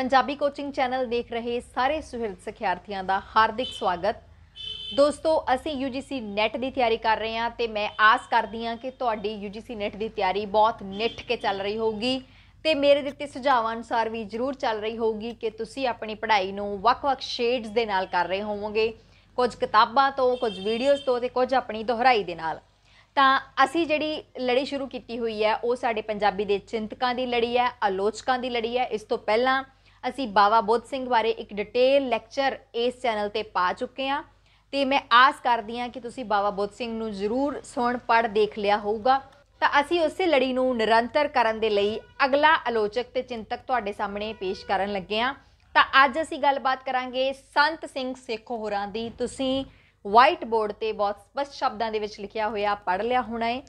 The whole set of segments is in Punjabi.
ਪੰਜਾਬੀ ਕੋਚਿੰਗ ਚੈਨਲ ਦੇਖ ਰਹੇ ਸਾਰੇ ਸੁਹਿਰਦ ਸਿਖਿਆਰਥੀਆਂ ਦਾ ਹਾਰਦਿਕ ਸਵਾਗਤ ਦੋਸਤੋ ਅਸੀਂ UGC NET ਦੀ ਤਿਆਰੀ ਕਰ ਰਹੇ ਹਾਂ ਤੇ ਮੈਂ ਆਸ ਕਰਦੀ ਹਾਂ ਕਿ ਤੁਹਾਡੀ UGC NET ਦੀ ਤਿਆਰੀ ਬਹੁਤ ਨਿੱਠ ਕੇ ਚੱਲ ਰਹੀ ਹੋਊਗੀ ਤੇ ਮੇਰੇ ਦਿੱਤੇ ਸੁਝਾਵਾਂ ਅਨੁਸਾਰ ਵੀ ਜ਼ਰੂਰ ਚੱਲ ਰਹੀ ਹੋਊਗੀ ਕਿ ਤੁਸੀਂ ਆਪਣੀ ਪੜ੍ਹਾਈ ਨੂੰ ਵੱਖ-ਵੱਖ ਸ਼ੇਡਸ ਦੇ ਨਾਲ ਕਰ ਰਹੇ ਹੋਵੋਗੇ ਕੁਝ ਕਿਤਾਬਾਂ ਤੋਂ ਕੁਝ ਵੀਡੀਓਜ਼ ਤੋਂ ਤੇ ਕੁਝ ਆਪਣੀ ਦੁਹਰਾਈ ਦੇ ਨਾਲ ਤਾਂ ਅਸੀਂ ਜਿਹੜੀ ਲੜੀ ਸ਼ੁਰੂ ਕੀਤੀ ਹੋਈ ਹੈ ਉਹ ਸਾਡੇ ਪੰਜਾਬੀ ਦੇ ਚਿੰਤਕਾਂ ਦੀ ਲੜੀ ਹੈ ਆਲੋਚਕਾਂ ਦੀ ਲੜੀ ਹੈ ਇਸ ਤੋਂ ਪਹਿਲਾਂ ਅਸੀਂ ਬਾਵਾ ਬੋਧ ਸਿੰਘ ਬਾਰੇ ਇੱਕ ਡਿਟੇਲ ਲੈਕਚਰ ਇਸ ਚੈਨਲ ਤੇ ਪਾ ਚੁੱਕੇ ਹਾਂ ਤੇ ਮੈਂ ਆਸ ਕਰਦੀ ਹਾਂ ਕਿ ਤੁਸੀਂ ਬਾਵਾ ਬੋਧ ਸਿੰਘ ਨੂੰ ਜ਼ਰੂਰ ਸੁਣ ਪੜ ਦੇਖ ਲਿਆ ਹੋਊਗਾ ਤਾਂ ਅਸੀਂ ਉਸੇ ਲੜੀ ਨੂੰ ਨਿਰੰਤਰ ਕਰਨ ਦੇ ਲਈ ਅਗਲਾ ਆਲੋਚਕ ਤੇ ਚਿੰਤਕ ਤੁਹਾਡੇ ਸਾਹਮਣੇ ਪੇਸ਼ ਕਰਨ ਲੱਗੇ ਹਾਂ ਤਾਂ ਅੱਜ ਅਸੀਂ ਗੱਲਬਾਤ ਕਰਾਂਗੇ ਸੰਤ ਸਿੰਘ ਸੇਖੋ ਹੋਰਾਂ ਦੀ ਤੁਸੀਂ ਵਾਈਟ ਬੋਰਡ ਤੇ ਬਹੁਤ ਸਪਸ਼ਟ ਸ਼ਬਦਾਂ ਦੇ ਵਿੱਚ ਲਿਖਿਆ ਹੋਇਆ ਪੜ ਲਿਆ ਹੋਣਾ ਹੈ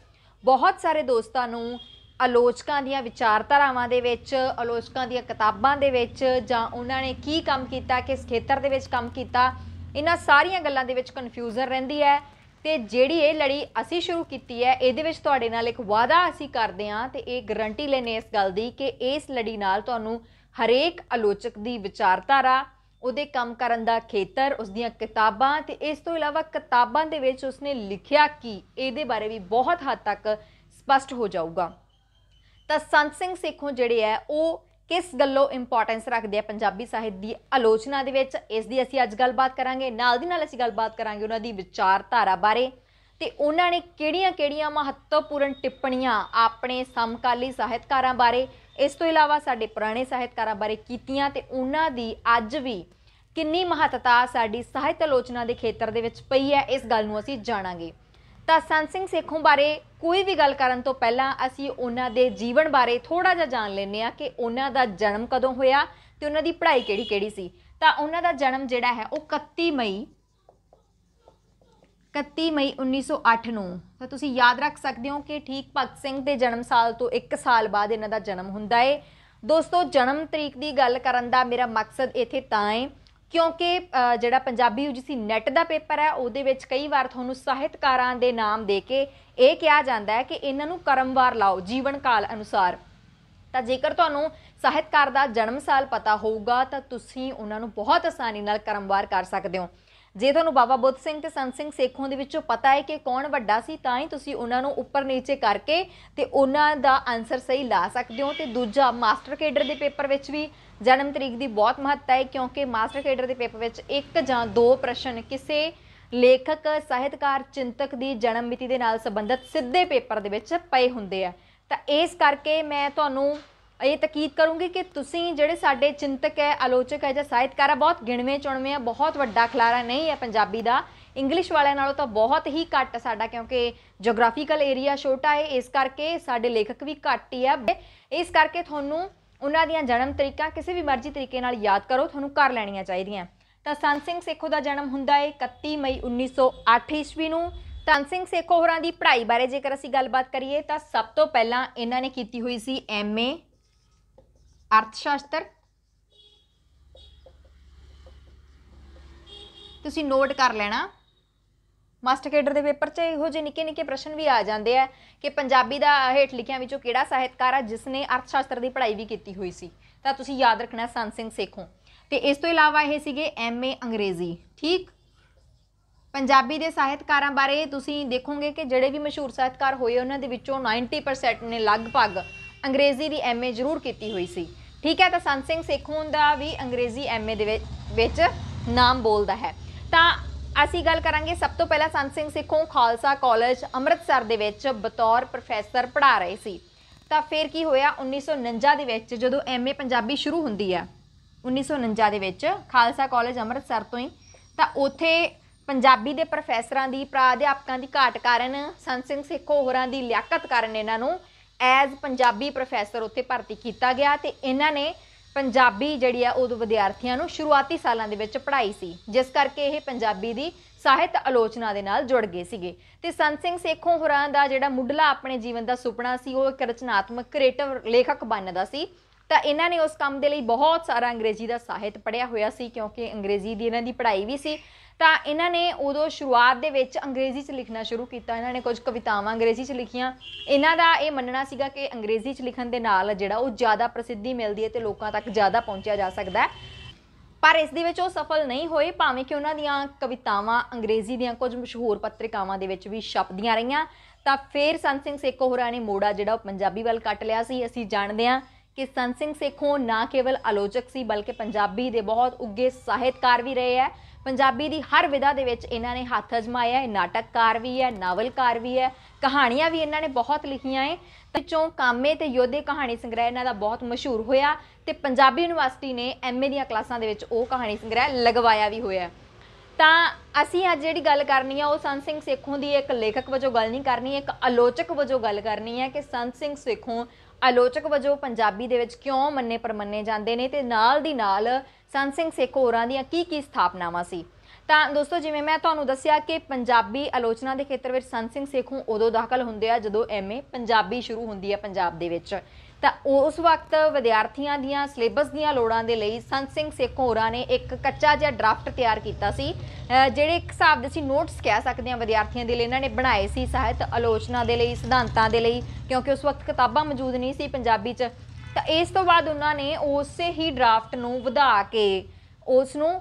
ਬਹੁਤ ਸਾਰੇ ਦੋਸਤਾਂ ਨੂੰ ਆਲੋਚਕਾਂ ਦੀਆਂ ਵਿਚਾਰਧਾਰਾਵਾਂ ਦੇ ਵਿੱਚ ਆਲੋਚਕਾਂ ਦੀਆਂ ਕਿਤਾਬਾਂ ਦੇ ਵਿੱਚ ਜਾਂ ਉਹਨਾਂ ਨੇ ਕੀ ਕੰਮ ਕੀਤਾ ਕਿਸ ਖੇਤਰ ਦੇ ਵਿੱਚ ਕੰਮ ਕੀਤਾ ਇਹਨਾਂ ਸਾਰੀਆਂ ਗੱਲਾਂ ਦੇ ਵਿੱਚ ਕਨਫਿਊਜ਼ਨ ਰਹਿੰਦੀ ਹੈ ਤੇ ਜਿਹੜੀ ਇਹ ਲੜੀ ਅਸੀਂ ਸ਼ੁਰੂ ਕੀਤੀ ਹੈ ਇਹਦੇ ਵਿੱਚ ਤੁਹਾਡੇ ਨਾਲ ਇੱਕ ਵਾਅਦਾ ਅਸੀਂ ਕਰਦੇ ਹਾਂ ਤੇ ਇਹ ਗਰੰਟੀ ਲੈਨੇ ਇਸ ਗੱਲ ਦੀ ਕਿ ਇਸ ਲੜੀ ਨਾਲ ਤੁਹਾਨੂੰ ਹਰੇਕ ਆਲੋਚਕ ਦੀ ਵਿਚਾਰਧਾਰਾ ਉਹਦੇ ਕੰਮ ਕਰਨ ਦਾ ਖੇਤਰ ਉਸ ਦੀਆਂ ਕਿਤਾਬਾਂ ਤੇ ਇਸ ਤੋਂ ਇਲਾਵਾ ਕਿਤਾਬਾਂ ਦੇ ਵਿੱਚ ਉਸਨੇ ਲਿਖਿਆ ਕੀ ਇਹਦੇ ਬਾਰੇ ਵੀ ਬਹੁਤ ਹੱਦ ਤੱਕ ਸਪਸ਼ਟ ਹੋ ਜਾਊਗਾ ਤਾਂ ਸੰਤ ਸਿੰਘ ਸੇਖੋਂ ਜਿਹੜੇ ਐ ਉਹ ਕਿਸ ਗੱਲੋਂ ਇੰਪੋਰਟੈਂਸ ਰੱਖਦੇ ਆ ਪੰਜਾਬੀ ਸਾਹਿਤ ਦੀ ਆਲੋਚਨਾ ਦੇ ਵਿੱਚ ਇਸ ਦੀ ਅਸੀਂ ਅੱਜ ਗੱਲਬਾਤ ਕਰਾਂਗੇ ਨਾਲ ਦੀ ਨਾਲ ਅਸੀਂ ਗੱਲਬਾਤ ਕਰਾਂਗੇ ਉਹਨਾਂ ਦੀ ਵਿਚਾਰਧਾਰਾ ਬਾਰੇ ਤੇ ਉਹਨਾਂ ਨੇ ਕਿਹੜੀਆਂ-ਕਿਹੜੀਆਂ ਮਹੱਤਵਪੂਰਨ ਟਿੱਪਣੀਆਂ ਆਪਣੇ ਸਮਕਾਲੀ ਸਾਹਿਤਕਾਰਾਂ ਬਾਰੇ ਇਸ ਤੋਂ ਇਲਾਵਾ ਸਾਡੇ ਪੁਰਾਣੇ ਸਾਹਿਤਕਾਰਾਂ ਬਾਰੇ ਕੀਤੀਆਂ ਤੇ ਉਹਨਾਂ ਦੀ ਅੱਜ ਵੀ ਕਿੰਨੀ ਮਹੱਤਤਾ ਸਾਡੀ ਸਾਹਿਤ ਆਲੋਚਨਾ ਦੇ ਖੇਤਰ ਦੇ ਵਿੱਚ ਪਈ ਹੈ ਇਸ ਗੱਲ ਨੂੰ ਅਸੀਂ ਜਾਣਾਂਗੇ ਤਾਂ ਸੰਤ ਸਿੰਘ ਸੇਖੋਂ ਬਾਰੇ ਕੋਈ ਵੀ ਗੱਲ ਕਰਨ ਤੋਂ ਪਹਿਲਾਂ ਅਸੀਂ ਉਹਨਾਂ ਦੇ ਜੀਵਨ ਬਾਰੇ ਥੋੜਾ ਜਿਹਾ ਜਾਣ ਲੈਂਦੇ ਆ ਕਿ ਉਹਨਾਂ ਦਾ ਜਨਮ ਕਦੋਂ ਹੋਇਆ ਤੇ ਉਹਨਾਂ ਦੀ ਪੜ੍ਹਾਈ ਕਿਹੜੀ ਕਿਹੜੀ ਸੀ ਤਾਂ ਉਹਨਾਂ ਦਾ ਜਨਮ ਜਿਹੜਾ ਹੈ ਉਹ 31 ਮਈ 31 ਮਈ 1908 ਨੂੰ ਤਾਂ ਤੁਸੀਂ ਯਾਦ ਰੱਖ ਸਕਦੇ ਹੋ ਕਿ ਠੀਕ ਭਗਤ ਸਿੰਘ ਦੇ ਜਨਮ ਸਾਲ ਤੋਂ 1 ਸਾਲ ਬਾਅਦ ਇਹਨਾਂ ਦਾ ਜਨਮ ਹੁੰਦਾ ਏ ਦੋਸਤੋ ਜਨਮ ਤਰੀਕ ਦੀ ਗੱਲ ਕਰਨ ਦਾ ਮੇਰਾ ਮਕਸਦ ਇੱਥੇ ਤਾਂ ਹੈ ਕਿਉਂਕਿ ਜਿਹੜਾ ਪੰਜਾਬੀ ਯੂਜੀਸੀ ਨੈਟ ਦਾ ਪੇਪਰ ਹੈ ਉਹਦੇ ਵਿੱਚ ਕਈ ਵਾਰ ਤੁਹਾਨੂੰ ਸਾਹਿਤਕਾਰਾਂ ਦੇ ਨਾਮ ਦੇ ਕੇ ਇਹ ਕਿਹਾ ਜਾਂਦਾ ਹੈ ਕਿ ਇਹਨਾਂ ਨੂੰ ਕਰਮਵਾਰ ਲਾਓ ਜੀਵਨ ਕਾਲ ਅਨੁਸਾਰ ਤਾਂ ਜੇਕਰ ਤੁਹਾਨੂੰ ਸਾਹਿਤਕਾਰ ਦਾ ਜਨਮ ਸਾਲ ਪਤਾ ਹੋਊਗਾ ਤਾਂ ਤੁਸੀਂ ਉਹਨਾਂ ਨੂੰ ਬਹੁਤ ਆਸਾਨੀ ਨਾਲ ਕਰਮਵਾਰ ਕਰ ਸਕਦੇ ਹੋ ਜੇ ਤੁਹਾਨੂੰ ਬਾਬਾ ਬੁੱਧ ਸਿੰਘ ਤੇ ਸੰਤ ਸਿੰਘ ਸੇਖੋਂ ਦੇ ਵਿੱਚੋਂ ਪਤਾ ਹੈ ਕਿ ਕੌਣ ਵੱਡਾ ਸੀ ਤਾਂ ਹੀ ਤੁਸੀਂ ਉਹਨਾਂ ਨੂੰ ਉੱਪਰ ਨੀਚੇ ਕਰਕੇ ਤੇ ਉਹਨਾਂ ਦਾ ਆਨਸਰ ਸਹੀ ਲਾ ਸਕਦੇ ਹੋ ਤੇ ਦੂਜਾ ਮਾਸਟਰ ਕੇਡਰ ਦੇ ਪੇਪਰ ਵਿੱਚ ਵੀ ਜਨਮ ਤਰੀਕ ਦੀ ਬਹੁਤ ਮਹੱਤਤਾ ਹੈ ਕਿਉਂਕਿ ਮਾਸਟਰ ਕੇਡਰ ਦੇ ਪੇਪਰ ਵਿੱਚ ਇੱਕ ਜਾਂ ਦੋ ਪ੍ਰਸ਼ਨ ਕਿਸੇ ਲੇਖਕ ਸਾਹਿਤਕਾਰ ਚਿੰਤਕ ਦੀ ਜਨਮ ਮਿਤੀ ਦੇ ਨਾਲ ਸੰਬੰਧਿਤ ਸਿੱਧੇ ਪੇਪਰ ਦੇ ਵਿੱਚ ਪਏ ਹੁੰਦੇ ਆ ਤਾਂ ਇਸ ਕਰਕੇ ਮੈਂ ਤੁਹਾਨੂੰ ਇਹ ਤਕੀਦ ਕਰੂੰਗੀ ਕਿ ਤੁਸੀਂ ਜਿਹੜੇ ਸਾਡੇ ਚਿੰਤਕ ਹੈ ਆਲੋਚਕ ਹੈ ਜਾਂ ਸਾਹਿਤਕਾਰ ਆ ਬਹੁਤ ਗਿਣਵੇਂ ਚੁਣਵੇਂ ਆ ਬਹੁਤ ਵੱਡਾ ਖਲਾਰਾ ਨਹੀਂ ਹੈ ਪੰਜਾਬੀ ਦਾ ਇੰਗਲਿਸ਼ ਵਾਲਿਆਂ ਨਾਲੋਂ ਤਾਂ ਬਹੁਤ ਹੀ ਘੱਟ ਸਾਡਾ ਕਿਉਂਕਿ ਜੀਓਗ੍ਰਾਫੀਕਲ ਏਰੀਆ ਛੋਟਾ ਹੈ ਇਸ ਕਰਕੇ ਸਾਡੇ ਲੇਖਕ ਵੀ ਘੱਟ ਹੀ ਆ ਇਸ ਕਰਕੇ ਤੁਹਾਨੂੰ ਉਹਨਾਂ ਦੀਆਂ ਜਨਮ ਤਰੀਕਾਂ ਕਿਸੇ ਵੀ ਮਰਜ਼ੀ ਤਰੀਕੇ ਨਾਲ ਯਾਦ ਕਰੋ ਤੁਹਾਨੂੰ ਕਰ ਲੈਣੀਆਂ ਚਾਹੀਦੀਆਂ ਤਾਂ ਸੰਤ ਸਿੰਘ ਸੇਖੋ ਦਾ ਜਨਮ ਹੁੰਦਾ ਹੈ 31 ਮਈ 1908 ਈਸਵੀ ਨੂੰ ਤਾਂ ਸਿੰਘ ਸੇਖੋ ਹੋਰਾਂ ਦੀ ਪੜ੍ਹਾਈ ਬਾਰੇ ਜੇਕਰ ਅਸੀਂ ਗੱਲਬਾਤ ਕਰੀਏ ਤਾਂ ਸਭ ਤੋਂ ਪਹਿਲਾਂ ਇਹਨਾਂ ਨੇ ਕੀਤੀ ਹੋਈ ਸੀ ਐਮਏ ਅਰਥ ਸ਼ਾਸਤਰ ਤੁਸੀਂ ਨੋਟ ਕਰ ਲੈਣਾ ਮਾਸਟਰ ਕੇਡਰ ਦੇ ਪੇਪਰ 'ਚ ਇਹੋ ਜਿਹੇ ਨਿੱਕੇ ਨਿੱਕੇ ਪ੍ਰਸ਼ਨ ਵੀ ਆ ਜਾਂਦੇ ਆ ਕਿ ਪੰਜਾਬੀ ਦਾ ਹੇਠ ਲਿਖਿਆਂ ਵਿੱਚੋਂ ਕਿਹੜਾ ਸਾਹਿਤਕਾਰ ਆ ਜਿਸ ਨੇ ਅਰਥ ਸ਼ਾਸਤਰ ਦੀ ਪੜ੍ਹਾਈ ਵੀ ਕੀਤੀ ਹੋਈ ਸੀ ਤਾਂ ਤੁਸੀਂ ਯਾਦ ਰੱਖਣਾ ਸੰਤ ਸਿੰਘ ਸੇਖੋਂ ਤੇ ਇਸ ਤੋਂ ਇਲਾਵਾ ਇਹ ਸੀਗੇ ਐਮਏ ਅੰਗਰੇਜ਼ੀ ਠੀਕ ਪੰਜਾਬੀ ਦੇ ਸਾਹਿਤਕਾਰਾਂ ਬਾਰੇ ਤੁਸੀਂ ਦੇਖੋਗੇ ਕਿ ਜਿਹੜੇ ਵੀ ਮਸ਼ਹੂਰ ਸਾਹਿਤਕਾਰ ਹੋਏ ਉਹਨਾਂ ਦੇ ਵਿੱਚੋਂ 90% ਨੇ ਲਗਭਗ ਅੰਗਰੇਜ਼ੀ ਦੀ ਐਮਏ ਜ਼ਰੂਰ ਕੀਤੀ ਹੋਈ ਸੀ ਠੀਕ ਹੈ ਤਾਂ ਸੰਤ ਸਿੰਘ ਸੇਖੋਂ ਦਾ ਵੀ ਅੰਗਰੇਜ਼ੀ ਐਮਏ ਦੇ ਵਿੱਚ ਨਾਮ ਬੋਲਦਾ ਹੈ ਤਾਂ ਅਸੀਂ ਗੱਲ ਕਰਾਂਗੇ ਸਭ ਤੋਂ ਪਹਿਲਾਂ ਸੰਤ ਸਿੰਘ ਸਿੱਖੋਂ ਖਾਲਸਾ ਕਾਲਜ ਅੰਮ੍ਰਿਤਸਰ ਦੇ ਵਿੱਚ ਬਤੌਰ ਪ੍ਰੋਫੈਸਰ ਪੜ੍ਹਾ ਰਹੇ ਸੀ ਤਾਂ ਫਿਰ ਕੀ ਹੋਇਆ 1949 ਦੇ ਵਿੱਚ ਜਦੋਂ ਐਮਏ ਪੰਜਾਬੀ ਸ਼ੁਰੂ ਹੁੰਦੀ ਹੈ 1949 ਦੇ ਵਿੱਚ ਖਾਲਸਾ ਕਾਲਜ ਅੰਮ੍ਰਿਤਸਰ ਤੋਂ ਹੀ ਤਾਂ ਉੱਥੇ ਪੰਜਾਬੀ ਦੇ ਪ੍ਰੋਫੈਸਰਾਂ ਦੀ ਪ੍ਰਾਧਿਆਪਕਾਂ ਦੀ ਘਾਟ ਕਾਰਨ ਸੰਤ ਸਿੰਘ ਸਿੱਖੋ ਹੋਰਾਂ ਦੀ ਲਿਆਕਤ ਕਾਰਨ ਇਹਨਾਂ ਨੂੰ ਐਜ਼ ਪੰਜਾਬੀ ਪ੍ਰੋਫੈਸਰ ਉੱਥੇ ਭਰਤੀ ਕੀਤਾ ਗਿਆ ਤੇ ਇਹਨਾਂ ਨੇ ਪੰਜਾਬੀ ਜਿਹੜੀ ਆ ਉਹਦੇ ਵਿਦਿਆਰਥੀਆਂ ਨੂੰ ਸ਼ੁਰੂਆਤੀ ਸਾਲਾਂ ਦੇ ਵਿੱਚ ਪੜ੍ਹਾਈ ਸੀ ਜਿਸ ਕਰਕੇ ਇਹ ਪੰਜਾਬੀ ਦੀ ਸਾਹਿਤ ਆਲੋਚਨਾ ਦੇ ਨਾਲ ਜੁੜ ਗਏ ਸੀਗੇ ਤੇ ਸੰਤ ਸਿੰਘ ਸੇਖੋਂ ਹੋਰਾਂ ਦਾ ਜਿਹੜਾ ਮੁੱਢਲਾ ਆਪਣੇ ਜੀਵਨ ਦਾ ਸੁਪਨਾ ਸੀ ਉਹ ਇੱਕ ਰਚਨਾਤਮਕ ਕ੍ਰੀਏਟਿਵ ਲੇਖਕ ਬਣਨ ਦਾ ਸੀ ਤਾਂ ਇਹਨਾਂ ਨੇ ਉਸ ਕੰਮ ਦੇ ਲਈ ਬਹੁਤ ਸਾਰਾ ਅੰਗਰੇਜ਼ੀ ਦਾ ਸਾਹਿਤ ਪੜ੍ਹਿਆ ਹੋਇਆ ਸੀ ਕਿਉਂਕਿ ਅੰਗਰੇਜ਼ੀ ਦੀ ਇਹਨਾਂ ਦੀ ਪੜ੍ਹਾਈ ਵੀ ਸੀ ਤਾਂ ਇਹਨਾਂ ਨੇ ਉਦੋਂ ਸ਼ੁਰੂਆਤ ਦੇ ਵਿੱਚ ਅੰਗਰੇਜ਼ੀ 'ਚ ਲਿਖਣਾ ਸ਼ੁਰੂ ਕੀਤਾ ਇਹਨਾਂ ਨੇ ਕੁਝ ਕਵਿਤਾਵਾਂ ਅੰਗਰੇਜ਼ੀ 'ਚ ਲਿਖੀਆਂ ਇਹਨਾਂ ਦਾ ਇਹ ਮੰਨਣਾ ਸੀਗਾ ਕਿ ਅੰਗਰੇਜ਼ੀ 'ਚ ਲਿਖਣ ਦੇ ਨਾਲ ਜਿਹੜਾ ਉਹ ਜ਼ਿਆਦਾ ਪ੍ਰਸਿੱਧੀ ਮਿਲਦੀ ਹੈ ਤੇ ਲੋਕਾਂ ਤੱਕ ਜ਼ਿਆਦਾ ਪਹੁੰਚਿਆ ਜਾ ਸਕਦਾ ਹੈ ਪਰ ਇਸ ਦੇ ਵਿੱਚ ਉਹ ਸਫਲ ਨਹੀਂ ਹੋਏ ਭਾਵੇਂ ਕਿ ਉਹਨਾਂ ਦੀਆਂ ਕਵਿਤਾਵਾਂ ਅੰਗਰੇਜ਼ੀ ਦੀਆਂ ਕੁਝ ਮਸ਼ਹੂਰ ਪੱਤਰਿਕਾਵਾਂ ਦੇ ਵਿੱਚ ਵੀ ਛਪਦੀਆਂ ਰਹੀਆਂ ਤਾਂ ਫੇਰ ਸੰਤ ਸਿੰਘ ਸੇਖੋਂ ਹੋਰਾਂ ਨੇ ਮੋੜਾ ਜਿਹੜਾ ਉਹ ਪੰਜਾਬੀ ਵੱਲ ਕੱਟ ਲਿਆ ਸੀ ਅਸੀਂ ਜਾਣਦੇ ਹਾਂ ਕਿ ਸੰਤ ਸਿੰਘ ਸੇਖੋਂ ਨਾ ਕੇਵਲ ਆਲੋਚਕ ਸੀ ਬਲਕਿ ਪੰਜਾਬੀ ਦੇ ਬਹੁਤ ਉੱਗੇ ਸਾਹਿਤਕਾਰ ਵੀ ਰਹੇ ਹੈ ਪੰਜਾਬੀ ਦੀ ਹਰ ਵਿਧਾ ਦੇ ਵਿੱਚ ਇਹਨਾਂ ਨੇ ਹੱਥ ਅਜਮਾਇਆ ਹੈ ਨਾਟਕਕਾਰ ਵੀ ਹੈ ਨਾਵਲਕਾਰ ਵੀ ਹੈ ਕਹਾਣੀਆਂ ਵੀ ਇਹਨਾਂ ਨੇ ਬਹੁਤ ਲਿਖੀਆਂ ਹੈ ਤੇ ਚੋਂ ਕਾਮੇ ਤੇ ਯੋਧੇ ਕਹਾਣੀ ਸੰਗ੍ਰਹਿ ਇਹਨਾਂ ਦਾ ਬਹੁਤ ਮਸ਼ਹੂਰ ਹੋਇਆ ਤੇ ਪੰਜਾਬੀ ਯੂਨੀਵਰਸਿਟੀ ਨੇ ਐਮਏ ਦੀਆਂ ਕਲਾਸਾਂ ਦੇ ਵਿੱਚ ਉਹ ਕਹਾਣੀ ਸੰਗ੍ਰਹਿ ਲਗਵਾਇਆ ਵੀ ਹੋਇਆ ਤਾਂ ਅਸੀਂ ਅੱਜ ਜਿਹੜੀ ਗੱਲ ਕਰਨੀ ਆ ਉਹ ਸੰਤ ਸਿੰਘ ਸੇਖੋਂ ਦੀ ਇੱਕ ਲੇਖਕ ਵਜੋਂ ਗੱਲ ਨਹੀਂ ਕਰਨੀ ਇੱਕ ਆਲੋਚਕ ਵਜੋਂ ਗੱਲ ਕਰਨੀ ਹੈ ਕਿ ਸੰਤ ਸਿੰਘ ਸੇਖੋਂ ਆਲੋਚਕ ਵਜੋਂ ਪੰਜਾਬੀ ਦੇ ਵਿੱਚ ਕਿਉਂ ਮੰਨੇ ਪਰਮੰਨੇ ਜਾਂਦੇ ਨੇ ਤੇ ਨਾਲ ਦੀ ਨਾਲ ਸੰਤ ਸਿੰਘ ਸੇਖੋਂ ਹੋਰਾਂ ਦੀਆਂ ਕੀ ਕੀ ਸਥਾਪਨਾਵਾਂ ਸੀ ਤਾਂ ਦੋਸਤੋ ਜਿਵੇਂ ਮੈਂ ਤੁਹਾਨੂੰ ਦੱਸਿਆ ਕਿ ਪੰਜਾਬੀ ਆਲੋਚਨਾ ਦੇ ਖੇਤਰ ਵਿੱਚ ਸੰਤ ਸਿੰਘ ਸੇਖੋਂ ਉਦੋਂ ਦਾਖਲ ਹੁੰਦੇ ਆ ਜਦੋਂ ਐਮਏ ਪੰਜਾਬੀ ਸ਼ੁਰੂ ਹੁੰਦੀ ਹੈ ਪੰਜਾਬ ਦੇ ਵਿੱਚ ਤਾਂ ਉਸ ਵਕਤ ਵਿਦਿਆਰਥੀਆਂ ਦੀਆਂ ਸਿਲੇਬਸ ਦੀਆਂ ਲੋੜਾਂ ਦੇ ਲਈ ਸੰਤ ਸਿੰਘ ਸੇਖ ਹੋਰਾਂ ਨੇ ਇੱਕ ਕੱਚਾ ਜਿਹਾ ਡਰਾਫਟ ਤਿਆਰ ਕੀਤਾ ਸੀ ਜਿਹੜੇ ਇੱਕ ਹਿਸਾਬ ਦੇ ਸੀ ਨੋਟਸ ਕਹਿ ਸਕਦੇ ਹਾਂ ਵਿਦਿਆਰਥੀਆਂ ਦੇ ਲਈ ਇਹਨਾਂ ਨੇ ਬਣਾਏ ਸੀ ਸਾਹਿਤ ਆਲੋਚਨਾ ਦੇ ਲਈ ਸਿਧਾਂਤਾਂ ਦੇ ਲਈ ਕਿਉਂਕਿ ਉਸ ਵਕਤ ਕਿਤਾਬਾਂ ਮੌਜੂਦ ਨਹੀਂ ਸੀ ਪੰਜਾਬੀ 'ਚ ਤਾਂ ਇਸ ਤੋਂ ਬਾਅਦ ਉਹਨਾਂ ਨੇ ਉਸੇ ਹੀ ਡਰਾਫਟ ਨੂੰ ਵਧਾ ਕੇ ਉਸ ਨੂੰ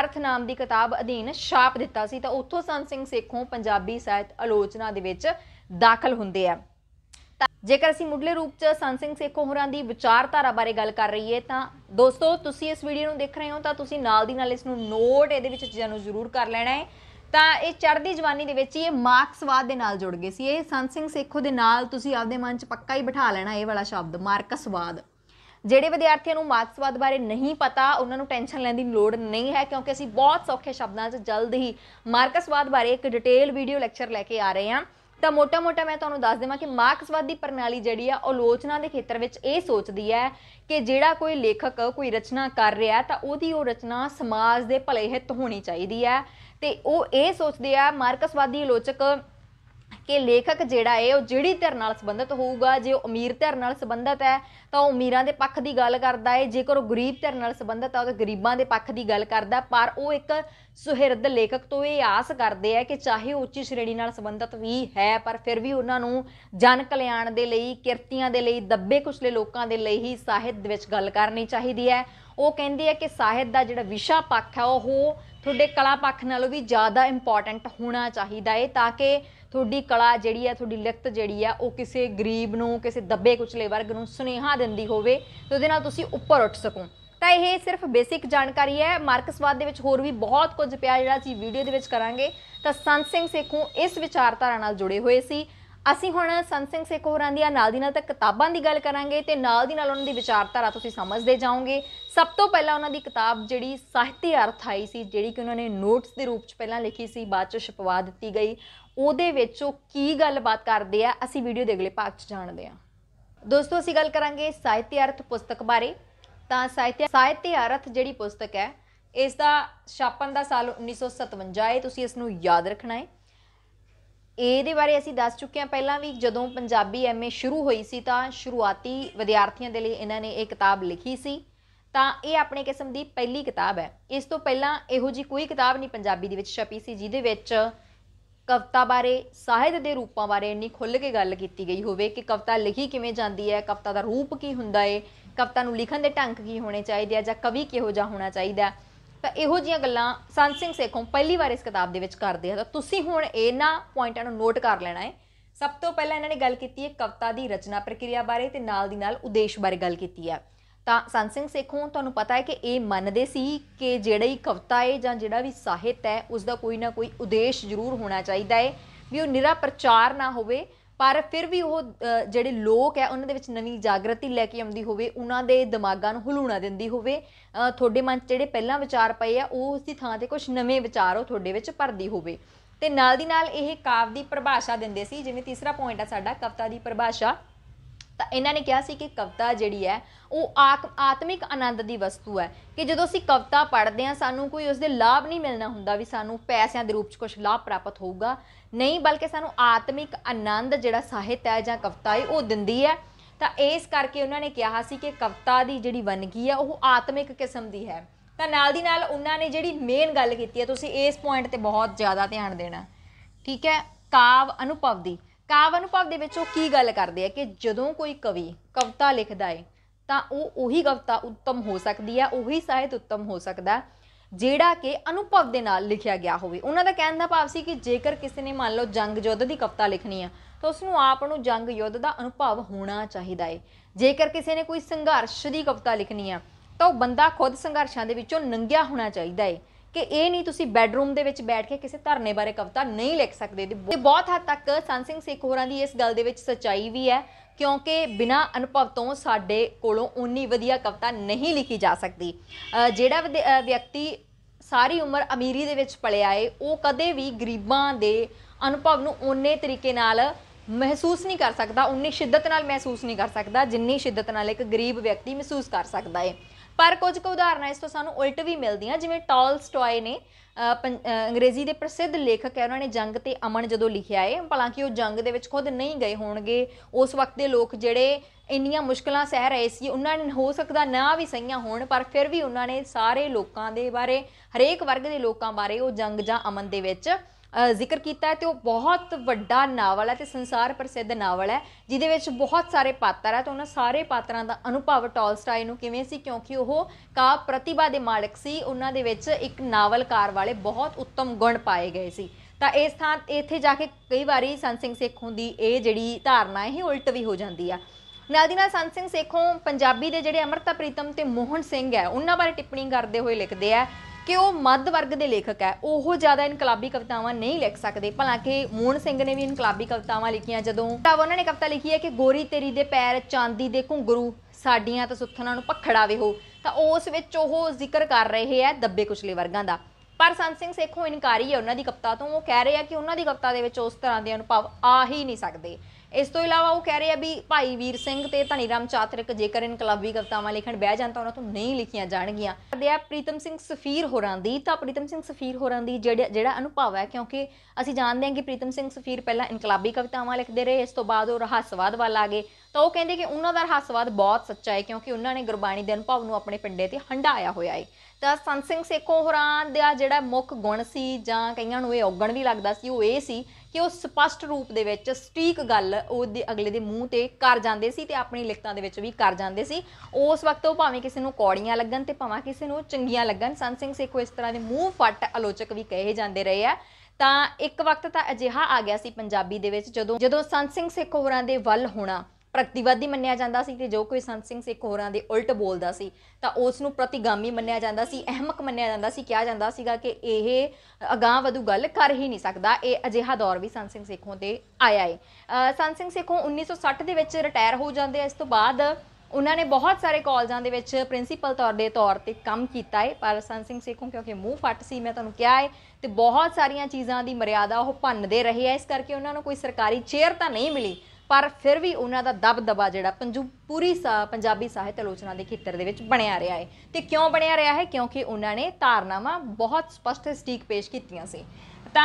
ਅਰਥ ਨਾਮ ਦੀ ਕਿਤਾਬ ਅਧੀਨ ਛਾਪ ਦਿੱਤਾ ਸੀ ਤਾਂ ਉੱਥੋਂ ਸੰਤ ਸਿੰਘ ਸੇਖੋਂ ਪੰਜਾਬੀ ਸਾਹਿਤ ਆਲੋਚਨਾ ਦੇ ਵਿੱਚ ਦਾਖਲ ਹੁੰਦੇ ਆ ਜੇਕਰ ਅਸੀਂ ਮੁੱਢਲੇ ਰੂਪ 'ਚ ਸੰਤ ਸਿੰਘ ਸੇਖੋਂ ਹੋਰਾਂ ਦੀ ਵਿਚਾਰਧਾਰਾ ਬਾਰੇ ਗੱਲ ਕਰ ਰਹੀਏ ਤਾਂ ਦੋਸਤੋ ਤੁਸੀਂ ਇਸ ਵੀਡੀਓ ਨੂੰ ਦੇਖ ਰਹੇ ਹੋ ਤਾਂ ਤੁਸੀਂ ਨਾਲ ਦੀ ਨਾਲ ਇਸ ਨੂੰ ਨੋਟ ਇਹਦੇ ਵਿੱਚ ਚੀਜ਼ਾਂ ਨੂੰ ਜ਼ਰੂਰ ਕਰ ਲੈਣਾ ਹੈ ਤਾਂ ਇਹ ਚੜ੍ਹਦੀ ਜਵਾਨੀ ਦੇ ਵਿੱਚ ਇਹ ਮਾਰਕਸਵਾਦ ਦੇ ਨਾਲ ਜੁੜ ਗਏ ਸੀ ਇਹ ਸੰਤ ਸਿੰਘ ਸੇਖੋਂ ਦੇ ਨਾਲ ਤੁਸੀਂ ਆਪਦੇ ਮਨ 'ਚ ਪੱਕਾ ਹੀ ਬਿਠਾ ਲੈਣਾ ਇਹ ਵਾਲਾ ਸ਼ਬਦ ਮਾਰਕਸਵਾਦ ਜਿਹੜੇ ਵਿਦਿਆਰਥੀਆਂ ਨੂੰ ਮਾਰਕਸਵਾਦ ਬਾਰੇ ਨਹੀਂ ਪਤਾ ਉਹਨਾਂ ਨੂੰ ਟੈਨਸ਼ਨ ਲੈਣ ਦੀ ਲੋੜ ਨਹੀਂ ਹੈ ਕਿਉਂਕਿ ਅਸੀਂ ਬਹੁਤ ਸੌਖੇ ਸ਼ਬਦਾਂ 'ਚ ਜਲਦ ਹੀ ਮਾਰਕਸਵਾਦ ਬਾਰੇ ਇੱਕ ਡਿਟੇਲ ਵੀਡੀਓ ਲੈਕਚਰ ਲੈ ਕੇ ਆ ਰਹੇ ਹਾਂ ਤਾਂ ਮੋਟਾ-ਮੋਟਾ ਮੈਂ ਤੁਹਾਨੂੰ ਦੱਸ ਦੇਵਾਂ ਕਿ ਮਾਰਕਸਵਾਦੀ ਪ੍ਰਣਾਲੀ ਜਿਹੜੀ ਆ ਆਲੋਚਨਾ ਦੇ ਖੇਤਰ ਵਿੱਚ ਇਹ ਸੋਚਦੀ ਹੈ ਕਿ ਜਿਹੜਾ ਕੋਈ ਲੇਖਕ ਕੋਈ ਰਚਨਾ ਕਰ ਰਿਹਾ ਤਾਂ ਉਹਦੀ ਉਹ ਰਚਨਾ ਸਮਾਜ ਦੇ ਭਲੇ ਹਿੱਤ ਹੋਣੀ ਚਾਹੀਦੀ ਹੈ ਤੇ ਉਹ ਇਹ ਸੋਚਦੇ ਆ ਮਾਰਕਸਵਾਦੀ ਆਲੋਚਕ ਕਿ ਲੇਖਕ ਜਿਹੜਾ ਹੈ ਉਹ ਜਿਹੜੀ ਧਿਰ ਨਾਲ ਸੰਬੰਧਿਤ ਹੋਊਗਾ ਜੇ ਉਹ ਅਮੀਰ ਧਿਰ ਨਾਲ ਸੰਬੰਧਿਤ ਹੈ ਤਾਂ ਉਹ ਅਮੀਰਾਂ ਦੇ ਪੱਖ ਦੀ ਗੱਲ ਕਰਦਾ ਹੈ ਜੇਕਰ ਉਹ ਗਰੀਬ ਧਿਰ ਨਾਲ ਸੰਬੰਧਿਤ ਹੈ ਤਾਂ ਗਰੀਬਾਂ ਦੇ ਪੱਖ ਦੀ ਗੱਲ ਕਰਦਾ ਪਰ ਉਹ ਇੱਕ ਸੁਹਿਰਦ ਲੇਖਕ ਤੋਂ ਇਹ ਆਸ ਕਰਦੇ ਆ ਕਿ ਚਾਹੇ ਉੱਚੀ ਸ਼੍ਰੇਣੀ ਨਾਲ ਸੰਬੰਧਿਤ ਵੀ ਹੈ ਪਰ ਫਿਰ ਵੀ ਉਹਨਾਂ ਨੂੰ ਜਨ ਕਲਿਆਣ ਦੇ ਲਈ ਕਿਰਤੀਆਂ ਦੇ ਲਈ ਦੱਬੇ ਕੁਚਲੇ ਲੋਕਾਂ ਦੇ ਲਈ ਹੀ ਸਾਹਿਤ ਦੇ ਵਿੱਚ ਗੱਲ ਕਰਨੀ ਚਾਹੀਦੀ ਹੈ ਉਹ ਕਹਿੰਦੇ ਆ ਕਿ ਸਾਹਿਤ ਦਾ ਜਿਹੜਾ ਵਿਸ਼ਾ ਪੱਖ ਹੈ ਉਹ ਤੁਹਾਡੇ ਕਲਾ ਪੱਖ ਨਾਲੋਂ ਵੀ ਜ਼ਿਆਦਾ ਇੰਪੋਰਟੈਂਟ ਹੋਣਾ ਚਾਹੀਦਾ ਏ ਤਾਂ ਕਿ ਤੁਹਾਡੀ ਕਲਾ ਜਿਹੜੀ ਆ ਤੁਹਾਡੀ ਲਿਖਤ ਜਿਹੜੀ ਆ ਉਹ ਕਿਸੇ ਗਰੀਬ ਨੂੰ ਕਿਸੇ ਦੱਬੇ ਕੁਚਲੇ ਵਰਗ ਨੂੰ ਸੁਨੇਹਾ ਦਿੰਦੀ ਹੋਵੇ ਤੇ ਉਹਦੇ ਨਾਲ ਤੁਸੀਂ ਉੱਪਰ ਉੱਠ ਸਕੋ ਤਾਂ ਇਹ ਸਿਰਫ ਬੇਸਿਕ ਜਾਣਕਾਰੀ ਹੈ ਮਾਰਕਸਵਾਦ ਦੇ ਵਿੱਚ ਹੋਰ ਵੀ ਬਹੁਤ ਕੁਝ ਪਿਆ ਜਿਹੜਾ ਅਸੀਂ ਵੀਡੀਓ ਦੇ ਵਿੱਚ ਕਰਾਂਗੇ ਤਾਂ ਸੰਤ ਸਿੰਘ ਸੇਖੋਂ ਇਸ ਵਿਚਾਰਧਾਰਾ ਨਾਲ ਜੁੜੇ ਹੋਏ ਸੀ ਅਸੀਂ ਹੁਣ ਸੰਤ ਸਿੰਘ ਸੇਖ ਦੀਆਂ ਨਾਲ ਦੀ ਨਾਲ ਤਾਂ ਕਿਤਾਬਾਂ ਦੀ ਗੱਲ ਕਰਾਂਗੇ ਤੇ ਨਾਲ ਦੀ ਨਾਲ ਉਹਨਾਂ ਦੀ ਵਿਚਾਰਧਾਰਾ ਤੁਸੀਂ ਸਮਝਦੇ ਜਾਓਗੇ ਸਭ ਤੋਂ ਪਹਿਲਾਂ ਉਹਨਾਂ ਦੀ ਕਿਤਾਬ ਜਿਹੜੀ ਸਾਹਿਤੀ ਅਰਥ ਆਈ ਸੀ ਜਿਹੜੀ ਕਿ ਉਹਨਾਂ ਨੇ ਨੋਟਸ ਦੇ ਰੂਪ 'ਚ ਪਹਿਲਾਂ ਲਿਖੀ ਸੀ ਬਾਅਦ 'ਚ ਛਪਵਾ ਦਿੱਤੀ ਗਈ ਉਹਦੇ ਵਿੱਚ ਉਹ ਕੀ ਗੱਲਬਾਤ ਕਰਦੇ ਆ ਅਸੀਂ ਵੀਡੀਓ ਦੇ ਅਗਲੇ ਭਾਗ 'ਚ ਜਾਣਦੇ ਆ ਦੋਸਤੋ ਅਸੀਂ ਗੱਲ ਕਰਾਂਗੇ ਸਾਹਿਤੀ ਅਰਥ ਪੁਸਤਕ ਬਾਰੇ ਤਾਂ ਸਾਹਿਤੀ ਸਾਹਿਤੀ ਅਰਥ ਜਿਹੜੀ ਪੁਸਤਕ ਹੈ ਇਸ ਦਾ ਛਾਪਣ ਦਾ ਸਾਲ 1957 ਹੈ ਤੁਸੀਂ ਇਸ ਨੂੰ ਯਾਦ ਰੱਖਣਾ ਹੈ ਇਹਦੇ ਬਾਰੇ ਅਸੀਂ ਦੱਸ ਚੁੱਕੇ ਹਾਂ ਪਹਿਲਾਂ ਵੀ ਜਦੋਂ ਪੰਜਾਬੀ ਐਮਏ ਸ਼ੁਰੂ ਹੋਈ ਸੀ ਤਾਂ ਸ਼ੁਰੂਆਤੀ ਵਿਦਿਆਰਥੀਆਂ ਦੇ ਲਈ ਇਹਨਾਂ ਨੇ ਇਹ ਕਿਤਾਬ ਲਿਖੀ ਸੀ ਤਾਂ ਇਹ ਆਪਣੇ ਕਿਸਮ ਦੀ ਪਹਿਲੀ ਕਿਤਾਬ ਹੈ ਇਸ ਤੋਂ ਪਹਿਲਾਂ ਇਹੋ ਜੀ ਕੋਈ ਕਿਤਾਬ ਨਹੀਂ ਪੰਜਾਬੀ ਦੇ ਵਿੱਚ ਛਪੀ ਸੀ ਜਿਹਦੇ ਵਿੱਚ ਕਵਿਤਾ ਬਾਰੇ ਸਾਹਿਤ ਦੇ ਰੂਪਾਂ ਬਾਰੇ ਇੰਨੀ ਖੁੱਲ੍ਹ ਕੇ ਗੱਲ ਕੀਤੀ ਗਈ ਹੋਵੇ ਕਿ ਕਵਿਤਾ ਲਿਖੀ ਕਿਵੇਂ ਜਾਂਦੀ ਹੈ ਕਵਿਤਾ ਦਾ ਰੂਪ ਕੀ ਹੁੰਦਾ ਹੈ ਕਵਿਤਾ ਨੂੰ ਲਿਖਣ ਦੇ ਢੰਗ ਕੀ ਹੋਣੇ ਚਾਹੀਦੇ ਆ ਜਾਂ ਕਵੀ ਕਿਹੋ ਜਿਹਾ ਹੋਣਾ ਚਾਹੀਦਾ ਤਾਂ ਇਹੋ ਜੀਆਂ ਗੱਲਾਂ ਸੰਤ ਸਿੰਘ ਸੇਖੋਂ ਪਹਿਲੀ ਵਾਰ ਇਸ ਕਿਤਾਬ ਦੇ ਵਿੱਚ ਕਰਦੇ ਆ ਤਾਂ ਤੁਸੀਂ ਹੁਣ ਇਹਨਾਂ ਪੁਆਇੰਟਾਂ ਨੂੰ ਨੋਟ ਕਰ ਲੈਣਾ ਹੈ ਸਭ ਤੋਂ ਪਹਿਲਾਂ ਇਹਨਾਂ ਨੇ ਗੱਲ ਕੀਤੀ ਹੈ ਕਵਿਤਾ ਦੀ ਰਚਨਾ ਪ੍ਰਕਿਰਿਆ ਬਾਰੇ ਤੇ ਨਾਲ ਦੀ ਨਾਲ ਉਦੇਸ਼ ਬਾਰੇ ਗੱਲ ਕੀਤੀ ਹੈ ਤਾਂ ਸੰਤ ਸਿੰਘ ਸੇਖੋਂ ਤੁਹਾਨੂੰ ਪਤਾ ਹੈ ਕਿ ਇਹ ਮੰਨਦੇ ਸੀ ਕਿ ਜਿਹੜਾ ਹੀ ਕਵਿਤਾ ਹੈ ਜਾਂ ਜਿਹੜਾ ਵੀ ਸਾਹਿਤ ਹੈ ਉਸ ਦਾ ਕੋਈ ਨਾ ਕੋਈ ਉਦੇਸ਼ ਜ਼ਰੂਰ ਹੋਣਾ ਚਾਹੀਦਾ ਹੈ ਵੀ ਉਹ ਨਿਰਾ ਪ੍ਰਚਾਰ ਨਾ ਹੋਵੇ ਪਰ ਫਿਰ ਵੀ ਉਹ ਜਿਹੜੇ ਲੋਕ ਹੈ ਉਹਨਾਂ ਦੇ ਵਿੱਚ ਨਵੀਂ ਜਾਗਰਤੀ ਲੈ ਕੇ ਆਉਂਦੀ ਹੋਵੇ ਉਹਨਾਂ ਦੇ ਦਿਮਾਗਾਂ ਨੂੰ ਹਲੂਣਾ ਦਿੰਦੀ ਹੋਵੇ ਤੁਹਾਡੇ ਮਨ 'ਚ ਜਿਹੜੇ ਪਹਿਲਾਂ ਵਿਚਾਰ ਪਏ ਆ ਉਹ ਉਸ ਦੀ ਥਾਂ ਤੇ ਕੁਝ ਨਵੇਂ ਵਿਚਾਰ ਉਹ ਤੁਹਾਡੇ ਵਿੱਚ ਭਰਦੀ ਹੋਵੇ ਤੇ ਨਾਲ ਦੀ ਨਾਲ ਇਹ ਕਾਵ ਦੀ ਪਰਿਭਾਸ਼ਾ ਦਿੰਦੇ ਸੀ ਜਿਵੇਂ ਤੀਸਰਾ ਪੁਆਇੰਟ ਆ ਸਾਡਾ ਕਵਤਾ ਦੀ ਪਰਿਭਾਸ਼ਾ ਤਾਂ ਇਹਨਾਂ ਨੇ ਕਿਹਾ ਸੀ ਕਿ ਕਵਿਤਾ ਜਿਹੜੀ ਹੈ ਉਹ ਆਤਮਿਕ ਆਨੰਦ ਦੀ ਵਸਤੂ ਹੈ ਕਿ ਜਦੋਂ ਅਸੀਂ ਕਵਿਤਾ ਪੜ੍ਹਦੇ ਹਾਂ ਸਾਨੂੰ ਕੋਈ ਉਸ ਦੇ ਲਾਭ ਨਹੀਂ ਮਿਲਣਾ ਹੁੰਦਾ ਵੀ ਸਾਨੂੰ ਪੈਸਿਆਂ ਦੇ ਰੂਪ 'ਚ ਕੁਝ ਲਾਭ ਪ੍ਰਾਪਤ ਹੋਊਗਾ ਨਹੀਂ ਬਲਕਿ ਸਾਨੂੰ ਆਤਮਿਕ ਆਨੰਦ ਜਿਹੜਾ ਸਾਹਿਤ ਹੈ ਜਾਂ ਕਵਿਤਾ ਹੈ ਉਹ ਦਿੰਦੀ ਹੈ ਤਾਂ ਇਸ ਕਰਕੇ ਉਹਨਾਂ ਨੇ ਕਿਹਾ ਸੀ ਕਿ ਕਵਿਤਾ ਦੀ ਜਿਹੜੀ ਵਨਗੀ ਹੈ ਉਹ ਆਤਮਿਕ ਕਿਸਮ ਦੀ ਹੈ ਤਾਂ ਨਾਲ ਦੀ ਨਾਲ ਉਹਨਾਂ ਨੇ ਜਿਹੜੀ ਮੇਨ ਗੱਲ ਕੀਤੀ ਹੈ ਤੁਸੀਂ ਇਸ ਪੁਆਇੰਟ ਤੇ ਬਹੁਤ ਜ਼ਿਆਦਾ ਧਿਆਨ ਦੇਣਾ ਠੀਕ ਹੈ ਕਾਵ ਅਨੁਭਵ ਦੀ ਕਾਵ ਅਨੁਭਵ ਦੇ ਵਿੱਚ ਉਹ ਕੀ ਗੱਲ ਕਰਦੇ ਆ ਕਿ ਜਦੋਂ ਕੋਈ ਕਵੀ ਕਵਿਤਾ ਲਿਖਦਾ ਏ ਤਾਂ ਉਹ ਉਹੀ ਕਵਿਤਾ ਉੱਤਮ ਹੋ ਸਕਦੀ ਆ ਉਹੀ ਸਾਹਿਤ ਉੱਤਮ ਹੋ ਸਕਦਾ ਜਿਹੜਾ ਕਿ ਅਨੁਭਵ ਦੇ ਨਾਲ ਲਿਖਿਆ ਗਿਆ ਹੋਵੇ ਉਹਨਾਂ ਦਾ ਕਹਿਣ ਦਾ ਭਾਵ ਸੀ ਕਿ ਜੇਕਰ ਕਿਸੇ ਨੇ ਮੰਨ ਲਓ ਜੰਗ ਯੁੱਧ ਦੀ ਕਵਿਤਾ ਲਿਖਣੀ ਆ ਤਾਂ ਉਸ ਨੂੰ ਆਪ ਨੂੰ ਜੰਗ ਯੁੱਧ ਦਾ ਅਨੁਭਵ ਹੋਣਾ ਚਾਹੀਦਾ ਏ ਜੇਕਰ ਕਿਸੇ ਨੇ ਕੋਈ ਸੰਘਰਸ਼ ਦੀ ਕਵਿਤਾ ਲਿਖਣੀ ਆ ਤਾਂ ਉਹ ਬੰਦਾ ਖੁਦ ਸੰਘਰਸ਼ਾਂ ਦੇ ਵਿੱਚੋਂ ਨੰਗਿਆ ਹੋਣਾ ਚਾਹੀਦਾ ਏ ਕਿ ਇਹ ਨਹੀਂ ਤੁਸੀਂ ਬੈੱਡਰੂਮ ਦੇ ਵਿੱਚ ਬੈਠ ਕੇ ਕਿਸੇ ਧਰਨੇ ਬਾਰੇ ਕਵਿਤਾ ਨਹੀਂ ਲਿਖ ਸਕਦੇ ਤੇ ਬਹੁਤ ਹੱਦ ਤੱਕ ਸੰਤ ਸਿੰਘ ਸੇਖ ਹੋਰਾਂ ਦੀ ਇਸ ਗੱਲ ਦੇ ਵਿੱਚ ਸਚਾਈ ਵੀ ਹੈ ਕਿਉਂਕਿ ਬਿਨਾ ਅਨੁਭਵ ਤੋਂ ਸਾਡੇ ਕੋਲੋਂ ਉਨੀ ਵਧੀਆ ਕਵਿਤਾ ਨਹੀਂ ਲਿਖੀ ਜਾ ਸਕਦੀ ਜਿਹੜਾ ਵਿਅਕਤੀ ਸਾਰੀ ਉਮਰ ਅਮੀਰੀ ਦੇ ਵਿੱਚ ਪਲਿਆ ਏ ਉਹ ਕਦੇ ਵੀ ਗਰੀਬਾਂ ਦੇ ਅਨੁਭਵ ਨੂੰ ਓਨੇ ਤਰੀਕੇ ਨਾਲ ਮਹਿਸੂਸ ਨਹੀਂ ਕਰ ਸਕਦਾ ਉਨੀ ਸ਼ਿੱਦਤ ਨਾਲ ਮਹਿਸੂਸ ਨਹੀਂ ਕਰ ਸਕਦਾ ਜਿੰਨੀ ਸ਼ਿੱਦਤ ਨਾਲ ਇੱਕ ਗਰੀਬ ਵਿਅਕਤੀ ਮਹਿਸੂਸ ਕਰ ਸਕਦਾ ਏ ਪਰ ਕੁਝ ਕੁ ਉਦਾਹਰਨਾਂ ਇਸ ਤੋਂ ਸਾਨੂੰ ਉਲਟ ਵੀ ਮਿਲਦੀਆਂ ਜਿਵੇਂ ਟਾਲਸਟੋਏ ਨੇ ਅੰਗਰੇਜ਼ੀ ਦੇ ਪ੍ਰਸਿੱਧ ਲੇਖਕ ਹੈ ਉਹਨਾਂ ਨੇ ਜੰਗ ਤੇ ਅਮਨ ਜਦੋਂ ਲਿਖਿਆ ਹੈ ਕਿ ਉਹ ਜੰਗ ਦੇ ਵਿੱਚ ਖੁਦ ਨਹੀਂ ਗਏ ਹੋਣਗੇ ਉਸ ਵਕਤ ਦੇ ਲੋਕ ਜਿਹੜੇ ਇੰਨੀਆਂ ਮੁਸ਼ਕਲਾਂ ਸਹਿ ਰਹੇ ਸੀ ਉਹਨਾਂ ਨੇ ਹੋ ਸਕਦਾ ਨਾ ਵੀ ਸਹੀਆਂ ਹੋਣ ਪਰ ਫਿਰ ਵੀ ਉਹਨਾਂ ਨੇ ਸਾਰੇ ਲੋਕਾਂ ਦੇ ਬਾਰੇ ਹਰੇਕ ਵਰਗ ਦੇ ਲੋਕਾਂ ਬਾਰੇ ਉਹ ਜੰਗ ਜਾਂ ਅਮਨ ਦੇ ਵਿੱਚ ਜ਼ਿਕਰ ਕੀਤਾ ਹੈ ਤੇ ਉਹ ਬਹੁਤ ਵੱਡਾ ਨਾਵਲ ਹੈ ਤੇ ਸੰਸਾਰ ਪ੍ਰਸਿੱਧ ਨਾਵਲ ਹੈ ਜਿਹਦੇ ਵਿੱਚ ਬਹੁਤ ਸਾਰੇ ਪਾਤਰ ਹੈ ਤੇ ਉਹਨਾਂ ਸਾਰੇ ਪਾਤਰਾਂ ਦਾ ਅਨੁਭਵ ਟਾਲਸਟਾਈ ਨੂੰ ਕਿਵੇਂ ਸੀ ਕਿਉਂਕਿ ਉਹ ਕਾ ਪ੍ਰਤਿਭਾ ਦੇ ਮਾਲਕ ਸੀ ਉਹਨਾਂ ਦੇ ਵਿੱਚ ਇੱਕ ਨਾਵਲਕਾਰ ਵਾਲੇ ਬਹੁਤ ਉੱਤਮ ਗੁਣ ਪਾਏ ਗਏ ਸੀ ਤਾਂ ਇਸ ਥਾਂ ਇੱਥੇ ਜਾ ਕੇ ਕਈ ਵਾਰੀ ਸੰਤ ਸਿੰਘ ਸੇਖੋਂ ਦੀ ਇਹ ਜਿਹੜੀ ਧਾਰਨਾ ਇਹ ਉਲਟ ਵੀ ਹੋ ਜਾਂਦੀ ਆ ਨਾਲ ਦੀ ਨਾਲ ਸੰਤ ਸਿੰਘ ਸੇਖੋਂ ਪੰਜਾਬੀ ਦੇ ਜਿਹੜੇ ਅਮਰਤਾ ਪ੍ਰੀਤਮ ਤੇ ਮੋਹਨ ਸਿੰਘ ਹੈ ਉਹਨਾਂ ਬਾਰੇ ਟਿੱਪਣੀ ਕਰਦੇ ਹੋਏ ਲਿਖਦੇ ਆ ਕਿ ਉਹ ਮੱਧ ਵਰਗ ਦੇ ਲੇਖਕ ਹੈ ਉਹ ਜ਼ਿਆਦਾ ਇਨਕਲਾਬੀ ਕਵਿਤਾਵਾਂ ਨਹੀਂ ਲਿਖ ਸਕਦੇ ਭਲਾਂਕਿ ਮੂਨ ਸਿੰਘ ਨੇ ਵੀ ਇਨਕਲਾਬੀ ਕਵਿਤਾਵਾਂ ਲਿਖੀਆਂ ਜਦੋਂ ਤਾਂ ਉਹਨਾਂ ਨੇ ਕਵਿਤਾ ਲਿਖੀ ਹੈ ਕਿ ਗੋਰੀ ਤੇਰੀ ਦੇ ਪੈਰ ਚਾਂਦੀ ਦੇ ਘੁੰਗਰੂ ਸਾਡੀਆਂ ਤਾਂ ਸੁੱਥਣਾ ਨੂੰ ਪਖੜਾਵੇ ਹੋ ਤਾਂ ਉਸ ਵਿੱਚ ਉਹ ਜ਼ਿਕਰ ਕਰ ਰਹੇ ਹੈ ਦੱਬੇ ਕੁਚਲੇ ਵਰਗਾਂ ਦਾ ਪਰ ਸੰਤ ਸਿੰਘ ਸੇਖੋਂ ਇਨਕਾਰੀ ਹੈ ਉਹਨਾਂ ਦੀ ਕਵਿਤਾ ਤੋਂ ਉਹ ਕਹਿ ਰਹੇ ਆ ਕਿ ਉਹਨਾਂ ਦੀ ਕਵਿਤਾ ਦੇ ਵਿੱਚ ਉਸ ਤਰ੍ਹਾਂ ਦੇ ਅਨੁਭਵ ਆ ਹੀ ਨਹੀਂ ਸਕਦੇ ਇਸ ਤੋਂ ਇਲਾਵਾ ਉਹ ਕਹਿ ਰਹੇ ਆ ਵੀ ਭਾਈ ਵੀਰ ਸਿੰਘ ਤੇ ਧਨੀ ਰਾਮ ਚਾਤਰਿਕ ਜੇਕਰ ਇਨਕਲਾਬੀ ਕਵਤਾਵਾਂ ਲਿਖਣ ਬਹਿ ਜਾਣ ਤਾਂ ਉਹਨਾਂ ਤੋਂ ਨਹੀਂ ਲਿਖੀਆਂ ਜਾਣਗੀਆਂ ਕਰਦੇ ਆ ਪ੍ਰੀਤਮ ਸਿੰਘ ਸਫੀਰ ਹੋਰਾਂ ਦੀ ਤਾਂ ਪ੍ਰੀਤਮ ਸਿੰਘ ਸਫੀਰ ਹੋਰਾਂ ਦੀ ਜਿਹੜਾ ਅਨੁਭਵ ਹੈ ਕਿਉਂਕਿ ਅਸੀਂ ਜਾਣਦੇ ਹਾਂ ਕਿ ਪ੍ਰੀਤਮ ਸਿੰਘ ਸਫੀਰ ਪਹਿਲਾਂ ਇਨਕਲਾਬੀ ਕਵਤਾਵਾਂ ਲਿਖਦੇ ਰਹੇ ਇਸ ਤੋਂ ਬਾਅਦ ਉਹ ਰਹੱਸਵਾਦ ਵੱਲ ਆ ਗਏ ਤਾਂ ਉਹ ਕਹਿੰਦੇ ਕਿ ਉਹਨਾਂ ਦਾ ਰਹੱਸਵਾਦ ਬਹੁਤ ਸੱਚਾ ਹੈ ਕਿਉਂਕਿ ਉਹਨਾਂ ਨੇ ਗੁਰਬਾਣੀ ਦੇ ਅਨੁਭਵ ਨੂੰ ਆਪਣੇ ਪਿੰਡੇ ਤੇ ਹੰਡਾਇਆ ਹੋਇਆ ਹੈ ਤਾਂ ਸੰਤ ਸਿੰਘ ਸੇਖੋ ਹੋਰਾਂ ਦਾ ਜਿਹੜਾ ਮੁੱਖ ਗੁਣ ਸੀ ਜਾਂ ਕਈਆਂ ਨੂੰ ਇਹ ਔਗਣ ਵੀ ਲੱਗਦਾ ਸੀ ਉਹ ਇਹ ਸੀ ਕਿ ਉਹ ਸਪਸ਼ਟ ਰੂਪ ਦੇ ਵਿੱਚ ਸਟੀਕ ਗੱਲ ਉਹ ਦੇ ਅਗਲੇ ਦੇ ਮੂੰਹ ਤੇ ਕਰ ਜਾਂਦੇ ਸੀ ਤੇ ਆਪਣੀ ਲਿਖਤਾਂ ਦੇ ਵਿੱਚ ਵੀ ਕਰ ਜਾਂਦੇ ਸੀ ਉਸ ਵਕਤ ਉਹ ਭਾਵੇਂ ਕਿਸੇ ਨੂੰ ਕੌੜੀਆਂ ਲੱਗਣ ਤੇ ਭਾਵੇਂ ਕਿਸੇ ਨੂੰ ਚੰਗੀਆਂ ਲੱਗਣ ਸੰਤ ਸਿੰਘ ਸੇਖੋ ਇਸ ਤਰ੍ਹਾਂ ਦੇ ਮੂੰਹ ਫੱਟ ਆਲੋਚਕ ਵੀ ਕਹੇ ਜਾਂਦੇ ਰਹੇ ਆ ਤਾਂ ਇੱਕ ਵਕਤ ਤਾਂ ਅਜਿਹਾ ਆ ਗਿਆ ਸੀ ਪੰਜਾਬੀ ਦੇ ਵਿੱਚ ਜਦੋਂ ਜਦੋਂ ਸੰਤ ਸਿੰਘ ਸੇਖੋ ਹੋਰਾਂ ਦੇ ਵੱਲ ਹੋਣਾ ਪ੍ਰਤੀਵਾਦੀ ਮੰਨਿਆ ਜਾਂਦਾ ਸੀ ਤੇ ਜੋ ਕੋਈ ਸੰਤ ਸਿੰਘ ਸਿੱਖ ਹੋਰਾਂ ਦੇ ਉਲਟ ਬੋਲਦਾ ਸੀ ਤਾਂ ਉਸ ਨੂੰ ਪ੍ਰਤੀਗਾਮੀ ਮੰਨਿਆ ਜਾਂਦਾ ਸੀ ਅਹਿਮਕ ਮੰਨਿਆ ਜਾਂਦਾ ਸੀ ਕਿਹਾ ਜਾਂਦਾ ਸੀਗਾ ਕਿ ਇਹ ਅਗਾਹ ਵਧੂ ਗੱਲ ਕਰ ਹੀ ਨਹੀਂ ਸਕਦਾ ਇਹ ਅਜਿਹਾ ਦੌਰ ਵੀ ਸੰਤ ਸਿੰਘ ਸਿੱਖੋਂ ਤੇ ਆਇਆ ਹੈ ਸੰਤ ਸਿੰਘ ਸਿੱਖੋਂ 1960 ਦੇ ਵਿੱਚ ਰਿਟਾਇਰ ਹੋ ਜਾਂਦੇ ਆ ਇਸ ਤੋਂ ਬਾਅਦ ਉਹਨਾਂ ਨੇ ਬਹੁਤ ਸਾਰੇ ਕਾਲਜਾਂ ਦੇ ਵਿੱਚ ਪ੍ਰਿੰਸੀਪਲ ਤੌਰ ਦੇ ਤੌਰ ਤੇ ਕੰਮ ਕੀਤਾ ਹੈ ਪਰ ਸੰਤ ਸਿੰਘ ਸੇਖੋਂ ਕਿਉਂਕਿ ਮੂੰਹ ਫੱਟ ਸੀ ਮੈਂ ਤੁਹਾਨੂੰ ਕਿਹਾ ਹੈ ਤੇ ਬਹੁਤ ਸਾਰੀਆਂ ਚੀਜ਼ਾਂ ਦੀ ਮਰਿਆਦਾ ਉਹ ਭੰਨਦੇ ਰਹੇ ਆ ਇਸ ਕਰਕੇ ਉਹਨਾਂ ਨੂੰ ਕੋਈ ਸਰਕਾਰੀ ਚੇਅਰ ਤਾਂ ਨਹੀਂ ਮਿਲੀ ਪਰ ਫਿਰ ਵੀ ਉਹਨਾਂ ਦਾ ਦਬਦਬਾ ਜਿਹੜਾ ਪੰਜੂ ਪੂਰੀ ਪੰਜਾਬੀ ਸਾਹਿਤ ਆਲੋਚਨਾ ਦੇ ਖੇਤਰ ਦੇ ਵਿੱਚ ਬਣਿਆ ਰਿਹਾ ਹੈ ਤੇ ਕਿਉਂ ਬਣਿਆ ਰਿਹਾ ਹੈ ਕਿਉਂਕਿ ਉਹਨਾਂ ਨੇ ਧਾਰਨਾਵਾਂ ਬਹੁਤ ਸਪਸ਼ਟ ਸਟੀਕ ਪੇਸ਼ ਕੀਤੀਆਂ ਸੀ ਤਾਂ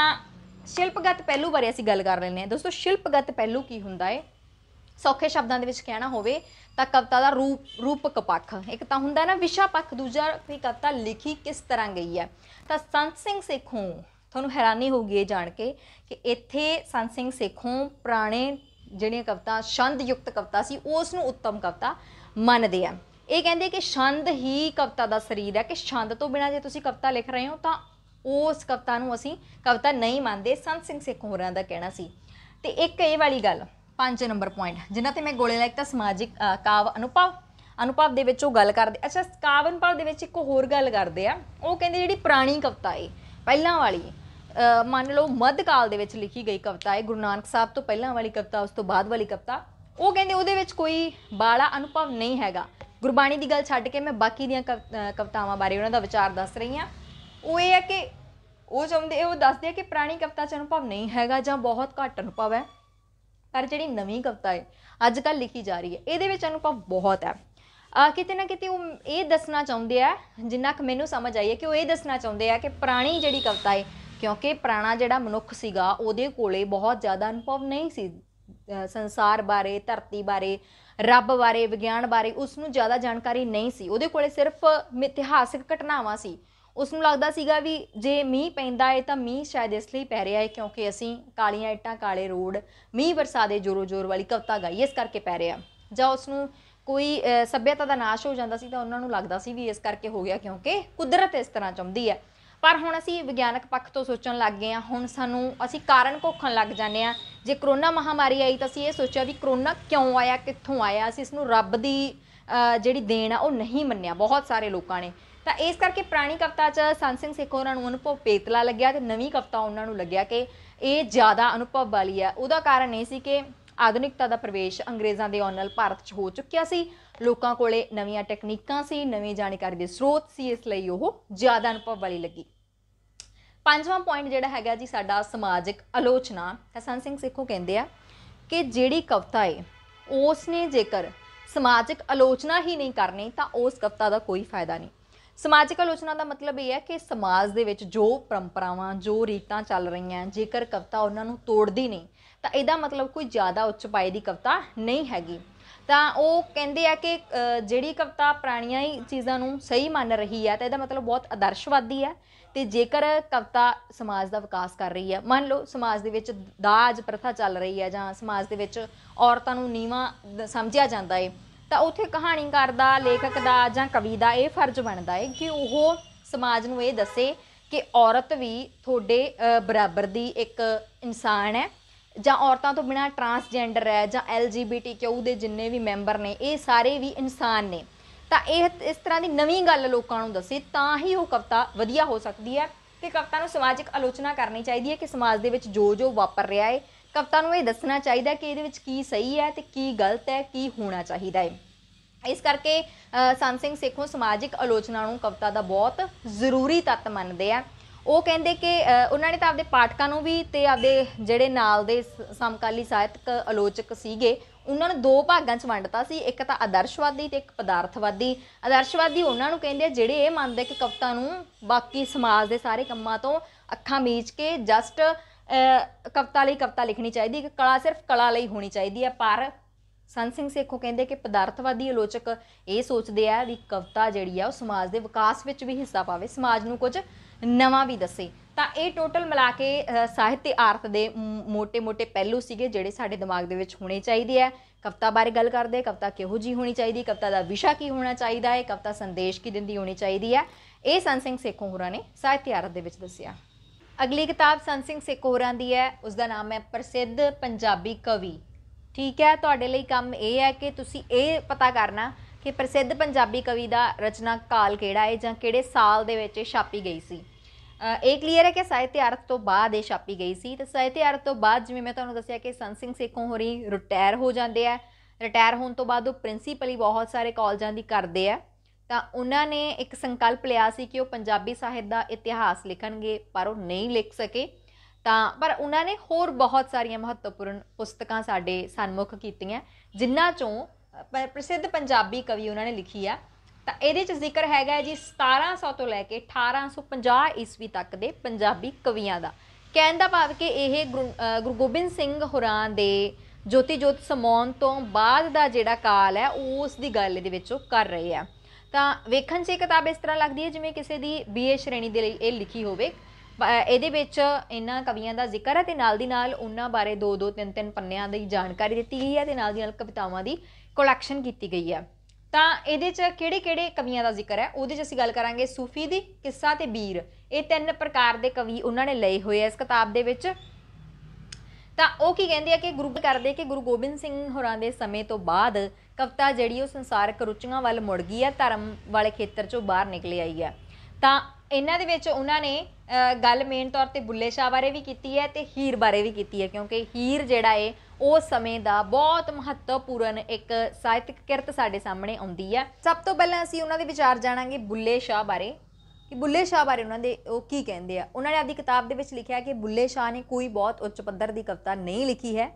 ਸ਼ਿਲਪਗਤ ਪਹਿਲੂ ਬਾਰੇ ਅਸੀਂ ਗੱਲ ਕਰ ਲੈਨੇ ਆ ਦੋਸਤੋ ਸ਼ਿਲਪਗਤ ਪਹਿਲੂ ਕੀ ਹੁੰਦਾ ਹੈ ਸੌਖੇ ਸ਼ਬਦਾਂ ਦੇ ਵਿੱਚ ਕਹਿਣਾ ਹੋਵੇ ਤਾਂ ਕਵਿਤਾ ਦਾ ਰੂਪ ਰੂਪਕ ਪੱਖ ਇੱਕ ਤਾਂ ਹੁੰਦਾ ਨਾ ਵਿਸ਼ਾ ਪੱਖ ਦੂਜਾ ਵੀ ਕਵਿਤਾ ਲਿਖੀ ਕਿਸ ਤਰ੍ਹਾਂ ਗਈ ਹੈ ਤਾਂ ਸੰਤ ਸਿੰਘ ਸੇਖੋਂ ਤੁਹਾਨੂੰ ਹੈਰਾਨੀ ਹੋਊਗੀ ਇਹ ਜਾਣ ਕੇ ਕਿ ਇੱਥੇ ਸੰਤ ਸਿੰਘ ਸੇਖੋਂ ਪੁਰਾਣੇ ਜਿਹੜੀਆਂ ਕਵਤਾ ਛੰਦ ਯੁਕਤ ਕਵਤਾ ਸੀ ਉਸ ਨੂੰ ਉੱਤਮ ਕਵਤਾ ਮੰਨਦੇ ਆ ਇਹ ਕਹਿੰਦੇ ਕਿ ਛੰਦ ਹੀ ਕਵਤਾ ਦਾ ਸਰੀਰ ਹੈ ਕਿ ਛੰਦ ਤੋਂ ਬਿਨਾ ਜੇ ਤੁਸੀਂ ਕਵਤਾ ਲਿਖ ਰਹੇ ਹੋ ਤਾਂ ਉਸ ਕਵਤਾ ਨੂੰ ਅਸੀਂ ਕਵਤਾ ਨਹੀਂ ਮੰਨਦੇ ਸੰਤ ਸਿੰਘ ਸੇਖ ਹੋਰਾਂ ਦਾ ਕਹਿਣਾ ਸੀ ਤੇ ਇੱਕ ਇਹ ਵਾਲੀ ਗੱਲ ਪੰਜ ਨੰਬਰ ਪੁਆਇੰਟ ਜਿਨ੍ਹਾਂ ਤੇ ਮੈਂ ਗੋਲੇ ਲਾਇਕ ਤਾਂ ਸਮਾਜਿਕ ਕਾਵ ਅਨੁਭਵ ਅਨੁਭਵ ਦੇ ਵਿੱਚ ਉਹ ਗੱਲ ਕਰਦੇ ਅੱਛਾ ਕਾਵ ਅਨੁਭਵ ਦੇ ਵਿੱਚ ਇੱਕ ਹੋਰ ਗੱਲ ਕਰਦੇ ਆ ਉਹ ਕਹਿੰਦੇ ਜਿਹੜੀ ਪੁਰਾਣੀ ਕਵਤਾ ਏ ਪਹਿਲਾਂ ਵਾਲੀ ਮੰਨ ਲਓ ਮੱਧਕਾਲ ਦੇ ਵਿੱਚ ਲਿਖੀ ਗਈ ਕਵਿਤਾ ਹੈ ਗੁਰੂ ਨਾਨਕ ਸਾਹਿਬ ਤੋਂ ਪਹਿਲਾਂ ਵਾਲੀ ਕਵਿਤਾ ਉਸ ਤੋਂ ਬਾਅਦ ਵਾਲੀ ਕਵਿਤਾ ਉਹ ਕਹਿੰਦੇ ਉਹਦੇ ਵਿੱਚ ਕੋਈ ਬਾਲਾ ਅਨੁਭਵ ਨਹੀਂ ਹੈਗਾ ਗੁਰਬਾਣੀ ਦੀ ਗੱਲ ਛੱਡ ਕੇ ਮੈਂ ਬਾਕੀ ਦੀਆਂ ਕਵਿਤਾਵਾਂ ਬਾਰੇ ਉਹਨਾਂ ਦਾ ਵਿਚਾਰ ਦੱਸ ਰਹੀ ਆ ਉਹ ਇਹ ਹੈ ਕਿ ਉਹ ਚਾਹੁੰਦੇ ਉਹ ਦੱਸਦੇ ਆ ਕਿ ਪ੍ਰਾਣੀ ਕਵਿਤਾ 'ਚ ਅਨੁਭਵ ਨਹੀਂ ਹੈਗਾ ਜਾਂ ਬਹੁਤ ਘੱਟ ਅਨੁਭਵ ਹੈ ਪਰ ਜਿਹੜੀ ਨਵੀਂ ਕਵਿਤਾ ਹੈ ਅੱਜ ਕੱਲ ਲਿਖੀ ਜਾ ਰਹੀ ਹੈ ਇਹਦੇ ਵਿੱਚ ਅਨੁਭਵ ਬਹੁਤ ਹੈ ਆ ਕਿਤੇ ਨਾ ਕਿਤੇ ਉਹ ਇਹ ਦੱਸਣਾ ਚਾਹੁੰਦੇ ਆ ਜਿੰਨਾ ਕਿ ਮੈਨੂੰ ਸਮਝ ਆਈ ਹੈ ਕਿ ਉਹ ਇਹ ਦੱਸਣਾ ਚਾਹੁੰਦੇ ਆ ਕਿ ਪ੍ਰਾਣੀ ਜਿਹੜੀ ਕਵਿਤਾ ਹੈ ਕਿਉਂਕਿ ਪ੍ਰਾਣਾ ਜਿਹੜਾ ਮਨੁੱਖ ਸੀਗਾ ਉਹਦੇ ਕੋਲੇ ਬਹੁਤ ਜ਼ਿਆਦਾ ਅਨੁਭਵ ਨਹੀਂ ਸੀ ਸੰਸਾਰ ਬਾਰੇ ਧਰਤੀ ਬਾਰੇ ਰੱਬ ਬਾਰੇ ਵਿਗਿਆਨ ਬਾਰੇ ਉਸ ਨੂੰ ਜ਼ਿਆਦਾ ਜਾਣਕਾਰੀ ਨਹੀਂ ਸੀ ਉਹਦੇ ਕੋਲੇ ਸਿਰਫ ਇਤਿਹਾਸਿਕ ਘਟਨਾਵਾਂ ਸੀ ਉਸ ਨੂੰ ਲੱਗਦਾ ਸੀਗਾ ਵੀ ਜੇ ਮੀਂਹ ਪੈਂਦਾ ਹੈ ਤਾਂ ਮੀਂਹ ਸ਼ਾਇਦ ਇਸ ਲਈ ਪੈ ਰਿਹਾ ਹੈ ਕਿਉਂਕਿ ਅਸੀਂ ਕਾਲੀਆਂ ਇੱਟਾਂ ਕਾਲੇ ਰੋਡ ਮੀਂਹ ਵਰਸਾ ਦੇ ਜੋਰੋ ਜੋਰ ਵਾਲੀ ਕਵਤਾ ਗਾਈ ਇਸ ਕਰਕੇ ਪੈ ਰਿਹਾ ਜਾਂ ਉਸ ਨੂੰ ਕੋਈ ਸੱਭਿਆਤਾ ਦਾ ਨਾਸ਼ ਹੋ ਜਾਂਦਾ ਸੀ ਤਾਂ ਉਹਨਾਂ ਨੂੰ ਲੱਗਦਾ ਸੀ ਵੀ ਇਸ ਕਰਕੇ ਹੋ ਗਿਆ ਕਿਉਂਕਿ ਕੁਦਰਤ ਇਸ ਤਰ੍ਹਾਂ ਚਾਹੁੰਦੀ ਹੈ ਪਰ ਹੁਣ ਅਸੀਂ ਵਿਗਿਆਨਕ ਪੱਖ ਤੋਂ ਸੋਚਣ ਲੱਗ ਗਏ ਆ ਹੁਣ ਸਾਨੂੰ ਅਸੀਂ ਕਾਰਨ ਕੋਖਣ ਲੱਗ ਜਾਂਦੇ ਆ ਜੇ ਕਰੋਨਾ ਮਹਾਮਾਰੀ ਆਈ ਤਾਂ ਅਸੀਂ ਇਹ ਸੋਚਿਆ ਵੀ ਕਰੋਨਾ ਕਿਉਂ ਆਇਆ ਕਿੱਥੋਂ ਆਇਆ ਅਸੀਂ ਇਸ ਨੂੰ ਰੱਬ ਦੀ ਜਿਹੜੀ ਦੇਣ ਆ ਉਹ ਨਹੀਂ ਮੰਨਿਆ ਬਹੁਤ ਸਾਰੇ ਲੋਕਾਂ ਨੇ ਤਾਂ ਇਸ ਕਰਕੇ ਪ੍ਰਾਣੀ ਕਵਤਾ 'ਚ ਸੰਸਿੰਗ ਸਿੰਘ ਸੇਖੋ ਨੂੰ ਅਨੁਭਵ ਪੇਤਲਾ ਲੱਗਿਆ ਤੇ ਨਵੀਂ ਕਵਤਾ ਉਹਨਾਂ ਨੂੰ ਲੱਗਿਆ ਕਿ ਇਹ ਜ਼ਿਆਦਾ ਅਨੁਭਵ ਵਾਲੀ ਆ ਉਹਦਾ ਕਾਰਨ ਇਹ ਸੀ ਕਿ ਆਧੁਨਿਕਤਾ ਦਾ ਪ੍ਰਵੇਸ਼ ਅੰਗਰੇਜ਼ਾਂ ਦੇ ਆਉਣ ਨਾਲ ਭਾਰਤ 'ਚ ਹੋ ਚੁੱਕਿਆ ਸੀ ਲੋਕਾਂ ਕੋਲੇ ਨਵੀਆਂ ਟੈਕਨੀਕਾਂ ਸੀ ਨਵੇਂ ਜਾਣਕਾਰੀ ਦੇ ਸਰੋਤ ਸੀ ਇਸ ਲਈ ਉਹ ਜ਼ਿਆਦਾ ਅਨੁਭਵ ਵਾਲੀ ਲੱਗੀ ਪੰਜਵਾਂ ਪੁਆਇੰਟ ਜਿਹੜਾ ਹੈਗਾ ਜੀ ਸਾਡਾ ਸਮਾਜਿਕ ਆਲੋਚਨਾ ਹਸਨ ਸਿੰਘ ਸਿੱਖੋ ਕਹਿੰਦੇ ਆ ਕਿ ਜਿਹੜੀ ਕਵਤਾ ਏ ਉਸ ਨੇ ਜੇਕਰ ਸਮਾਜਿਕ ਆਲੋਚਨਾ ਹੀ ਨਹੀਂ ਕਰਨੀ ਤਾਂ ਉਸ ਕਵਤਾ ਦਾ ਕੋਈ ਫਾਇਦਾ ਨਹੀਂ ਸਮਾਜਿਕ ਆਲੋਚਨਾ ਦਾ ਮਤਲਬ ਇਹ ਹੈ ਕਿ ਸਮਾਜ ਦੇ ਵਿੱਚ ਜੋ ਪਰੰਪਰਾਵਾਂ ਜੋ ਰੀਤਾਂ ਚੱਲ ਰਹੀਆਂ ਜੇਕਰ ਕਵਤਾ ਉਹਨਾਂ ਨੂੰ ਤੋੜਦੀ ਨਹੀਂ ਤਾਂ ਇਹਦਾ ਮਤਲਬ ਕੋਈ ਜ਼ਿਆਦਾ ਉੱਚ ਪਾਏ ਦੀ ਕਵਤਾ ਨਹੀਂ ਹੈਗੀ ਤਾਂ ਉਹ ਕਹਿੰਦੇ ਆ ਕਿ ਜਿਹੜੀ ਕਵਤਾ ਪ੍ਰਾਣੀਆਂ ਹੀ ਚੀਜ਼ਾਂ ਨੂੰ ਸਹੀ ਮੰਨ ਰਹੀ ਆ ਤਾਂ ਇਹਦਾ ਮਤਲਬ ਬਹੁਤ ਆਦਰਸ਼ਵਾਦੀ ਆ ਤੇ ਜੇਕਰ ਕਵਤਾ ਸਮਾਜ ਦਾ ਵਿਕਾਸ ਕਰ ਰਹੀ ਆ ਮੰਨ ਲਓ ਸਮਾਜ ਦੇ ਵਿੱਚ ਦਾਜ ਪ੍ਰਥਾ ਚੱਲ ਰਹੀ ਆ ਜਾਂ ਸਮਾਜ ਦੇ ਵਿੱਚ ਔਰਤਾਂ ਨੂੰ ਨੀਵਾਂ ਸਮਝਿਆ ਜਾਂਦਾ ਏ ਤਾਂ ਉੱਥੇ ਕਹਾਣੀਕਾਰ ਦਾ ਲੇਖਕ ਦਾ ਜਾਂ ਕਵੀ ਦਾ ਇਹ ਫਰਜ਼ ਬਣਦਾ ਏ ਕਿ ਉਹ ਸਮਾਜ ਨੂੰ ਇਹ ਦੱਸੇ ਕਿ ਔਰਤ ਵੀ ਤੁਹਾਡੇ ਬਰਾਬਰ ਦੀ ਇੱਕ ਇਨਸਾਨ ਹੈ ਜਾਂ ਔਰਤਾਂ ਤੋਂ ਬਿਨਾ ਟਰਾਂਸਜੈਂਡਰ ਹੈ ਜਾਂ ਐਲਜੀਬੀਟੀਕਿਊ ਦੇ ਜਿੰਨੇ ਵੀ ਮੈਂਬਰ ਨੇ ਇਹ ਸਾਰੇ ਵੀ ਇਨਸਾਨ ਨੇ ਤਾਂ ਇਹ ਇਸ ਤਰ੍ਹਾਂ ਦੀ ਨਵੀਂ ਗੱਲ ਲੋਕਾਂ ਨੂੰ ਦੱਸੇ ਤਾਂ ਹੀ ਉਹ ਕਵਤਾ ਵਧੀਆ ਹੋ ਸਕਦੀ ਹੈ ਤੇ ਕਵਤਾ ਨੂੰ ਸਮਾਜਿਕ ਆਲੋਚਨਾ ਕਰਨੀ ਚਾਹੀਦੀ ਹੈ ਕਿ ਸਮਾਜ ਦੇ ਵਿੱਚ ਜੋ ਜੋ ਵਾਪਰ ਰਿਹਾ ਹੈ ਕਵਤਾ ਨੂੰ ਇਹ ਦੱਸਣਾ ਚਾਹੀਦਾ ਕਿ ਇਹਦੇ ਵਿੱਚ ਕੀ ਸਹੀ ਹੈ ਤੇ ਕੀ ਗਲਤ ਹੈ ਕੀ ਹੋਣਾ ਚਾਹੀਦਾ ਹੈ ਇਸ ਕਰਕੇ ਸੰਸਿੰਘ ਸੇਖੋਂ ਸਮਾਜਿਕ ਆਲੋਚਨਾ ਨੂੰ ਕਵਤਾ ਦਾ ਬਹੁਤ ਜ਼ਰੂਰੀ ਤੱਤ ਮੰਨਦੇ ਆ ਉਹ ਕਹਿੰਦੇ ਕਿ ਉਹਨਾਂ ਨੇ ਤਾਂ ਆਪਦੇ ਪਾਠਕਾਂ ਨੂੰ ਵੀ ਤੇ ਆਪਦੇ ਜਿਹੜੇ ਨਾਲ ਦੇ ਸਮਕਾਲੀ ਸਾਹਿਤਕ ਆਲੋਚਕ ਸੀਗੇ ਉਹਨਾਂ ਨੂੰ ਦੋ ਭਾਗਾਂ 'ਚ ਵੰਡਤਾ ਸੀ ਇੱਕ ਤਾਂ ਆਦਰਸ਼ਵਾਦੀ ਤੇ ਇੱਕ ਪਦਾਰਥਵਾਦੀ ਆਦਰਸ਼ਵਾਦੀ ਉਹਨਾਂ ਨੂੰ ਕਹਿੰਦੇ ਜਿਹੜੇ ਇਹ ਮੰਨਦੇ ਕਿ ਕਵਤਾ ਨੂੰ ਬਾਕੀ ਸਮਾਜ ਦੇ ਸਾਰੇ ਕੰਮਾਂ ਤੋਂ ਅੱਖਾਂ ਮੀਚ ਕੇ ਜਸਟ ਕਵਤਾ ਲਈ ਕਵਤਾ ਲਿਖਣੀ ਚਾਹੀਦੀ ਹੈ ਕਿ ਕਲਾ ਸਿਰਫ ਕਲਾ ਲਈ ਹੋਣੀ ਚਾਹੀਦੀ ਹੈ ਪਰ ਸੰਤ ਸਿੰਘ ਸੇਖੋ ਕਹਿੰਦੇ ਕਿ ਪਦਾਰਥਵਾਦੀ ਆਲੋਚਕ ਇਹ ਸੋਚਦੇ ਆ ਵੀ ਕਵਤਾ ਜਿਹੜੀ ਆ ਉਹ ਸਮਾਜ ਦੇ ਵਿਕਾਸ ਵਿੱਚ ਵੀ ਹਿੱਸਾ ਪਾਵੇ ਸਮਾਜ ਨੂੰ ਕੁਝ ਨਵਾਂ ਵੀ ਦੱਸੇ ਤਾਂ ਇਹ ਟੋਟਲ ਮਿਲਾ ਕੇ ਸਾਹਿਤ ਤੇ ਆਰਥ ਦੇ ਮੋٹے-ਮੋٹے ਪਹਿਲੂ ਸੀਗੇ ਜਿਹੜੇ ਸਾਡੇ ਦਿਮਾਗ ਦੇ ਵਿੱਚ ਹੋਣੇ ਚਾਹੀਦੇ ਆ ਕਵਤਾ ਬਾਰੇ ਗੱਲ ਕਰਦੇ ਕਵਤਾ ਕਿਹੋ ਜੀ ਹੋਣੀ ਚਾਹੀਦੀ ਕਵਤਾ ਦਾ ਵਿਸ਼ਾ ਕੀ ਹੋਣਾ ਚਾਹੀਦਾ ਹੈ ਕਵਤਾ ਸੰਦੇਸ਼ ਕੀ ਦਿੰਦੀ ਹੋਣੀ ਚਾਹੀਦੀ ਹੈ ਇਹ ਸੰਤ ਸਿੰਘ ਸੇਖੋਂ ਹੋਰਾਂ ਨੇ ਸਾਹਿਤ ਤੇ ਆਰਥ ਦੇ ਵਿੱਚ ਦੱਸਿਆ ਅਗਲੀ ਕਿਤਾਬ ਸੰਤ ਸਿੰਘ ਸੇਖੋਂ ਹੋਰਾਂ ਦੀ ਹੈ ਉਸ ਦਾ ਨਾਮ ਹੈ ਪ੍ਰਸਿੱਧ ਪੰਜਾਬੀ ਕਵੀ ਠੀਕ ਹੈ ਤੁਹਾਡੇ ਲਈ ਕੰਮ ਇਹ ਹੈ ਕਿ ਤੁਸੀਂ ਇਹ ਪਤਾ ਕਰਨਾ ਕਿ ਪ੍ਰਸਿੱਧ ਪੰਜਾਬੀ ਕਵੀ ਦਾ ਰਚਨਾ ਕਾਲ ਕਿਹੜਾ ਹੈ ਜਾਂ ਕਿਹੜੇ ਸਾਲ ਦੇ ਵਿੱਚ ਛਾਪੀ ਗਈ ਸੀ ਇਹ ਕਲੀਅਰ ਹੈ ਕਿ ਸਾਹਿਤਿ ਅਰਥ ਤੋਂ ਬਾਅਦ ਇਹ ਛਾਪੀ ਗਈ ਸੀ ਤੇ ਸਾਹਿਤਿ ਅਰਥ ਤੋਂ ਬਾਅਦ ਜਿਵੇਂ ਮੈਂ ਤੁਹਾਨੂੰ ਦੱਸਿਆ ਕਿ ਸੰਤ ਸਿੰਘ ਸੇਖੋਂ ਹੋਰੀ ਰਿਟਾਇਰ ਹੋ ਜਾਂਦੇ ਆ ਰਿਟਾਇਰ ਹੋਣ ਤੋਂ ਬਾਅਦ ਉਹ ਪ੍ਰਿੰਸੀਪਲੀ ਬਹੁਤ ਸਾਰੇ ਕਾਲਜਾਂ ਦੀ ਕਰਦੇ ਆ ਤਾਂ ਉਹਨਾਂ ਨੇ ਇੱਕ ਸੰਕਲਪ ਲਿਆ ਸੀ ਕਿ ਉਹ ਪੰਜਾਬੀ ਸਾਹਿਤ ਦਾ ਇਤਿਹਾਸ ਲਿਖਣਗੇ ਪਰ ਉਹ ਨਹੀਂ ਲਿਖ ਸਕੇ ਤਾਂ ਪਰ ਉਹਨਾਂ ਨੇ ਹੋਰ ਬਹੁਤ ਸਾਰੀਆਂ ਮਹੱਤਵਪੂਰਨ ਪੁਸਤਕਾਂ ਸਾਡੇ ਸਨਮੁਖ ਕੀਤੀਆਂ ਜਿਨ੍ਹਾਂ ਚੋਂ ਪ੍ਰਸਿੱਧ ਪੰਜਾਬੀ ਕਵੀ ਉਹਨਾਂ ਨੇ ਲਿਖੀ ਆ ਤਾਂ ਇਹਦੇ ਚ ਜ਼ਿਕਰ ਹੈਗਾ ਜੀ 1700 ਤੋਂ ਲੈ ਕੇ 1850 ਈਸਵੀ ਤੱਕ ਦੇ ਪੰਜਾਬੀ ਕਵੀਆਂ ਦਾ ਕਹਿਣ ਦਾ ਭਾਵ ਕਿ ਇਹ ਗੁਰੂ ਗੋਬਿੰਦ ਸਿੰਘ ਹੋਰਾਂ ਦੇ ਜੋਤੀ ਜੋਤ ਸਮਾਉਣ ਤੋਂ ਬਾਅਦ ਦਾ ਜਿਹੜਾ ਕਾਲ ਹੈ ਉਸ ਦੀ ਗੱਲ ਇਹਦੇ ਵਿੱਚੋਂ ਕਰ ਰਹੇ ਆ ਤਾਂ ਵੇਖਣ 'ਚ ਇਹ ਕਿਤਾਬ ਇਸ ਤਰ੍ਹਾਂ ਲੱਗਦੀ ਹੈ ਜਿਵੇਂ ਕਿਸੇ ਦੀ ਬੀਏ ਸ਼੍ਰੇਣੀ ਦੇ ਲਈ ਇਹ ਲਿਖੀ ਹੋਵੇ ਇਹਦੇ ਵਿੱਚ ਇਹਨਾਂ ਕਵੀਆਂ ਦਾ ਜ਼ਿਕਰ ਹੈ ਤੇ ਨਾਲ ਦੀ ਨਾਲ ਉਹਨਾਂ ਬਾਰੇ ਦੋ ਦੋ ਤਿੰਨ ਤਿੰਨ ਪੰਨਿਆਂ ਦੀ ਜਾਣਕਾਰੀ ਦਿੱਤੀ ਗਈ ਹੈ ਤੇ ਨਾਲ ਦੀ ਨਾਲ ਕਵਿਤਾਵਾਂ ਦੀ ਕਲੈਕਸ਼ਨ ਕੀਤੀ ਗਈ ਹੈ ਤਾਂ ਇਹਦੇ 'ਚ ਕਿਹੜੇ-ਕਿਹੜੇ ਕਵੀਆਂ ਦਾ ਜ਼ਿਕਰ ਹੈ ਉਹਦੇ 'ਚ ਅਸੀਂ ਗੱਲ ਕਰਾਂਗੇ ਸੂਫੀ ਦੀ ਕਿੱਸਾ ਤੇ ਬੀਰ ਇਹ ਤਿੰਨ ਪ੍ਰਕਾਰ ਦੇ ਕਵੀ ਉਹਨਾਂ ਨੇ ਲਏ ਹੋਏ ਆ ਇਸ ਕਿਤਾਬ ਦੇ ਵਿੱਚ ਤਾਂ ਉਹ ਕੀ ਕਹਿੰਦੇ ਆ ਕਿ ਗੁਰੂ ਕਰਦੇ ਕਿ ਗੁਰੂ ਗੋਬਿੰਦ ਸਿੰਘ ਹੋਰਾਂ ਦੇ ਸਮੇਂ ਤੋਂ ਬਾਅਦ ਕਵਤਾ ਜਿਹੜੀ ਉਹ ਸੰਸਾਰਕ ਰੁਚੀਆਂ ਵੱਲ ਮੁੜ ਗਈ ਹੈ ਧਰਮ ਵਾਲੇ ਖੇਤਰ 'ਚੋਂ ਬਾਹਰ ਨਿਕਲੇ ਆਈ ਹੈ ਤਾਂ ਇਹਨਾਂ ਦੇ ਵਿੱਚ ਉਹਨਾਂ ਨੇ ਗੱਲ ਮੇਨ ਤੌਰ ਤੇ ਬੁੱਲੇ ਸ਼ਾਹ ਬਾਰੇ ਵੀ ਕੀਤੀ ਹੈ ਤੇ ਹੀਰ ਬਾਰੇ ਵੀ ਕੀਤੀ ਹੈ ਕਿਉਂਕਿ ਹੀਰ ਜਿਹੜਾ ਏ ਉਹ ਸਮੇਂ ਦਾ ਬਹੁਤ ਮਹੱਤਵਪੂਰਨ ਇੱਕ ਸਾਹਿਤਕ ਕਿਰਤ ਸਾਡੇ ਸਾਹਮਣੇ ਆਉਂਦੀ ਹੈ ਸਭ ਤੋਂ ਪਹਿਲਾਂ ਅਸੀਂ ਉਹਨਾਂ ਦੇ ਵਿਚਾਰ ਜਾਣਾਂਗੇ ਬੁੱਲੇ ਸ਼ਾਹ ਬਾਰੇ ਕਿ ਬੁੱਲੇ ਸ਼ਾਹ ਬਾਰੇ ਉਹਨਾਂ ਦੇ ਉਹ ਕੀ ਕਹਿੰਦੇ ਆ ਉਹਨਾਂ ਨੇ ਆਪਣੀ ਕਿਤਾਬ ਦੇ ਵਿੱਚ ਲਿਖਿਆ ਕਿ ਬੁੱਲੇ ਸ਼ਾਹ ਨੇ ਕੋਈ ਬਹੁਤ ਉੱਚ ਪੱਧਰ ਦੀ ਕਵਿਤਾ ਨਹੀਂ ਲਿਖੀ ਹੈ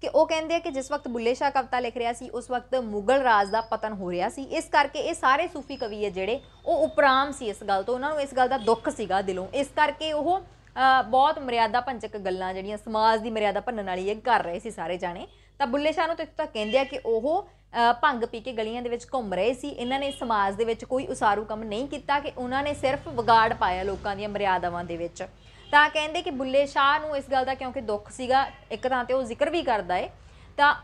ਕਿ ਉਹ ਕਹਿੰਦੇ ਆ ਕਿ ਜਿਸ ਵਕਤ ਬੁੱਲੇ ਸ਼ਾਹ ਕਵਤਾ ਲਿਖ ਰਿਹਾ ਸੀ ਉਸ ਵਕਤ ਮੁਗਲ ਰਾਜ ਦਾ ਪਤਨ ਹੋ ਰਿਹਾ ਸੀ ਇਸ ਕਰਕੇ ਇਹ ਸਾਰੇ ਸੂਫੀ ਕਵੀ ਹੈ ਜਿਹੜੇ ਉਹ ਉਪਰਾਮ ਸੀ ਇਸ ਗੱਲ ਤੋਂ ਉਹਨਾਂ ਨੂੰ ਇਸ ਗੱਲ ਦਾ ਦੁੱਖ ਸੀਗਾ ਦਿਲੋਂ ਇਸ ਕਰਕੇ ਉਹ ਬਹੁਤ ਮਰਿਆਦਾ ਭੰਜਕ ਗੱਲਾਂ ਜਿਹੜੀਆਂ ਸਮਾਜ ਦੀ ਮਰਿਆਦਾ ਭੰਨਣ ਵਾਲੀ ਇਹ ਕਰ ਰਹੇ ਸੀ ਸਾਰੇ ਜਾਣੇ ਤਾਂ ਬੁੱਲੇ ਸ਼ਾਹ ਨੂੰ ਤਾਂ ਕਹਿੰਦੇ ਆ ਕਿ ਉਹ ਭੰਗ ਪੀ ਕੇ ਗਲੀਆਂ ਦੇ ਵਿੱਚ ਘੁੰਮ ਰਹੇ ਸੀ ਇਹਨਾਂ ਨੇ ਸਮਾਜ ਦੇ ਵਿੱਚ ਕੋਈ ਉਸਾਰੂ ਕੰਮ ਨਹੀਂ ਕੀਤਾ ਕਿ ਉਹਨਾਂ ਨੇ ਸਿਰਫ ਵਿਗਾੜ ਪਾਇਆ ਲੋਕਾਂ ਦੀਆਂ ਮਰਿਆਦਾਵਾਂ ਦੇ ਵਿੱਚ ਤਾਂ ਕਹਿੰਦੇ ਕਿ ਬੁੱਲੇ ਸ਼ਾਹ ਨੂੰ ਇਸ ਗੱਲ ਦਾ ਕਿਉਂਕਿ ਦੁੱਖ ਸੀਗਾ ਇੱਕ ਤਾਂ ਤੇ ਉਹ ਜ਼ਿਕਰ ਵੀ ਕਰਦਾ ਏ ਤਾਂ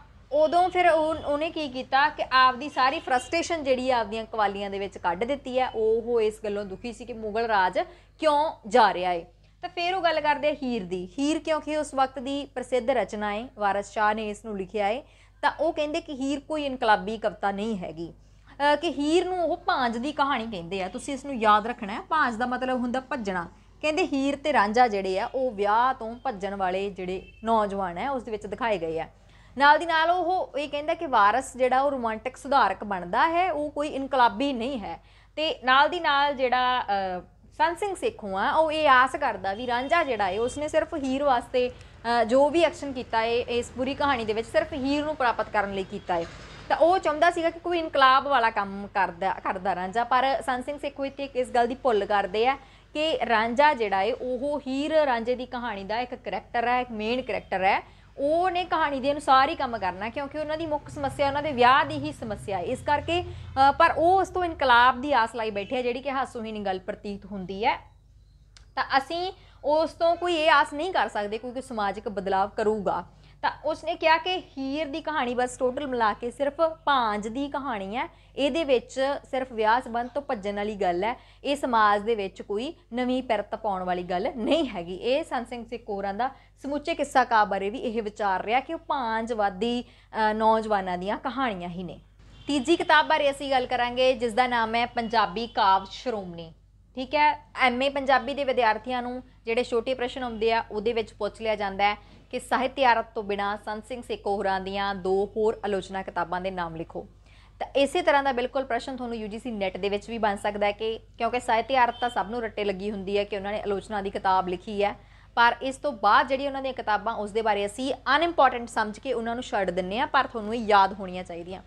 ਉਦੋਂ ਫਿਰ ਉਹਨੇ ਕੀ ਕੀਤਾ ਕਿ ਆਪਦੀ ਸਾਰੀ ਫਰਸਟ੍ਰੇਸ਼ਨ ਜਿਹੜੀ ਆ ਆਪਦੀਆਂ ਕਵਾਲੀਆਂ ਦੇ ਵਿੱਚ ਕੱਢ ਦਿੱਤੀ ਹੈ ਉਹ ਇਸ ਗੱਲੋਂ ਦੁਖੀ ਸੀ ਕਿ ਮੁਗਲ ਰਾਜ ਕਿਉਂ ਜਾ ਰਿਹਾ ਏ ਤਾਂ ਫਿਰ ਉਹ ਗੱਲ ਕਰਦੇ ਆ ਹੀਰ ਦੀ ਹੀਰ ਕਿਉਂਕਿ ਉਸ ਵਕਤ ਦੀ ਪ੍ਰਸਿੱਧ ਰਚਨਾ ਏ ਵਾਰਿਸ ਸ਼ਾਹ ਨੇ ਇਸ ਨੂੰ ਲਿਖਿਆ ਏ ਤਾਂ ਉਹ ਕਹਿੰਦੇ ਕਿ ਹੀਰ ਕੋਈ ਇਨਕਲਾਬੀ ਕਵਤਾ ਨਹੀਂ ਹੈਗੀ ਕਿ ਹੀਰ ਨੂੰ ਉਹ ਪਾਂਜ ਦੀ ਕਹਾਣੀ ਕਹਿੰਦੇ ਆ ਤੁਸੀਂ ਇਸ ਨੂੰ ਯਾਦ ਰੱਖਣਾ ਹੈ ਪਾਂਜ ਦਾ ਮਤਲਬ ਹੁੰਦਾ ਭੱਜਣਾ ਕਹਿੰਦੇ ਹੀਰ ਤੇ ਰਾਂਝਾ ਜਿਹੜੇ ਆ ਉਹ ਵਿਆਹ ਤੋਂ ਭੱਜਣ ਵਾਲੇ ਜਿਹੜੇ ਨੌਜਵਾਨ ਹੈ ਉਸ ਦੇ ਵਿੱਚ ਦਿਖਾਏ ਗਏ ਆ ਨਾਲ ਦੀ ਨਾਲ ਉਹ ਇਹ ਕਹਿੰਦਾ ਕਿ ਵਾਰਸ ਜਿਹੜਾ ਉਹ ਰੋਮਾਂਟਿਕ ਸੁਧਾਰਕ ਬਣਦਾ ਹੈ ਉਹ ਕੋਈ ਇਨਕਲਾਬੀ ਨਹੀਂ ਹੈ ਤੇ ਨਾਲ ਦੀ ਨਾਲ ਜਿਹੜਾ ਸੰ ਸਿੰਘ ਸੇਖੂ ਆ ਉਹ ਇਹ ਆਸ ਕਰਦਾ ਵੀ ਰਾਂਝਾ ਜਿਹੜਾ ਹੈ ਉਸਨੇ ਸਿਰਫ ਹੀਰ ਵਾਸਤੇ ਜੋ ਵੀ ਐਕਸ਼ਨ ਕੀਤਾ ਏ ਇਸ ਪੂਰੀ ਕਹਾਣੀ ਦੇ ਵਿੱਚ ਸਿਰਫ ਹੀਰ ਨੂੰ ਪ੍ਰਾਪਤ ਕਰਨ ਲਈ ਕੀਤਾ ਏ ਤਾਂ ਉਹ ਚਾਹੁੰਦਾ ਸੀਗਾ ਕਿ ਕੋਈ ਇਨਕਲਾਬ ਵਾਲਾ ਕੰਮ ਕਰਦਾ ਕਰਦਾ ਰਾਂਝਾ ਪਰ ਸੰਤ ਸਿੰਘ ਸੇਖੂ ਇੱਥੇ ਇਸ ਗੱਲ ਦੀ ਭੁੱਲ ਕਰਦੇ ਆ ਕਿ ਰਾਂਝਾ ਜਿਹੜਾ ਏ ਉਹ ਹੀਰ ਰਾਂਝੇ ਦੀ ਕਹਾਣੀ ਦਾ ਇੱਕ ਕੈਰੈਕਟਰ ਹੈ ਇੱਕ ਮੇਨ ਕੈਰੈਕਟਰ ਹੈ ਉਹ ਨੇ ਕਹਾਣੀ ਦੇ ਅਨੁਸਾਰ ਹੀ ਕੰਮ ਕਰਨਾ ਕਿਉਂਕਿ ਉਹਨਾਂ ਦੀ ਮੁੱਖ ਸਮੱਸਿਆ ਉਹਨਾਂ ਦੇ ਵਿਆਹ ਦੀ ਹੀ ਸਮੱਸਿਆ ਹੈ ਇਸ ਕਰਕੇ ਪਰ ਉਹ ਉਸ ਤੋਂ ਇਨਕਲਾਬ ਦੀ ਆਸ ਲਾਈ ਬੈਠੇ ਆ ਜਿਹੜੀ ਕਿ ਹਾਸੋਹੀਣੀ ਗੱਲ ਪ੍ਰਤੀਤ ਹੁੰਦੀ ਹੈ ਤਾਂ ਅਸੀਂ ਉਸ ਤੋਂ ਕੋਈ ਇਹ ਆਸ ਨਹੀਂ ਕਰ ਸਕਦੇ ਕਿਉਂਕਿ ਸਮਾਜਿਕ ਬਦਲਾਅ ਕਰੂਗਾ ਤਾਂ ਉਸਨੇ ਕਿਹਾ ਕਿ ਹੀਰ ਦੀ ਕਹਾਣੀ ਬਸ ਟੋਟਲ ਮਿਲਾ ਕੇ ਸਿਰਫ ਪਾਂਜ ਦੀ ਕਹਾਣੀ ਹੈ ਇਹਦੇ ਵਿੱਚ ਸਿਰਫ ਵਿਆਹ ਸੰਬੰਧ ਤੋਂ ਭੱਜਣ ਵਾਲੀ ਗੱਲ ਹੈ ਇਹ ਸਮਾਜ ਦੇ ਵਿੱਚ ਕੋਈ ਨਵੀਂ ਪਰਤ ਪਾਉਣ ਵਾਲੀ ਗੱਲ ਨਹੀਂ ਹੈਗੀ ਇਹ ਸੰਤ ਸਿੰਘ ਸਿਕੋਰਾਂ ਦਾ ਸਮੁੱਚੇ ਕਿੱਸਾ ਕਾ ਬਾਰੇ ਵੀ ਇਹ ਵਿਚਾਰ ਰਿਹਾ ਕਿ ਉਹ ਪਾਂਜਵਾਦੀ ਨੌਜਵਾਨਾਂ ਦੀਆਂ ਕਹਾਣੀਆਂ ਹੀ ਨੇ ਤੀਜੀ ਕਿਤਾਬ ਬਾਰੇ ਅਸੀਂ ਗੱਲ ਕਰਾਂਗੇ ਜਿਸ ਦਾ ਨਾਮ ਹੈ ਪੰਜਾਬੀ ਕਾਵ ਸ਼੍ਰੋਮਣੀ ਠੀਕ ਹੈ ਐਮਏ ਪੰਜਾਬੀ ਦੇ ਵਿਦਿਆਰਥੀਆਂ ਨੂੰ ਜਿਹੜੇ ਛੋਟੇ ਪ੍ਰਸ਼ਨ ਹੁੰਦੇ ਆ ਉਹਦੇ ਵਿੱਚ ਪੁੱਛ ਲਿਆ ਜਾਂਦਾ ਹੈ ਕਿ ਸਾਹਿਤਿਆਰਤ ਤੋਂ ਬਿਨਾ ਸੰਤ ਸਿੰਘ ਸੇਕੋਹਰਾਂ ਦੀਆਂ ਦੋ ਹੋਰ ਆਲੋਚਨਾ ਕਿਤਾਬਾਂ ਦੇ ਨਾਮ ਲਿਖੋ ਤਾਂ ਇਸੇ ਤਰ੍ਹਾਂ ਦਾ ਬਿਲਕੁਲ ਪ੍ਰਸ਼ਨ ਤੁਹਾਨੂੰ UGC ਨੈਟ ਦੇ ਵਿੱਚ ਵੀ ਬਣ ਸਕਦਾ ਹੈ ਕਿ ਕਿਉਂਕਿ ਸਾਹਿਤਿਆਰਤ ਤਾਂ ਸਭ ਨੂੰ ਰੱਟੇ ਲੱਗੀ ਹੁੰਦੀ ਹੈ ਕਿ ਉਹਨਾਂ ਨੇ ਆਲੋਚਨਾ ਦੀ ਕਿਤਾਬ ਲਿਖੀ ਹੈ ਪਰ ਇਸ ਤੋਂ ਬਾਅਦ ਜਿਹੜੀ ਉਹਨਾਂ ਦੀਆਂ ਕਿਤਾਬਾਂ ਉਸ ਦੇ ਬਾਰੇ ਅਸੀਂ ਅਨਇੰਪੋਰਟੈਂਟ ਸਮਝ ਕੇ ਉਹਨਾਂ ਨੂੰ ਛੱਡ ਦਿੰਨੇ ਆ ਪਰ ਤੁਹਾਨੂੰ ਇਹ ਯਾਦ ਹੋਣੀਆਂ ਚਾਹੀਦੀਆਂ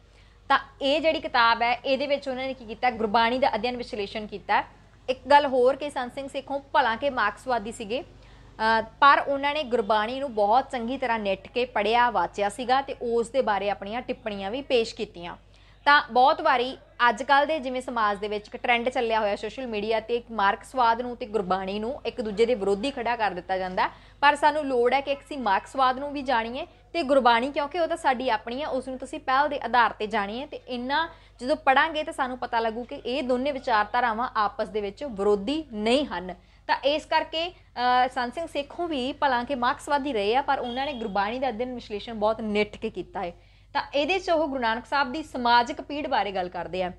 ਤਾਂ ਇਹ ਜਿਹੜੀ ਕਿਤਾਬ ਹੈ ਇਹਦੇ ਵਿੱਚ ਉਹਨਾਂ ਨੇ ਕੀ ਕੀਤਾ ਗੁਰਬਾਣੀ ਦਾ ਅਧਿਐਨ ਵਿਸ਼ਲੇਸ਼ਣ ਕੀਤਾ ਇੱਕ ਗੱਲ ਹੋਰ ਕਿ ਸੰਤ ਸਿੰਘ ਸੇਖੋਂ ਭਲਾ ਕੇ ਮਾਰਕਸਵਾਦੀ ਸੀਗੇ ਪਰ ਉਹਨਾਂ ਨੇ ਗੁਰਬਾਣੀ ਨੂੰ ਬਹੁਤ ਚੰਗੀ ਤਰ੍ਹਾਂ ਨਿੱਟ ਕੇ ਪੜਿਆ ਵਾਚਿਆ ਸੀਗਾ ਤੇ ਉਸ ਦੇ ਬਾਰੇ ਆਪਣੀਆਂ ਟਿੱਪਣੀਆਂ ਵੀ ਪੇਸ਼ ਕੀਤੀਆਂ ਤਾਂ ਬਹੁਤ ਵਾਰੀ ਅੱਜ ਕੱਲ ਦੇ ਜਿਵੇਂ ਸਮਾਜ ਦੇ ਵਿੱਚ ਇੱਕ ਟ੍ਰੈਂਡ ਚੱਲਿਆ ਹੋਇਆ ਸੋਸ਼ਲ ਮੀਡੀਆ ਤੇ ਇੱਕ ਮਾਰਕਸਵਾਦ ਨੂੰ ਤੇ ਗੁਰਬਾਣੀ ਨੂੰ ਇੱਕ ਦੂਜੇ ਦੇ ਵਿਰੋਧੀ ਖੜਾ ਕਰ ਦਿੱਤਾ ਜਾਂਦਾ ਪਰ ਸਾਨੂੰ ਲੋੜ ਹੈ ਕਿ ਇੱਕ ਸੀ ਮਾਰਕਸਵਾਦ ਨੂੰ ਵੀ ਜਾਣੀਏ ਤੇ ਗੁਰਬਾਣੀ ਕਿਉਂਕਿ ਉਹ ਤਾਂ ਸਾਡੀ ਆਪਣੀ ਹੈ ਉਸ ਨੂੰ ਤੁਸੀਂ ਪਹਿਲ ਦੇ ਆਧਾਰ ਤੇ ਜਾਣੀਏ ਤੇ ਇੰਨਾ ਜਦੋਂ ਪੜਾਂਗੇ ਤਾਂ ਸਾਨੂੰ ਪਤਾ ਲੱਗੂ ਕਿ ਇਹ ਦੋਨੇ ਵਿਚਾਰਧਾਰਾਵਾਂ ਆਪਸ ਦੇ ਵਿੱਚ ਵਿਰੋਧੀ ਨਹੀਂ ਹਨ ਤਾਂ ਇਸ ਕਰਕੇ ਸੰਤ ਸਿੰਘ ਸੇਖੋਂ ਵੀ ਕੇ ਮਾਰਕਸਵਾਦੀ ਰਹੇ ਆ ਪਰ ਉਹਨਾਂ ਨੇ ਗੁਰਬਾਣੀ ਦਾ ਅਧਿਐਨ ਵਿਸ਼ਲੇਸ਼ਣ ਬਹੁਤ ਨਿੱਠ ਕੇ ਕੀਤਾ ਹੈ ਤਾਂ ਇਹਦੇ 'ਚ ਉਹ ਗੁਰੂ ਨਾਨਕ ਸਾਹਿਬ ਦੀ ਸਮਾਜਿਕ ਪੀੜ ਬਾਰੇ ਗੱਲ ਕਰਦੇ ਆ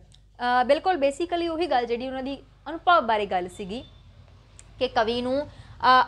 ਬਿਲਕੁਲ ਬੇਸਿਕਲੀ ਉਹੀ ਗੱਲ ਜਿਹੜੀ ਉਹਨਾਂ ਦੀ ਅਨੁਭਵ ਬਾਰੇ ਗੱਲ ਸੀਗੀ ਕਿ ਕਵੀ ਨੂੰ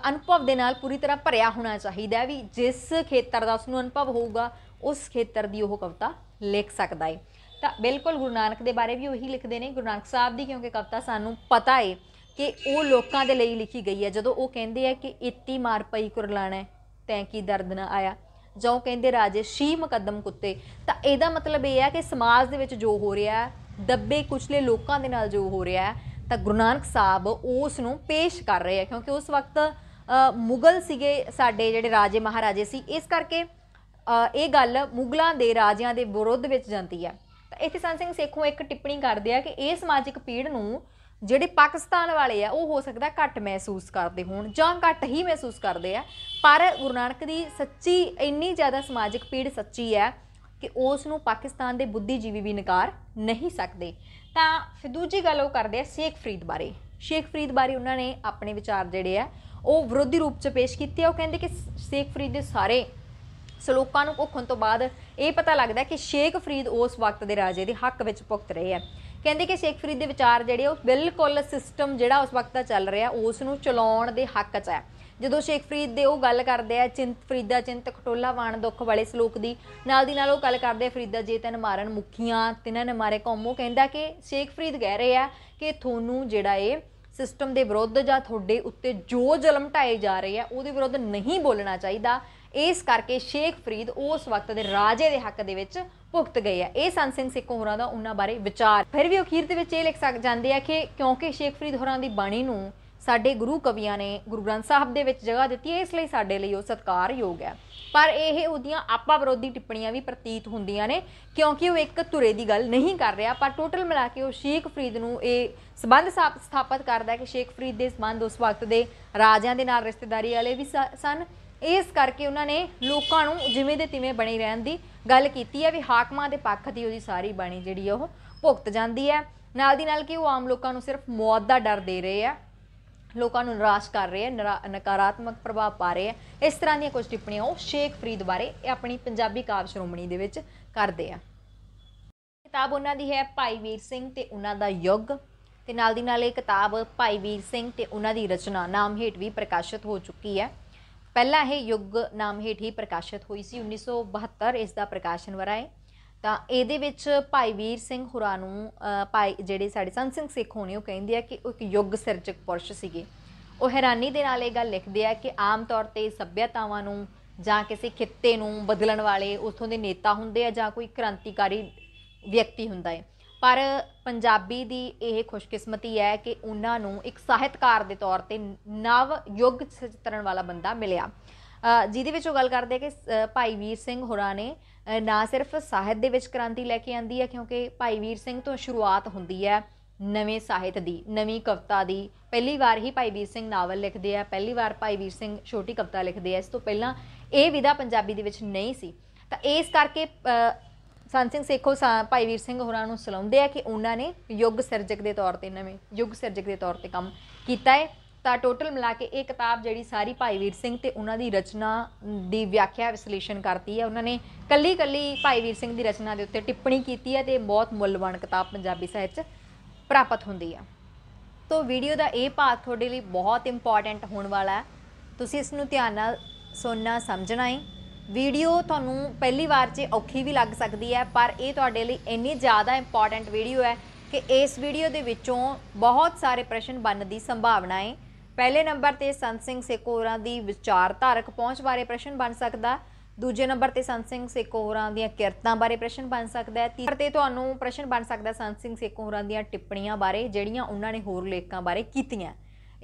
ਅਨੁਭਵ ਦੇ ਨਾਲ ਪੂਰੀ ਤਰ੍ਹਾਂ ਭਰਿਆ ਹੋਣਾ ਚਾਹੀਦਾ ਹੈ ਵੀ ਜਿਸ ਖੇਤਰ ਦਾ ਉਸ ਨੂੰ ਅਨੁਭਵ ਹੋਊਗਾ ਉਸ ਖੇਤਰ ਦੀ ਉਹ ਕਵਿਤਾ ਲਿਖ ਸਕਦਾ ਹੈ ਤਾਂ ਬਿਲਕੁਲ ਗੁਰੂ ਨਾਨਕ ਦੇ ਬਾਰੇ ਵੀ ਉਹੀ ਲਿਖਦੇ ਨੇ ਗੁਰੂ ਨਾਨਕ ਸਾਹਿਬ ਦੀ ਕਿਉਂਕਿ ਕਵਿਤਾ ਸਾਨੂੰ ਪਤਾ ਹੈ ਕਿ ਉਹ ਲੋਕਾਂ ਦੇ ਲਈ ਲਿਖੀ ਗਈ ਹੈ ਜਦੋਂ ਉਹ ਕਹਿੰਦੇ ਆ ਕਿ ਇਤੀ ਮਾਰ ਪਈ ਕੁਰਲਾਣਾ ਤੈਂ ਕੀ ਦਰਦ ਨਾ ਆਇਆ ਜੋ ਕਹਿੰਦੇ ਰਾਜੇ ਸ਼ੀ ਮਕਦਮ ਕੁੱਤੇ ਤਾਂ ਇਹਦਾ ਮਤਲਬ ਇਹ ਹੈ ਕਿ ਸਮਾਜ ਦੇ ਵਿੱਚ ਜੋ ਹੋ ਰਿਹਾ ਦੱਬੇ ਕੁਚਲੇ ਲੋਕਾਂ ਦੇ ਨਾਲ ਜੋ ਹੋ ਰਿਹਾ ਤਾਂ ਗੁਰੂ ਨਾਨਕ ਸਾਹਿਬ ਉਸ ਨੂੰ ਪੇਸ਼ ਕਰ ਰਹੇ ਆ ਕਿਉਂਕਿ ਉਸ ਵਕਤ ਮੁਗਲ ਸੀਗੇ ਸਾਡੇ ਜਿਹੜੇ ਰਾਜੇ ਮਹਾਰਾਜੇ ਸੀ ਇਸ ਕਰਕੇ ਇਹ ਗੱਲ ਮੁਗਲਾਂ ਦੇ ਰਾਜਿਆਂ ਦੇ ਵਿਰੋਧ ਵਿੱਚ ਜਾਂਦੀ ਆ ਤਾਂ ਇੱਥੇ ਸੰਤ ਸਿੰਘ ਸੇਖੋਂ ਇੱਕ ਟਿੱਪਣੀ ਕਰਦੇ ਆ ਕਿ ਇਹ ਸਮਾਜਿਕ ਪੀੜ ਨੂੰ ਜਿਹੜੇ ਪਾਕਿਸਤਾਨ ਵਾਲੇ ਆ ਉਹ ਹੋ ਸਕਦਾ ਘੱਟ ਮਹਿਸੂਸ ਕਰਦੇ ਹੋਣ ਜਾਂ ਘੱਟ ਹੀ ਮਹਿਸੂਸ ਕਰਦੇ ਆ ਪਰ ਗੁਰੂ ਨਾਨਕ ਦੀ ਸੱਚੀ ਇੰਨੀ ਜ਼ਿਆਦਾ ਸਮਾਜਿਕ ਪੀੜ ਸੱਚੀ ਹੈ ਕਿ ਉਸ ਨੂੰ ਪਾਕਿਸਤਾਨ ਦੇ ਬੁੱਧੀਜੀਵੀ ਵੀ ਨਕਾਰ ਨਹੀਂ ਸਕਦੇ ਤਾਂ ਫਿਰ ਦੂਜੀ ਗੱਲ ਉਹ ਕਰਦੇ ਆ ਸ਼ੇਖ ਫਰੀਦ ਬਾਰੇ ਸ਼ੇਖ ਫਰੀਦ ਬਾਰੇ ਉਹਨਾਂ ਨੇ ਆਪਣੇ ਵਿਚਾਰ ਜਿਹੜੇ ਆ ਉਹ ਵਿਰੋਧੀ ਰੂਪ ਚ ਪੇਸ਼ ਕੀਤੇ ਉਹ ਕਹਿੰਦੇ ਕਿ ਸ਼ੇਖ ਫਰੀਦ ਦੇ ਸਾਰੇ ਸ਼ਲੋਕਾਂ ਨੂੰ ਭੁੱਖਣ ਤੋਂ ਬਾਅਦ ਇਹ ਪਤਾ ਲੱਗਦਾ ਕਿ ਸ਼ੇਖ ਫਰੀਦ ਉਸ ਵਕਤ ਦੇ ਰਾਜੇ ਦੇ ਹੱਕ ਵਿੱਚ ਭੁਗਤ ਰਹੇ ਆ ਕਹਿੰਦੇ ਕਿ ਸ਼ੇਖ ਫਰੀਦ ਦੇ ਵਿਚਾਰ ਜਿਹੜੇ ਉਹ ਬਿਲਕੁਲ ਸਿਸਟਮ ਜਿਹੜਾ ਉਸ ਵਕਤ ਦਾ ਚੱਲ ਰਿਹਾ ਉਸ ਨੂੰ ਚਲਾਉਣ ਦੇ ਹੱਕ 'ਚ ਹੈ ਜਦੋਂ ਸ਼ੇਖ ਫਰੀਦ ਦੇ ਉਹ ਗੱਲ ਕਰਦੇ ਆ ਚਿੰਤ ਫਰੀਦਾ ਚਿੰਤ ਖਟੋਲਾ ਵਾਣ ਦੁੱਖ ਵਾਲੇ ਸ਼ਲੋਕ ਦੀ ਨਾਲ ਦੀ ਨਾਲ ਉਹ ਗੱਲ ਕਰਦੇ ਆ ਫਰੀਦਾ ਜੇ ਤੈਨ ਮਾਰਨ ਮੁਖੀਆਂ ਤਿਨਾਂ ਨੇ ਮਾਰੇ ਕੌਮੋ ਕਹਿੰਦਾ ਕਿ ਸ਼ੇਖ ਫਰੀਦ ਕਹਿ ਰਹੇ ਆ ਕਿ ਤੁਹਾਨੂੰ ਜਿਹੜਾ ਇਹ ਸਿਸਟਮ ਦੇ ਵਿਰੁੱਧ ਜਾਂ ਤੁਹਾਡੇ ਉੱਤੇ ਜੋ ਜ਼ੁਲਮ ਢਾਏ ਜਾ ਰਹੇ ਆ ਉਹਦੇ ਵਿਰੁੱਧ ਨਹੀਂ ਬੋਲਣਾ ਚਾਹੀਦਾ ਇਸ ਕਰਕੇ ਸ਼ੇਖ ਫਰੀਦ ਉਸ ਵਕਤ ਦੇ ਰਾਜੇ ਦੇ ਹੱਕ ਦੇ ਵਿੱਚ ਭੁਗਤ ਗਏ ਆ ਇਹ ਸੰਤ ਸਿੰਘ ਸਿੱਖ ਹੋਰਾਂ ਦਾ ਉਹਨਾਂ ਬਾਰੇ ਵਿਚਾਰ ਫਿਰ ਵੀ ਅਖੀਰ ਦੇ ਵਿੱਚ ਇਹ ਲਿਖ ਸਕ ਜਾਂਦੇ ਆ ਕਿ ਕਿਉਂਕਿ ਸ਼ੇਖ ਫਰੀਦ ਹੋਰਾਂ ਦੀ ਬਾਣੀ ਨੂੰ ਸਾਡੇ ਗੁਰੂ ਕਵੀਆਂ ਨੇ ਗੁਰੂ ਗ੍ਰੰਥ ਸਾਹਿਬ ਦੇ ਵਿੱਚ ਜਗ੍ਹਾ ਦਿੱਤੀ ਹੈ ਇਸ ਲਈ ਸਾਡੇ ਲਈ ਉਹ ਸਤਿਕਾਰਯੋਗ ਹੈ ਪਰ ਇਹ ਉਹਦੀਆਂ ਆਪਾ ਵਿਰੋਧੀ ਟਿੱਪਣੀਆਂ ਵੀ ਪ੍ਰਤੀਤ ਹੁੰਦੀਆਂ ਨੇ ਕਿਉਂਕਿ ਉਹ ਇੱਕ ਧੁਰੇ ਦੀ ਗੱਲ ਨਹੀਂ ਕਰ ਰਿਹਾ ਪਰ ਟੋਟਲ ਮਿਲਾ ਕੇ ਉਹ ਸ਼ੇਖ ਫਰੀਦ ਨੂੰ ਇਹ ਸਬੰਧ ਸਥਾਪਿਤ ਕਰਦਾ ਹੈ ਕਿ ਸ਼ੇਖ ਫਰੀਦ ਦੇ ਸਬੰਧ ਉਸ ਵਕਤ ਦੇ ਰਾਜਿਆਂ ਦੇ ਨਾਲ ਰਿਸ਼ਤੇਦਾਰੀ ਵਾਲੇ ਵੀ ਸਨ ਇਸ ਕਰਕੇ ਉਹਨਾਂ ਨੇ ਲੋਕਾਂ ਨੂੰ ਜਿਵੇਂ ਦੇ ਤਿਵੇਂ ਬਣੇ ਰਹਿਣ ਦੀ ਗੱਲ ਕੀਤੀ ਹੈ ਵੀ ਹਾਕਮਾਂ ਦੇ ਪੱਖ ਦੀ ਉਹਦੀ ਸਾਰੀ ਬਾਣੀ ਜਿਹੜੀ ਉਹ ਭੁਗਤ ਜਾਂਦੀ ਹੈ ਨਾਲ ਦੀ ਨਾਲ ਕਿ ਉਹ ਆਮ ਲੋਕਾਂ ਨੂੰ ਸਿਰਫ ਮੌਤ ਦਾ ਡਰ ਦੇ ਰਹੇ ਆ ਲੋਕਾਂ ਨੂੰ ਨਿਰਾਸ਼ ਕਰ ਰਹੇ ਆ ਨਕਾਰਾਤਮਕ ਪ੍ਰਭਾਵ ਪਾ ਰਹੇ ਆ ਇਸ ਤਰ੍ਹਾਂ ਦੀਆਂ ਕੁਝ ਟਿੱਪਣੀਆਂ ਉਹ ਸ਼ੇਖ ਫਰੀਦ ਬਾਰੇ ਆਪਣੀ ਪੰਜਾਬੀ ਕਾਵਿ ਸ਼੍ਰੋਮਣੀ ਦੇ ਵਿੱਚ ਕਰਦੇ ਆ ਕਿਤਾਬ ਉਹਨਾਂ ਦੀ ਹੈ ਭਾਈ ਵੀਰ ਸਿੰਘ ਤੇ ਉਹਨਾਂ ਦਾ ਯੁੱਗ ਤੇ ਨਾਲ ਦੀ ਨਾਲ ਇਹ ਕਿਤਾਬ ਭਾਈ ਵੀਰ ਸਿੰਘ ਤੇ ਉਹਨਾਂ ਦੀ ਰਚਨਾ ਨਾਮ ਹੇਠ ਵੀ ਪ੍ਰਕਾਸ਼ਿਤ ਹੋ ਚੁੱਕੀ ਹੈ ਪਹਿਲਾਂ ਇਹ ਯੁੱਗ ਨਾਮ ਹੇਠ ਹੀ ਪ੍ਰਕਾਸ਼ਿਤ ਹੋਈ ਸੀ 1972 ਇਸ ਦਾ ਪ੍ਰਕਾਸ਼ਨ ਵਰਾ ਹੈ ਤਾਂ ਇਹਦੇ ਵਿੱਚ ਭਾਈ ਵੀਰ ਸਿੰਘ ਹੁਰਾ ਨੂੰ ਭਾਈ ਜਿਹੜੇ ਸਾਡੇ ਸੰਤ ਸਿੰਘ ਸਿੱਖ ਹੋਣੇ ਉਹ ਕਹਿੰਦੇ ਆ ਕਿ ਉਹ ਇੱਕ ਯੁੱਗ ਸਿਰਜਕ ਪੁਰਸ਼ ਸੀਗੇ ਉਹ ਹੈਰਾਨੀ ਦੇ ਨਾਲ ਇਹ ਗੱਲ ਲਿਖਦੇ ਆ ਕਿ ਆਮ ਤੌਰ ਤੇ ਸੱਭਿਆਤਾਵਾਂ ਨੂੰ ਜਾਂ ਕਿਸੇ ਖਿੱਤੇ ਨੂੰ ਬਦਲਣ ਵਾਲੇ ਉਥੋਂ ਦੇ ਨੇਤਾ ਹੁੰਦੇ ਆ ਜਾਂ ਕੋਈ ਕ੍ਰਾਂਤੀਕਾਰੀ ਵਿਅਕਤੀ ਹੁੰਦਾ ਹੈ ਪਰ ਪੰਜਾਬੀ ਦੀ ਇਹ ਖੁਸ਼ਕਿਸਮਤੀ ਹੈ ਕਿ ਉਹਨਾਂ ਨੂੰ ਇੱਕ ਸਾਹਿਤਕਾਰ ਦੇ ਤੌਰ ਤੇ ਨਵ ਯੁੱਗ ਚਿਤਰਣ ਵਾਲਾ ਬੰਦਾ ਮਿਲਿਆ ਜਿਹਦੇ ਵਿੱਚ ਉਹ ਗੱਲ ਕਰਦੇ ਕਿ ਭਾਈ ਵੀਰ ਸਿੰਘ ਹੋਰਾਂ ਨੇ ਨਾ ਸਿਰਫ ਸਾਹਿਤ ਦੇ ਵਿੱਚ ਕ੍ਰਾਂਤੀ ਲੈ ਕੇ ਆਂਦੀ ਹੈ ਕਿਉਂਕਿ ਭਾਈ ਵੀਰ ਸਿੰਘ ਤੋਂ ਸ਼ੁਰੂਆਤ ਹੁੰਦੀ ਹੈ ਨਵੇਂ ਸਾਹਿਤ ਦੀ ਨਵੀਂ ਕਵਿਤਾ ਦੀ ਪਹਿਲੀ ਵਾਰ ਹੀ ਭਾਈ ਵੀਰ ਸਿੰਘ ਨਾਵਲ ਲਿਖਦੇ ਆ ਪਹਿਲੀ ਵਾਰ ਭਾਈ ਵੀਰ ਸਿੰਘ ਛੋਟੀ ਕਵਿਤਾ ਲਿਖਦੇ ਆ ਇਸ ਤੋਂ ਪਹਿਲਾਂ ਇਹ ਵਿਧਾ ਪੰਜਾਬੀ ਦੇ ਵਿੱਚ ਨਹੀਂ ਸੀ ਤਾਂ ਇਸ ਕਰਕੇ ਸੰਤ ਸਿੰਘ ਸੇਖੋ ਭਾਈ ਵੀਰ ਸਿੰਘ ਹੋਰਾਂ ਨੂੰ ਸਲਾਉਂਦੇ ਆ ਕਿ ਉਹਨਾਂ ਨੇ ਯੁੱਗ ਸਿਰਜਕ ਦੇ ਤੌਰ ਤੇ ਨਵੇਂ ਯੁੱਗ ਸਿਰਜਕ ਦੇ ਤੌਰ ਤੇ ਕੰਮ ਕੀਤਾ ਹੈ ਤਾਂ ਟੋਟਲ ਮਿਲਾ ਕੇ ਇਹ ਕਿਤਾਬ ਜਿਹੜੀ ਸਾਰੀ ਭਾਈ ਵੀਰ ਸਿੰਘ ਤੇ ਉਹਨਾਂ ਦੀ ਰਚਨਾ ਦੀ ਵਿਆਖਿਆ ਵਿਸ਼ਲੇਸ਼ਣ ਕਰਦੀ ਹੈ ਉਹਨਾਂ ਨੇ ਕੱਲੀ ਕੱਲੀ ਭਾਈ ਵੀਰ ਸਿੰਘ ਦੀ ਰਚਨਾ ਦੇ ਉੱਤੇ ਟਿੱਪਣੀ ਕੀਤੀ ਹੈ ਤੇ ਬਹੁਤ ਮੁੱਲਵਾਨ ਕਿਤਾਬ ਪੰਜਾਬੀ ਸਾਹਿਤ 'ਚ ਪ੍ਰਾਪਤ ਹੁੰਦੀ ਆ ਤੋਂ ਵੀਡੀਓ ਦਾ ਇਹ ਭਾਗ ਤੁਹਾਡੇ ਲਈ ਬਹੁਤ ਇੰਪੋਰਟੈਂਟ ਹੋਣ ਵਾਲਾ ਹੈ ਤੁਸੀਂ ਇਸ ਨੂੰ ਧਿਆਨ ਨਾਲ ਸੁਣਨਾ ਸਮਝਣਾ ਹੈ ਵੀਡੀਓ ਤੁਹਾਨੂੰ ਪਹਿਲੀ ਵਾਰ 'ਚ ਔਖੀ ਵੀ ਲੱਗ ਸਕਦੀ ਹੈ ਪਰ ਇਹ ਤੁਹਾਡੇ ਲਈ ਇੰਨੀ ਜ਼ਿਆਦਾ ਇੰਪੋਰਟੈਂਟ ਵੀਡੀਓ ਹੈ ਕਿ ਇਸ ਵੀਡੀਓ ਦੇ ਵਿੱਚੋਂ ਬਹੁਤ ਸਾਰੇ ਪ੍ਰਸ਼ਨ ਬਣਨ ਦੀ ਸੰਭਾਵਨਾ ਹੈ ਪਹਿਲੇ ਨੰਬਰ ਤੇ ਸੰਤ ਸਿੰਘ ਸੇਕੋਹਰਾਂ ਦੀ ਵਿਚਾਰਧਾਰਕ ਪਹੁੰਚ ਬਾਰੇ ਪ੍ਰਸ਼ਨ ਬਣ ਸਕਦਾ ਦੂਜੇ ਨੰਬਰ ਤੇ ਸੰਤ ਸਿੰਘ ਸੇਕੋਹਰਾਂ ਦੀਆਂ ਕਿਰਤਾਂ ਬਾਰੇ ਪ੍ਰਸ਼ਨ ਬਣ ਸਕਦਾ ਹੈ ਤੀਸਰੇ ਤੇ ਤੁਹਾਨੂੰ ਪ੍ਰਸ਼ਨ ਬਣ ਸਕਦਾ ਸੰਤ ਸਿੰਘ ਸੇਕੋਹਰਾਂ ਦੀਆਂ ਟਿੱਪਣੀਆਂ ਬਾਰੇ ਜਿਹੜੀਆਂ ਉਹਨਾਂ ਨੇ ਹੋਰ ਲੇਖਕਾਂ ਬਾਰੇ ਕੀਤੀਆਂ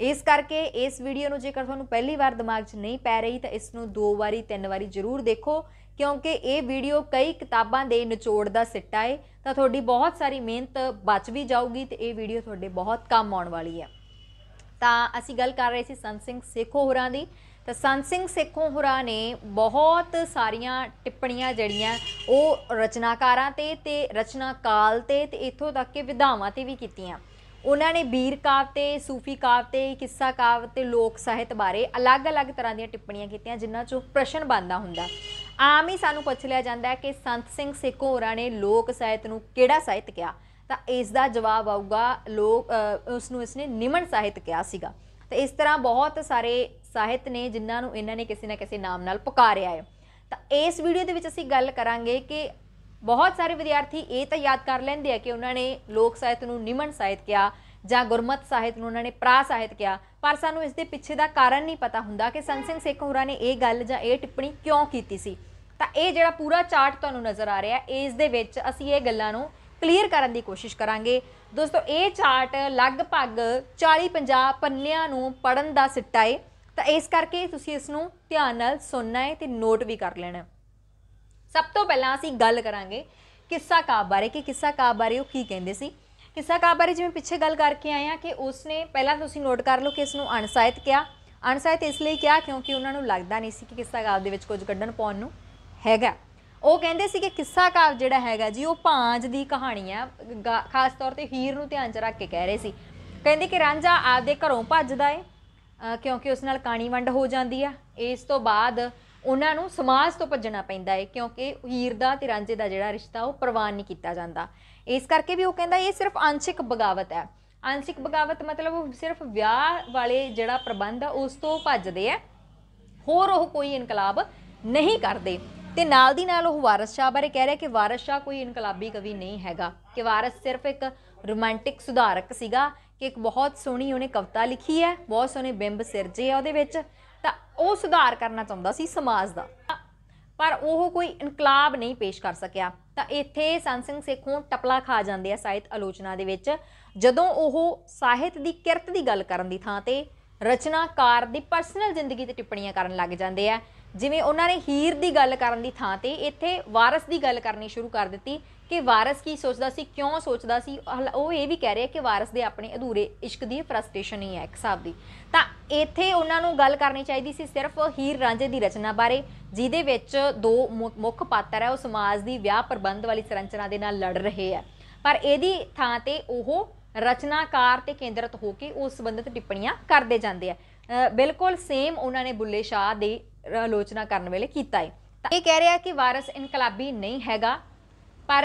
ਇਸ ਕਰਕੇ ਇਸ ਵੀਡੀਓ ਨੂੰ ਜੇਕਰ ਤੁਹਾਨੂੰ ਪਹਿਲੀ ਵਾਰ ਦਿਮਾਗ 'ਚ ਨਹੀਂ ਪੈ ਰਹੀ ਤਾਂ ਇਸ ਨੂੰ ਦੋ ਵਾਰੀ ਤਿੰਨ ਵਾਰੀ ਜ਼ਰੂਰ ਦੇਖੋ ਕਿਉਂਕਿ ਇਹ ਵੀਡੀਓ ਕਈ ਕਿਤਾਬਾਂ ਦੇ ਨਿਚੋੜ ਦਾ ਸਿੱਟਾ ਹੈ ਤਾਂ ਤੁਹਾਡੀ ਬਹੁਤ ਸਾਰੀ ਮਿਹਨਤ ਬਚ ਵੀ ਜਾਊਗੀ ਤੇ ਇਹ ਵੀਡੀਓ ਤੁਹਾਡੇ ਬਹੁਤ ਕੰਮ ਆਉਣ ਵਾਲੀ ਹੈ ਤਾਂ ਅਸੀਂ ਗੱਲ ਕਰ ਰਹੇ ਸੀ ਸੰਤ ਸਿੰਘ ਸੇਖੋ ਹੋਰਾਂ ਦੀ ਤਾਂ ਸੰਤ ਸਿੰਘ ਸੇਖੋ ਹੋਰਾਂ ਨੇ ਬਹੁਤ ਸਾਰੀਆਂ ਟਿੱਪਣੀਆਂ ਜਿਹੜੀਆਂ ਉਹ ਰਚਨਾਕਾਰਾਂ ਤੇ ਤੇ ਰਚਨਾ ਕਾਲ ਤੇ ਤੇ ਇੱਥੋਂ ਤੱਕ ਕਿ ਵਿਧਾਵਾਂ ਤੇ ਵੀ ਕੀਤੀਆਂ ਉਹਨਾਂ ਨੇ ਬੀਰ ਕਾਵ ਤੇ ਸੂਫੀ ਕਾਵ ਤੇ ਕਿੱਸਾ ਕਾਵ ਤੇ ਲੋਕ ਸਾਹਿਤ ਬਾਰੇ ਅਲੱਗ-ਅਲੱਗ ਤਰ੍ਹਾਂ ਦੀਆਂ ਟਿੱਪਣੀਆਂ ਕੀਤੀਆਂ ਜਿਨ੍ਹਾਂ ਚੋਂ ਪ੍ਰਸ਼ਨ ਬਣਦਾ ਹੁੰਦਾ ਆਮ ਹੀ ਸਾਨੂੰ ਪੁੱਛ ਲਿਆ ਜਾਂਦਾ ਹੈ ਕਿ ਸੰਤ ਸਿੰਘ ਸੇਖੋਂ ਹੋਰਾਂ ਨੇ ਲੋਕ ਸਾਹਿਤ ਨੂੰ ਕਿਹੜਾ ਸਾਹਿਤ ਕਿਹਾ ਤਾਂ ਇਸ ਦਾ ਜਵਾਬ ਆਊਗਾ ਲੋਕ ਉਸ ਨੂੰ ਇਸ ਨੇ ਨਿਮਨ ਸਾਹਿਤ ਕਿਹਾ ਸੀਗਾ ਤੇ ਇਸ ਤਰ੍ਹਾਂ ਬਹੁਤ ਸਾਰੇ ਸਾਹਿਤ ਨੇ ਜਿਨ੍ਹਾਂ ਨੂੰ ਇਹਨਾਂ ਨੇ ਕਿਸੇ ਨਾ ਕਿਸੇ ਨਾਮ ਨਾਲ ਪੁਕਾਰਿਆ ਹੈ ਤਾਂ ਇਸ ਵੀਡੀਓ ਦੇ ਵਿੱਚ ਅਸੀਂ ਗੱਲ ਕਰਾਂਗੇ ਕਿ ਬਹੁਤ ਸਾਰੇ ਵਿਦਿਆਰਥੀ ਇਹ ਤਾਂ ਯਾਦ ਕਰ ਲੈਂਦੇ ਆ ਕਿ ਉਹਨਾਂ ਨੇ ਲੋਕ ਸਾਹਿਤ ਨੂੰ ਨਿਮਨ ਸਾਹਿਤ ਕਿਹਾ ਜਾਂ ਗੁਰਮਤ ਸਾਹਿਤ ਨੂੰ ਉਹਨਾਂ ਨੇ ਪ੍ਰਾ ਸਾਹਿਤ ਕਿਹਾ ਪਰ ਸਾਨੂੰ ਇਸ ਦੇ ਪਿੱਛੇ ਦਾ ਕਾਰਨ ਨਹੀਂ ਪਤਾ ਹੁੰਦਾ ਕਿ ਸੰਤ ਸਿੰਘ ਸੇਖ ਹੋਰਾਂ ਨੇ ਇਹ ਗੱਲ ਜਾਂ ਇਹ ਟਿੱਪਣੀ ਕਿਉਂ ਕੀਤੀ ਸੀ ਤਾਂ ਇਹ ਜਿਹੜਾ ਪੂਰਾ ਚਾਰਟ ਤੁਹਾਨੂੰ ਨਜ਼ਰ ਆ ਰਿਹਾ ਇਸ ਦੇ ਵਿੱਚ ਅਸੀਂ ਇਹ ਗੱਲਾਂ ਨੂੰ ਕਲੀਅਰ ਕਰਨ ਦੀ ਕੋਸ਼ਿਸ਼ ਕਰਾਂਗੇ ਦੋਸਤੋ ਇਹ ਚਾਰਟ ਲਗਭਗ 40-50 ਪੰਨਿਆਂ ਨੂੰ ਪੜਨ ਦਾ ਸਿੱਟਾ ਹੈ ਤਾਂ ਇਸ ਕਰਕੇ ਤੁਸੀਂ ਇਸ ਨੂੰ ਧਿਆਨ ਨਾਲ ਸੁਣਨਾ ਹੈ ਤੇ ਨੋਟ ਵੀ ਕਰ ਲੈਣਾ ਸਭ ਤੋਂ ਪਹਿਲਾਂ ਅਸੀਂ ਗੱਲ ਕਰਾਂਗੇ ਕਿੱਸਾ ਕਾਬ ਬਾਰੇ ਕਿ ਕਿੱਸਾ ਕਾਬ ਬਾਰੇ ਉਹ ਕੀ ਕਹਿੰਦੇ ਸੀ ਕਿੱਸਾ ਕਾਬ ਬਾਰੇ ਜਿਵੇਂ ਪਿੱਛੇ ਗੱਲ ਕਰਕੇ ਆਏ ਆ ਕਿ ਉਸਨੇ ਪਹਿਲਾਂ ਤੁਸੀਂ ਨੋਟ ਕਰ ਲਓ ਕਿ ਇਸ ਨੂੰ ਅਣਸਾਇਤ ਕਿਹਾ ਅਣਸਾਇਤ ਇਸ ਲਈ ਕਿਹਾ ਕਿਉਂਕਿ ਉਹਨਾਂ ਨੂੰ ਲੱਗਦਾ ਨਹੀਂ ਸੀ ਕਿ ਕਿੱਸਾ ਕਾਬ ਦੇ ਵਿੱਚ ਕੁਝ ਕੱਢਣ ਪਾਉਣ ਨੂੰ ਹੈਗਾ ਉਹ ਕਹਿੰਦੇ ਸੀ ਕਿ ਕਿੱਸਾ ਕਾਬ ਜਿਹੜਾ ਹੈਗਾ ਜੀ ਉਹ ਪਾਂਜ ਦੀ ਕਹਾਣੀ ਆ ਖਾਸ ਤੌਰ ਤੇ ਹੀਰ ਨੂੰ ਧਿਆਨ ਚ ਰੱਖ ਕੇ ਕਹਿ ਰਹੇ ਸੀ ਕਹਿੰਦੇ ਕਿ ਰਾਂਝਾ ਆਪਦੇ ਘਰੋਂ ਭੱਜਦਾ ਏ ਕਿਉਂਕਿ ਉਸ ਨਾਲ ਕਾਣੀ ਵੰਡ ਹੋ ਜਾਂਦੀ ਆ ਇਸ ਤੋਂ ਬਾਅਦ ਉਹਨਾਂ ਨੂੰ ਸਮਾਜ ਤੋਂ ਭੱਜਣਾ ਪੈਂਦਾ ਹੈ ਕਿਉਂਕਿ ਹੀਰ ਦਾ ਤੇ ਰਾਂਝੇ ਦਾ ਜਿਹੜਾ ਰਿਸ਼ਤਾ ਉਹ ਪ੍ਰਵਾਨ ਨਹੀਂ ਕੀਤਾ ਜਾਂਦਾ ਇਸ ਕਰਕੇ ਵੀ ਉਹ ਕਹਿੰਦਾ ਇਹ ਸਿਰਫ ਅੰਸ਼ਿਕ ਬਗਾਵਤ ਹੈ ਅੰਸ਼ਿਕ ਬਗਾਵਤ ਮਤਲਬ ਉਹ ਸਿਰਫ ਵਿਆਹ ਵਾਲੇ ਜਿਹੜਾ ਪ੍ਰਬੰਧ ਆ ਉਸ ਤੋਂ ਭੱਜਦੇ ਆ ਹੋਰ ਉਹ ਕੋਈ ਇਨਕਲਾਬ ਨਹੀਂ ਕਰਦੇ ਤੇ ਨਾਲ ਦੀ ਨਾਲ ਉਹ ਵਾਰਿਸ ਸ਼ਾਹ ਬਾਰੇ ਕਹਿ ਰਿਹਾ ਕਿ ਵਾਰਿਸ ਸ਼ਾਹ ਕੋਈ ਇਨਕਲਾਬੀ ਕਵੀ ਨਹੀਂ ਹੈਗਾ ਕਿ ਵਾਰਿਸ ਸਿਰਫ ਇੱਕ ਰੋਮਾਂਟਿਕ ਸੁਧਾਰਕ ਸੀਗਾ ਕਿ ਇੱਕ ਬਹੁਤ ਸੋਹਣੀ ਉਹਨੇ ਕਵਿਤਾ ਲਿਖੀ ਹੈ ਬਹੁਤ ਸੋਹਣੇ ਬਿੰਬ ਸਿਰਜੇ ਆ ਉਹਦੇ ਵਿੱਚ ਤਾਂ ਉਹ ਸੁਧਾਰ ਕਰਨਾ ਚਾਹੁੰਦਾ ਸੀ ਸਮਾਜ ਦਾ ਪਰ ਉਹ ਕੋਈ ਇਨਕਲਾਬ ਨਹੀਂ ਪੇਸ਼ ਕਰ ਸਕਿਆ ਤਾਂ ਇੱਥੇ ਸੰਤ ਸਿੰਘ ਸੇਖੋਂ ਟਪਲਾ ਖਾ ਜਾਂਦੇ ਆ ਸਾਹਿਤ ਆਲੋਚਨਾ ਦੇ ਵਿੱਚ ਜਦੋਂ ਉਹ ਸਾਹਿਤ ਦੀ ਕਿਰਤ ਦੀ ਗੱਲ ਕਰਨ ਦੀ ਥਾਂ ਤੇ ਰਚਨਾਕਾਰ ਦੀ ਪਰਸਨਲ ਜ਼ਿੰਦਗੀ ਤੇ ਟਿੱਪਣੀਆਂ ਕਰਨ ਲੱਗ ਜਾਂਦੇ ਆ ਜਿਵੇਂ ਉਹਨਾਂ ਨੇ ਹੀਰ ਦੀ ਗੱਲ ਕਰਨ ਦੀ ਥਾਂ ਤੇ ਇੱਥੇ ਵਾਰਸ ਦੀ ਗੱਲ ਕਰਨੀ ਸ਼ੁਰੂ ਕਰ ਦਿੱਤੀ ਕਿ ਵਾਰਸ ਕੀ ਸੋਚਦਾ ਸੀ ਕਿਉਂ ਸੋਚਦਾ ਸੀ ਉਹ ਇਹ ਵੀ ਕਹਿ ਰਿਹਾ ਕਿ ਵਾਰਸ ਦੇ ਆਪਣੇ ਅਧੂਰੇ ਇਸ਼ਕ ਦੀ ਫਰਸਟ੍ਰੇਸ਼ਨ ਹੀ ਹੈ ਇੱਕ ਹਿਸਾਬ ਦੀ ਤਾਂ ਇੱਥੇ ਉਹਨਾਂ ਨੂੰ ਗੱਲ ਕਰਨੀ ਚਾਹੀਦੀ ਸੀ ਸਿਰਫ ਹੀਰ ਰਾਂਝੇ ਦੀ ਰਚਨਾ ਬਾਰੇ ਜਿਹਦੇ ਵਿੱਚ ਦੋ ਮੁੱਖ ਪਾਤਰ ਹੈ ਉਹ ਸਮਾਜ ਦੀ ਵਿਆਹ ਪ੍ਰਬੰਧ ਵਾਲੀ ਸੰਰਚਨਾ ਦੇ ਨਾਲ ਲੜ ਰਹੇ ਆ ਪਰ ਇਹਦੀ ਥਾਂ ਤੇ ਉਹ ਰਚਨਾਕਾਰ ਤੇ ਕੇਂਦਰਿਤ ਹੋ ਕੇ ਉਸ ਸੰਬੰਧਿਤ ਟਿੱਪਣੀਆਂ ਕਰਦੇ ਜਾਂਦੇ ਆ ਬਿਲਕੁਲ ਸੇਮ ਉਹਨਾਂ ਨੇ ਬੁੱਲੇ ਸ਼ਾਹ ਦੇ ਆਲੋਚਨਾ ਕਰਨ ਵੇਲੇ ਕੀਤਾ ਹੈ ਤਾਂ ਇਹ ਕਹਿ ਰਿਹਾ ਕਿ ਵਾਰਸ ਇਨਕਲਾਬੀ ਨਹੀਂ ਹੈਗਾ ਪਰ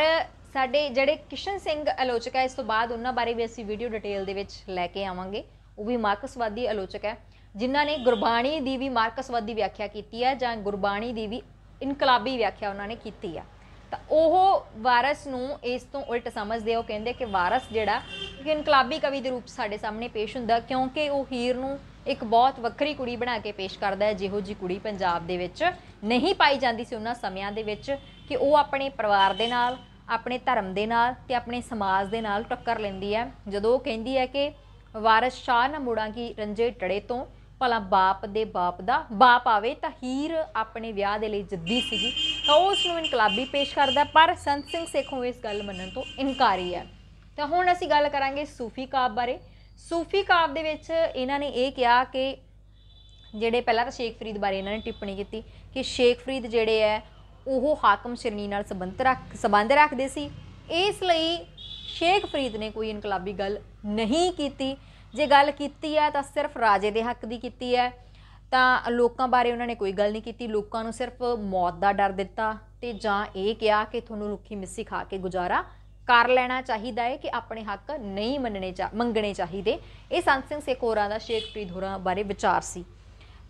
ਸਾਡੇ ਜਿਹੜੇ ਕਿਸ਼ਨ ਸਿੰਘ ਆਲੋਚਕ ਹੈ ਇਸ ਤੋਂ ਬਾਅਦ ਉਹਨਾਂ ਬਾਰੇ ਵੀ ਅਸੀਂ ਵੀਡੀਓ ਡਿਟੇਲ ਦੇ ਵਿੱਚ ਲੈ ਕੇ ਆਵਾਂਗੇ ਉਹ ਵੀ ਮਾਰਕਸਵਾਦੀ ਆਲੋਚਕ ਹੈ ਜਿਨ੍ਹਾਂ ਨੇ ਗੁਰਬਾਣੀ ਦੀ ਵੀ ਮਾਰਕਸਵਾਦੀ ਵਿਆਖਿਆ ਕੀਤੀ ਹੈ ਜਾਂ ਗੁਰਬਾਣੀ ਦੀ ਵੀ ਇਨਕਲਾਬੀ ਵਿਆਖਿਆ ਉਹਨਾਂ ਨੇ ਕੀਤੀ ਹੈ ਤਾਂ ਉਹ ਵਾਰਸ ਨੂੰ ਇਸ ਤੋਂ ਉਲਟ ਸਮਝਦੇ ਉਹ ਕਹਿੰਦੇ ਕਿ ਵਾਰਸ ਜਿਹੜਾ ਕਿ ਇਨਕਲਾਬੀ ਕਵੀ ਦੇ ਰੂਪ ਸਾਡੇ ਸਾਹਮਣੇ ਪੇਸ਼ ਹੁੰਦਾ ਕਿਉਂਕਿ ਉਹ ਹੀਰ ਨੂੰ ਇੱਕ ਬਹੁਤ ਵੱਖਰੀ ਕੁੜੀ ਬਣਾ ਕੇ ਪੇਸ਼ ਕਰਦਾ ਹੈ ਜਿਹੋ ਜੀ ਕੁੜੀ ਪੰਜਾਬ ਦੇ ਵਿੱਚ ਨਹੀਂ ਪਾਈ ਜਾਂਦੀ ਸੀ ਉਹਨਾਂ ਸਮਿਆਂ ਦੇ ਵਿੱਚ ਕਿ ਉਹ ਆਪਣੇ ਪਰਿਵਾਰ ਦੇ ਨਾਲ ਆਪਣੇ ਧਰਮ ਦੇ ਨਾਲ ਤੇ ਆਪਣੇ ਸਮਾਜ ਦੇ ਨਾਲ ਟੱਕਰ ਲੈਂਦੀ ਹੈ ਜਦੋਂ ਉਹ ਕਹਿੰਦੀ ਹੈ ਕਿ ਵਾਰਸ ਸ਼ਾਹ ਨਾ ਕੀ ਰੰਜੇ ਟੜੇ ਤੋਂ ਭਲਾ ਬਾਪ ਦੇ ਬਾਪ ਦਾ ਬਾਪ ਆਵੇ ਤਾਂ ਹੀਰ ਆਪਣੇ ਵਿਆਹ ਦੇ ਲਈ ਜੱਦੀ ਸੀਗੀ ਤਾਂ ਉਸ ਨੂੰ ਇਨਕਲਾਬੀ ਪੇਸ਼ ਕਰਦਾ ਪਰ ਸੰਤ ਸਿੰਘ ਸੇਖੋਂ ਇਸ ਗੱਲ ਮੰਨਣ ਤੋਂ ਇਨਕਾਰੀ ਹੈ ਤਾਂ ਹੁਣ ਅਸੀਂ ਗੱਲ ਕਰਾਂਗੇ ਸੂਫੀ ਕਾਵ ਬਾਰੇ ਸੂਫੀ ਕਾਵ ਦੇ ਵਿੱਚ ਇਹਨਾਂ ਨੇ ਇਹ ਕਿਹਾ ਕਿ ਜਿਹੜੇ ਪਹਿਲਾਂ ਤਾਂ ਸ਼ੇਖ ਫਰੀਦ ਬਾਰੇ ਇਹਨਾਂ ਨੇ ਟਿੱਪਣੀ ਕੀਤੀ ਕਿ ਸ਼ੇਖ ਫਰੀਦ ਜਿਹੜੇ ਹੈ ਉਹ ਹਾਕਮ ਸ਼ਰਨੀ ਨਾਲ ਸੰਬੰਧ ਰੱਖ ਸੰਬੰਧ ਰੱਖਦੇ ਸੀ ਇਸ ਲਈ ਸ਼ੇਖ ਫਰੀਦ ਨੇ ਕੋਈ ਇਨਕਲਾਬੀ ਗੱਲ ਨਹੀਂ ਕੀਤੀ ਜੇ ਗੱਲ ਕੀਤੀ ਹੈ ਤਾਂ ਸਿਰਫ ਰਾਜੇ ਦੇ ਹੱਕ ਦੀ ਕੀਤੀ ਹੈ ਤਾਂ ਲੋਕਾਂ ਬਾਰੇ ਉਹਨਾਂ ਨੇ ਕੋਈ ਗੱਲ ਨਹੀਂ ਕੀਤੀ ਲੋਕਾਂ ਨੂੰ ਸਿਰਫ ਮੌਤ ਦਾ ਡਰ ਦਿੱਤਾ ਤੇ ਜਾਂ ਇਹ ਕਿਹਾ ਕਿ ਤੁਹਾਨੂੰ ਰੁੱਖੀ ਮਿੱਸੀ ਖਾ ਕੇ ਗੁਜ਼ਾਰਾ ਕਰ ਲੈਣਾ ਚਾਹੀਦਾ ਹੈ ਕਿ ਆਪਣੇ ਹੱਕ ਨਹੀਂ ਮੰਨਣੇ ਚਾ ਮੰਗਣੇ ਚਾਹੀਦੇ ਇਹ ਸੰਤ ਸਿੰਘ ਸੇਖੋਰਾ ਦਾ ਸ਼ੇਖਪ੍ਰੀਤ ਹੋਰਾਂ ਬਾਰੇ ਵਿਚਾਰ ਸੀ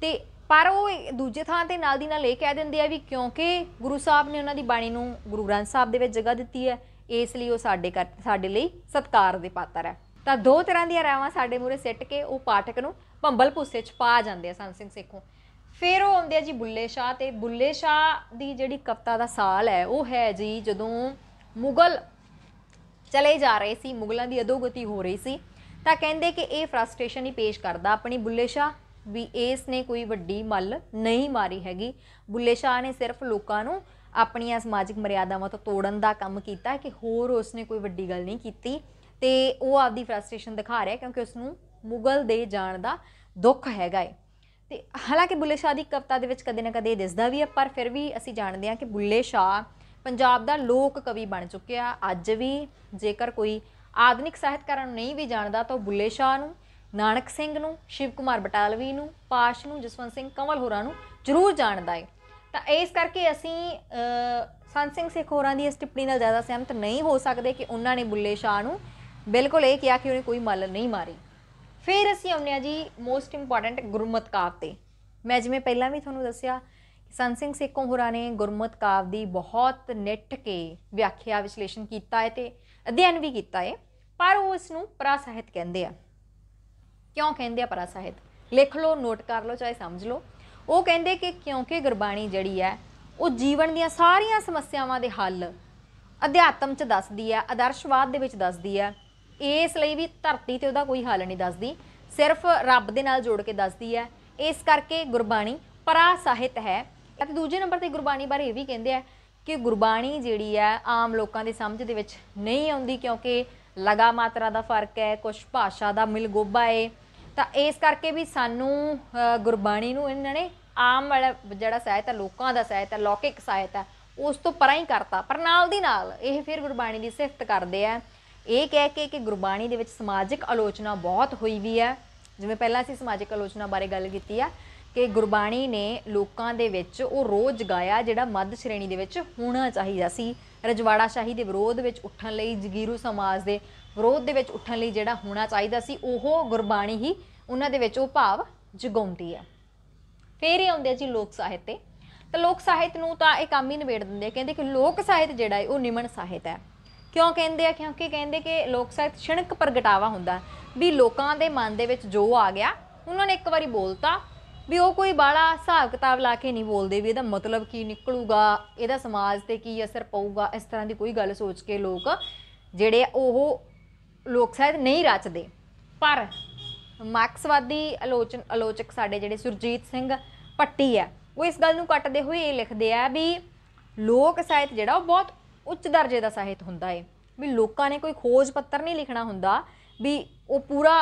ਤੇ ਪਰ ਉਹ ਦੂਜੇ ਥਾਂ ਤੇ ਨਾਲ ਦੀ ਨਾਲ ਇਹ ਕਹਿ ਦਿੰਦੇ ਆ ਵੀ ਕਿਉਂਕਿ ਗੁਰੂ ਸਾਹਿਬ ਨੇ ਉਹਨਾਂ ਦੀ ਬਾਣੀ ਨੂੰ ਗੁਰੂ ਗ੍ਰੰਥ ਸਾਹਿਬ ਦੇ ਵਿੱਚ ਜਗ੍ਹਾ ਦਿੱਤੀ ਹੈ ਇਸ ਲਈ ਉਹ ਸਾਡੇ ਸਾਡੇ ਲਈ ਸਤਕਾਰ ਦੇ ਪਾਤਰ ਹੈ ਤਾਂ ਦੋ ਤਰ੍ਹਾਂ ਦੀਆਂ ਰਾਵਾਂ ਸਾਡੇ ਮੂਰੇ ਸਿੱਟ ਕੇ ਉਹ ਪਾਠਕ ਨੂੰ ਭੰਬਲ ਭੁੱਸੇ 'ਚ ਪਾ ਜਾਂਦੇ ਆ ਸੰਤ ਸਿੰਘ ਸੇਖੋਂ ਫਿਰ ਉਹ ਆਉਂਦੇ ਆ ਜੀ ਬੁੱਲੇ ਸ਼ਾਹ ਤੇ ਬੁੱਲੇ ਸ਼ਾਹ ਦੀ ਜਿਹੜੀ ਕਵਤਾ ਦਾ ਸਾਲ ਹੈ ਉਹ ਹੈ ਜੀ ਜਦੋਂ ਮੁਗਲ ਚਲੇ ਜਾ ਰਹੇ ਸੀ ਮੁਗਲਾਂ ਦੀ ਅਦੋਗਤੀ ਹੋ ਰਹੀ ਸੀ ਤਾਂ ਕਹਿੰਦੇ ਕਿ ਇਹ ਫਰਸਟ੍ਰੇਸ਼ਨ ਹੀ ਪੇਸ਼ ਕਰਦਾ ਆਪਣੀ ਬੁੱਲੇ ਸ਼ਾਹ ਵੀ ਇਸ ਨੇ ਕੋਈ ਵੱਡੀ ਮੱਲ ਨਹੀਂ ਮਾਰੀ ਹੈਗੀ ਬੁੱਲੇ ਸ਼ਾਹ ਨੇ ਸਿਰਫ ਲੋਕਾਂ ਨੂੰ ਆਪਣੀਆਂ ਸਮਾਜਿਕ ਮਰਿਆਦਾਵਾਂ ਤੋਂ ਤੋੜਨ ਦਾ ਕੰਮ ਕੀਤਾ ਕਿ ਹੋਰ ਉਸਨੇ ਕੋਈ ਵੱਡੀ ਗੱਲ ਨਹੀਂ ਕੀਤੀ ਤੇ ਉਹ ਆਪਦੀ ਫਰਸਟ੍ਰੇਸ਼ਨ ਦਿਖਾ ਰਿਹਾ ਕਿਉਂਕਿ ਉਸ ਨੂੰ ਮੁਗਲ ਦੇ ਜਾਣ ਦਾ ਦੁੱਖ ਹੈਗਾ ਏ ਤੇ ਹਾਲਾਂਕਿ ਬੁੱਲੇ ਸ਼ਾਹ ਦੀ ਕਵਿਤਾ ਦੇ ਵਿੱਚ ਕਦੇ ਨਾ ਕਦੇ ਦਿਸਦਾ ਵੀ ਹੈ ਪਰ ਫਿਰ ਵੀ ਅਸੀਂ ਜਾਣਦੇ ਹਾਂ ਕਿ ਬੁੱਲੇ ਸ਼ਾਹ ਪੰਜਾਬ ਦਾ ਲੋਕ ਕਵੀ ਬਣ ਚੁੱਕਿਆ ਅੱਜ ਵੀ ਜੇਕਰ ਕੋਈ ਆਧੁਨਿਕ ਸਾਹਿਤਕਾਰਾਂ ਨੂੰ ਨਹੀਂ ਵੀ ਜਾਣਦਾ ਤਾਂ ਬੁੱਲੇ ਸ਼ਾਹ ਨੂੰ ਨਾਨਕ ਸਿੰਘ ਨੂੰ ਸ਼ਿਵ ਕੁਮਾਰ ਬਟਾਲਵੀ ਨੂੰ ਪਾਸ਼ ਨੂੰ ਜਸਵੰਤ ਸਿੰਘ ਕਮਲ ਹੋਰਾਂ ਨੂੰ ਜ਼ਰੂਰ ਜਾਣਦਾ ਹੈ ਤਾਂ ਇਸ ਕਰਕੇ ਅਸੀਂ ਸੰਤ ਸਿੰਘ ਸੇਖ ਹੋਰਾਂ ਦੀ ਇਸ ਟਿੱਪਣੀ ਨਾਲ ਜ਼ਿਆਦਾ ਸਹਿਮਤ ਨਹੀਂ ਹੋ ਸਕਦੇ ਕਿ ਉਹਨਾਂ ਨੇ ਬੁੱਲੇ ਸ਼ਾਹ ਨੂੰ ਬਿਲਕੁਲ ਇਹ ਕਿਹਾ ਕਿ ਉਹਨੇ ਕੋਈ ਮੱਲ ਨਹੀਂ ਮਾਰੀ ਫਿਰ ਅਸੀਂ ਆਉਂਦੇ ਆ ਜੀ ਮੋਸਟ ਇੰਪੋਰਟੈਂਟ ਗੁਰਮਤ ਕਾਵ ਤੇ ਮੈਂ ਜਿਵੇਂ ਪਹਿਲਾਂ ਵੀ ਤੁਹਾਨੂੰ ਦੱਸਿਆ ਸੰਤ ਸਿੰਘ ਸੇਖੋਂ ਹੋਰਾਂ ਨੇ ਗੁਰਮਤ ਕਾਵ ਦੀ ਬਹੁਤ ਨਿੱਠ ਕੇ ਵਿਆਖਿਆ ਵਿਸ਼ਲੇਸ਼ਣ ਕੀਤਾ ਹੈ ਤੇ ਅਧਿਐਨ ਵੀ ਕੀਤਾ ਹੈ ਪਰ ਉਹ ਇਸ ਨੂੰ ਪਰਾਸਾਹਿਤ ਕਹਿੰਦੇ ਆ ਕਿਉਂ ਕਹਿੰਦੇ ਆ ਪਰਾਸਾਹਿਤ ਲਿਖ ਲਓ ਨੋਟ ਕਰ ਲਓ ਚਾਹੇ ਸਮਝ ਲਓ ਉਹ ਕਹਿੰਦੇ ਕਿ ਕਿਉਂਕਿ ਗੁਰਬਾਣੀ ਜਿਹੜੀ ਹੈ ਉਹ ਜੀਵਨ ਦੀਆਂ ਸਾਰੀਆਂ ਸਮੱਸਿਆਵਾਂ ਦੇ ਹੱਲ ਅਧਿਆਤਮ 'ਚ ਦੱਸਦੀ ਹੈ ਆਦਰਸ਼ਵਾਦ ਦੇ ਵਿੱਚ ਦੱਸਦੀ ਹੈ ਇਸ ਲਈ ਵੀ ਧਰਤੀ ਤੇ ਉਹਦਾ ਕੋਈ ਹੱਲ ਨਹੀਂ ਦੱਸਦੀ ਸਿਰਫ ਰੱਬ ਦੇ ਨਾਲ ਜੋੜ ਕੇ ਦੱਸਦੀ ਹੈ ਇਸ ਕਰਕੇ ਗੁਰਬਾਣੀ ਪਰਾ ਸਾਹਿਤ ਹੈ ਅਤੇ ਦੂਜੇ ਨੰਬਰ ਤੇ ਗੁਰਬਾਣੀ ਬਾਰੇ ਇਹ ਵੀ ਕਹਿੰਦੇ ਆ ਕਿ ਗੁਰਬਾਣੀ ਜਿਹੜੀ ਆ ਆਮ ਲੋਕਾਂ ਦੀ ਸਮਝ ਦੇ ਵਿੱਚ ਨਹੀਂ ਆਉਂਦੀ ਕਿਉਂਕਿ ਲਗਾ ਮਾਤਰਾ ਦਾ ਫਰਕ ਹੈ ਕੁਝ ਭਾਸ਼ਾ ਦਾ ਮਿਲਗੋਬਾ ਹੈ ਤਾਂ ਇਸ ਕਰਕੇ ਵੀ ਸਾਨੂੰ ਗੁਰਬਾਣੀ ਨੂੰ ਇਹਨਾਂ ਨੇ ਆਮ ਵਾਲਾ ਜਿਹੜਾ ਸਾਹਿਤ ਹੈ ਲੋਕਾਂ ਦਾ ਸਾਹਿਤ ਹੈ ਲੌਕਿਕ ਸਾਹਿਤ ਹੈ ਉਸ ਤੋਂ ਪਰਾਂ ਹੀ ਕਰਤਾ ਪਰ ਨਾਲ ਦੀ ਨਾਲ ਇਹ ਫਿਰ ਗੁਰਬਾਣੀ ਦੀ ਸਿਫਤ ਕਰਦੇ ਆ ਇਹ ਕਹਿ ਕੇ ਕਿ ਗੁਰਬਾਣੀ ਦੇ ਵਿੱਚ ਸਮਾਜਿਕ ਆਲੋਚਨਾ ਬਹੁਤ ਹੋਈ ਵੀ ਹੈ ਜਿਵੇਂ ਪਹਿਲਾਂ ਅਸੀਂ ਸਮਾਜਿਕ ਆਲੋਚਨਾ ਬਾਰੇ ਗੱਲ ਕੀਤੀ ਆ ਕਿ ਗੁਰਬਾਣੀ ਨੇ ਲੋਕਾਂ ਦੇ ਵਿੱਚ ਉਹ ਰੋਜ਼ ਗਾਇਆ ਜਿਹੜਾ ਮੱਧ ਸ਼੍ਰੇਣੀ ਦੇ ਵਿੱਚ ਹੋਣਾ ਚਾਹੀਦਾ ਸੀ ਰਜਵਾੜਾ ਸ਼ਾਹੀ ਦੇ ਵਿਰੋਧ ਵਿੱਚ ਉੱਠਣ ਲਈ ਜਗੀਰੂ ਸਮਾਜ ਦੇ ਵਿਰੋਧ ਦੇ ਵਿੱਚ ਉੱਠਣ ਲਈ ਜਿਹੜਾ ਹੋਣਾ ਚਾਹੀਦਾ ਸੀ ਉਹ ਗੁਰਬਾਣੀ ਹੀ ਉਹਨਾਂ ਦੇ ਵਿੱਚ ਉਹ ਭਾਵ ਜਗਾਉਂਦੀ ਆ ਫੇਰ ਹੀ ਆਉਂਦੇ ਜੀ ਲੋਕ ਸਾਹਿਤ ਤੇ ਤਾਂ ਲੋਕ ਸਾਹਿਤ ਨੂੰ ਤਾਂ ਇਹ ਕੰਮ ਹੀ ਨਿਬੇੜ ਦਿੰਦੇ ਕਹਿੰਦੇ ਕਿ ਲੋਕ ਸਾਹਿਤ ਜਿਹੜਾ ਹੈ ਉਹ ਨਿਮਨ ਸਾਹਿਤ ਹੈ ਕਿਉਂ ਕਹਿੰਦੇ ਆ ਕਿਉਂਕਿ ਕਹਿੰਦੇ ਕਿ ਲੋਕ ਸਾਹਿਤ ਛਿਣਕ ਪ੍ਰਗਟਾਵਾ ਹੁੰਦਾ ਵੀ ਲੋਕਾਂ ਦੇ ਮਨ ਦੇ ਵਿੱਚ ਜੋ ਆ ਗਿਆ ਉਹਨਾਂ ਨੇ ਇੱਕ ਵਾਰੀ ਬੋਲਤਾ ਵੀ ਉਹ ਕੋਈ ਬਾਲਾ ਹਿਸਾਬ ਕਿਤਾਬ ਲਾ ਕੇ ਨਹੀਂ ਬੋਲਦੇ ਵੀ ਇਹਦਾ ਮਤਲਬ ਕੀ ਨਿਕਲੂਗਾ ਇਹਦਾ ਸਮਾਜ ਤੇ ਕੀ ਅਸਰ ਪਊਗਾ ਇਸ ਤਰ੍ਹਾਂ ਦੀ ਕੋਈ ਗੱਲ ਸੋਚ ਕੇ ਲੋਕ ਜਿਹੜੇ ਉਹ ਲੋਕ ਸਾਹਿਤ ਨਹੀਂ ਰਚਦੇ ਪਰ ਮਾਰਕਸਵਾਦੀ ਆਲੋਚਨ ਆਲੋਚਕ ਸਾਡੇ ਜਿਹੜੇ ਸੁਰਜੀਤ ਸਿੰਘ ਪੱਟੀ ਆ ਉਹ ਇਸ ਗੱਲ ਨੂੰ ਕੱਟਦੇ ਹੋਏ ਇਹ ਲਿਖਦੇ ਆ ਵੀ ਲੋਕ ਸਾਹਿਤ ਜਿਹੜਾ ਉਹ ਬਹੁਤ ਉੱਚ ਦਰਜੇ ਦਾ ਸਾਹਿਤ ਹੁੰਦਾ ਏ ਵੀ ਲੋਕਾਂ ਨੇ ਕੋਈ ਖੋਜ ਪੱਤਰ ਨਹੀਂ ਲਿਖਣਾ ਹੁੰਦਾ ਵੀ ਉਹ ਪੂਰਾ